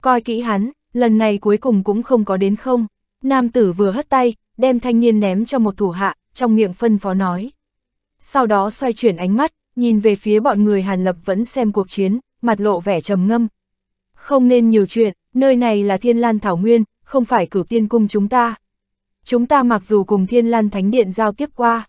Coi kỹ hắn, lần này cuối cùng cũng không có đến không. Nam tử vừa hất tay, đem thanh niên ném cho một thủ hạ, trong miệng phân phó nói. Sau đó xoay chuyển ánh mắt, nhìn về phía bọn người Hàn Lập vẫn xem cuộc chiến, mặt lộ vẻ trầm ngâm. Không nên nhiều chuyện, nơi này là thiên lan thảo nguyên, không phải cửu tiên cung chúng ta. Chúng ta mặc dù cùng thiên lan thánh điện giao tiếp qua,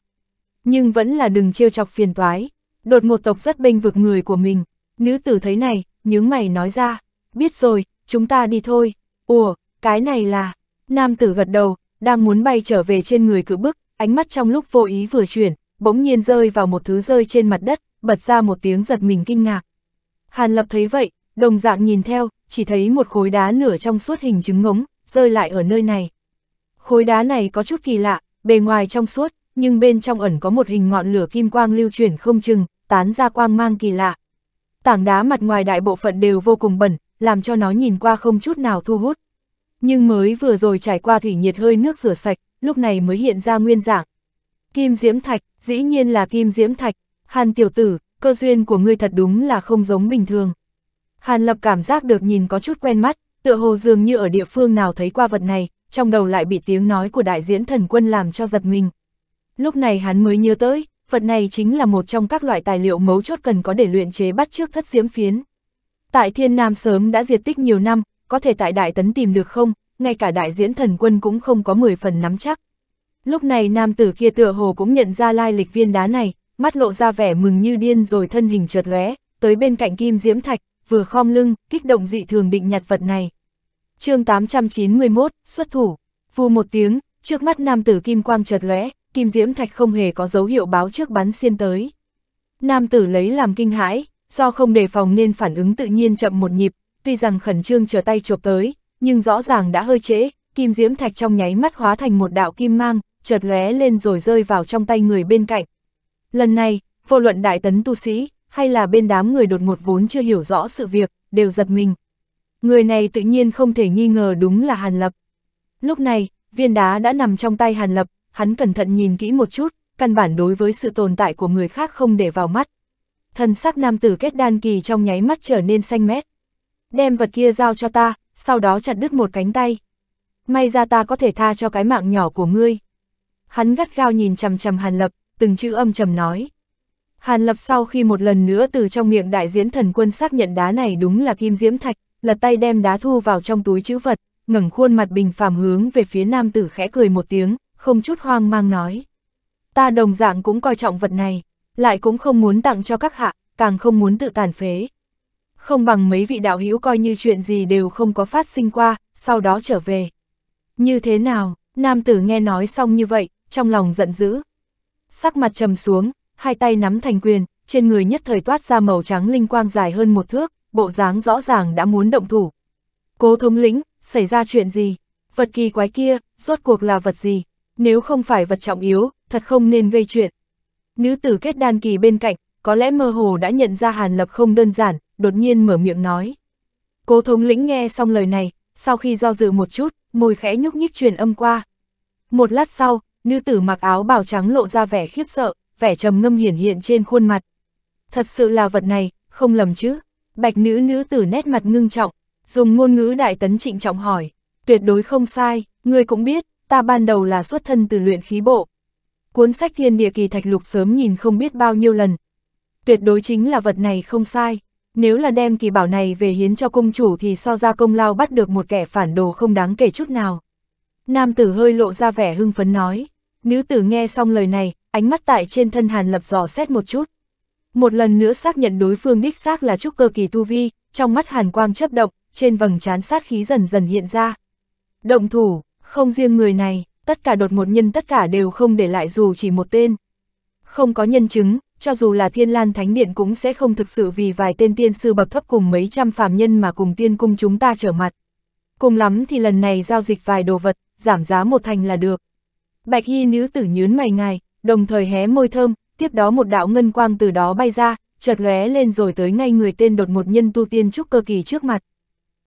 nhưng vẫn là đừng trêu chọc phiền toái. Đột một tộc rất bênh vực người của mình, nữ tử thấy này, nhướng mày nói ra, biết rồi, chúng ta đi thôi. Ủa, cái này là, nam tử gật đầu, đang muốn bay trở về trên người cự bức, ánh mắt trong lúc vô ý vừa chuyển, bỗng nhiên rơi vào một thứ rơi trên mặt đất, bật ra một tiếng giật mình kinh ngạc. Hàn Lập thấy vậy, đồng dạng nhìn theo, chỉ thấy một khối đá nửa trong suốt hình trứng ngống, rơi lại ở nơi này. Khối đá này có chút kỳ lạ, bề ngoài trong suốt, nhưng bên trong ẩn có một hình ngọn lửa kim quang lưu chuyển không chừng, tán ra quang mang kỳ lạ. Tảng đá mặt ngoài đại bộ phận đều vô cùng bẩn, làm cho nó nhìn qua không chút nào thu hút. Nhưng mới vừa rồi trải qua thủy nhiệt hơi nước rửa sạch, lúc này mới hiện ra nguyên dạng. Kim diễm thạch, dĩ nhiên là kim diễm thạch, hàn tiểu tử, cơ duyên của ngươi thật đúng là không giống bình thường. Hàn Lập cảm giác được nhìn có chút quen mắt, tựa hồ dường như ở địa phương nào thấy qua vật này, trong đầu lại bị tiếng nói của đại diễn thần quân làm cho giật mình. Lúc này hắn mới nhớ tới, vật này chính là một trong các loại tài liệu mấu chốt cần có để luyện chế bắt trước thất diễm phiến. Tại Thiên Nam sớm đã diệt tích nhiều năm, có thể tại Đại Tấn tìm được không, ngay cả đại diễn thần quân cũng không có 10 phần nắm chắc. Lúc này nam tử kia tựa hồ cũng nhận ra lai lịch viên đá này, mắt lộ ra vẻ mừng như điên rồi thân hình chợt lóe, tới bên cạnh kim diễm thạch, vừa khom lưng, kích động dị thường định nhặt vật này. chương 891, xuất thủ, vù một tiếng, trước mắt nam tử kim quang chợt lóe, kim diễm thạch không hề có dấu hiệu báo trước bắn xiên tới. Nam tử lấy làm kinh hãi, do không đề phòng nên phản ứng tự nhiên chậm một nhịp, tuy rằng khẩn trương chờ tay chụp tới, nhưng rõ ràng đã hơi trễ, kim diễm thạch trong nháy mắt hóa thành một đạo kim mang, chợt lóe lên rồi rơi vào trong tay người bên cạnh, Lần này, vô luận đại tấn tu sĩ, hay là bên đám người đột ngột vốn chưa hiểu rõ sự việc, đều giật mình. Người này tự nhiên không thể nghi ngờ đúng là Hàn Lập. Lúc này, viên đá đã nằm trong tay Hàn Lập, hắn cẩn thận nhìn kỹ một chút, căn bản đối với sự tồn tại của người khác không để vào mắt. Thần sắc nam tử kết đan kỳ trong nháy mắt trở nên xanh mét. Đem vật kia giao cho ta, sau đó chặt đứt một cánh tay. May ra ta có thể tha cho cái mạng nhỏ của ngươi. Hắn gắt gao nhìn chầm chầm Hàn Lập, từng chữ âm trầm nói. Hàn Lập sau khi một lần nữa từ trong miệng đại diễn thần quân xác nhận đá này đúng là kim diễm thạch, lật tay đem đá thu vào trong túi chữ vật, ngẩng khuôn mặt bình phàm hướng về phía nam tử khẽ cười một tiếng, không chút hoang mang nói. Ta đồng dạng cũng coi trọng vật này, lại cũng không muốn tặng cho các hạ, càng không muốn tự tàn phế. Không bằng mấy vị đạo hữu coi như chuyện gì đều không có phát sinh qua, sau đó trở về. Như thế nào, nam tử nghe nói xong như vậy, trong lòng giận dữ, sắc mặt trầm xuống, hai tay nắm thành quyền, trên người nhất thời toát ra màu trắng linh quang dài hơn một thước, bộ dáng rõ ràng đã muốn động thủ. Cố thống lĩnh, xảy ra chuyện gì? Vật kỳ quái kia, rốt cuộc là vật gì? Nếu không phải vật trọng yếu, thật không nên gây chuyện. Nữ tử kết đan kỳ bên cạnh, có lẽ mơ hồ đã nhận ra Hàn Lập không đơn giản, đột nhiên mở miệng nói. Cố thống lĩnh nghe xong lời này, sau khi do dự một chút, môi khẽ nhúc nhích truyền âm qua. Một lát sau, nữ tử mặc áo bào trắng lộ ra vẻ khiếp sợ, vẻ trầm ngâm hiển hiện trên khuôn mặt. Thật sự là vật này, không lầm chứ. Bạch nữ nữ tử nét mặt ngưng trọng, dùng ngôn ngữ đại tấn trịnh trọng hỏi. Tuyệt đối không sai, ngươi cũng biết, ta ban đầu là xuất thân từ luyện khí bộ. Cuốn sách thiên địa kỳ thạch lục sớm nhìn không biết bao nhiêu lần. Tuyệt đối chính là vật này không sai. Nếu là đem kỳ bảo này về hiến cho công chủ thì so ra công lao bắt được một kẻ phản đồ không đáng kể chút nào. Nam tử hơi lộ ra vẻ hưng phấn nói. Nữ tử nghe xong lời này, ánh mắt tại trên thân Hàn Lập dò xét một chút. Một lần nữa xác nhận đối phương đích xác là trúc cơ kỳ tu vi, trong mắt Hàn Quang chấp động, trên vầng trán sát khí dần dần hiện ra. Động thủ, không riêng người này, tất cả đột một nhân tất cả đều không để lại dù chỉ một tên. Không có nhân chứng, cho dù là thiên lan thánh điện cũng sẽ không thực sự vì vài tên tiên sư bậc thấp cùng mấy trăm phàm nhân mà cùng tiên cung chúng ta trở mặt. Cùng lắm thì lần này giao dịch vài đồ vật, giảm giá một thành là được. Bạch y nữ tử nhớn mày ngài, đồng thời hé môi thơm, tiếp đó một đạo ngân quang từ đó bay ra, chợt lóe lên rồi tới ngay người tên đột một nhân tu tiên trúc cơ kỳ trước mặt.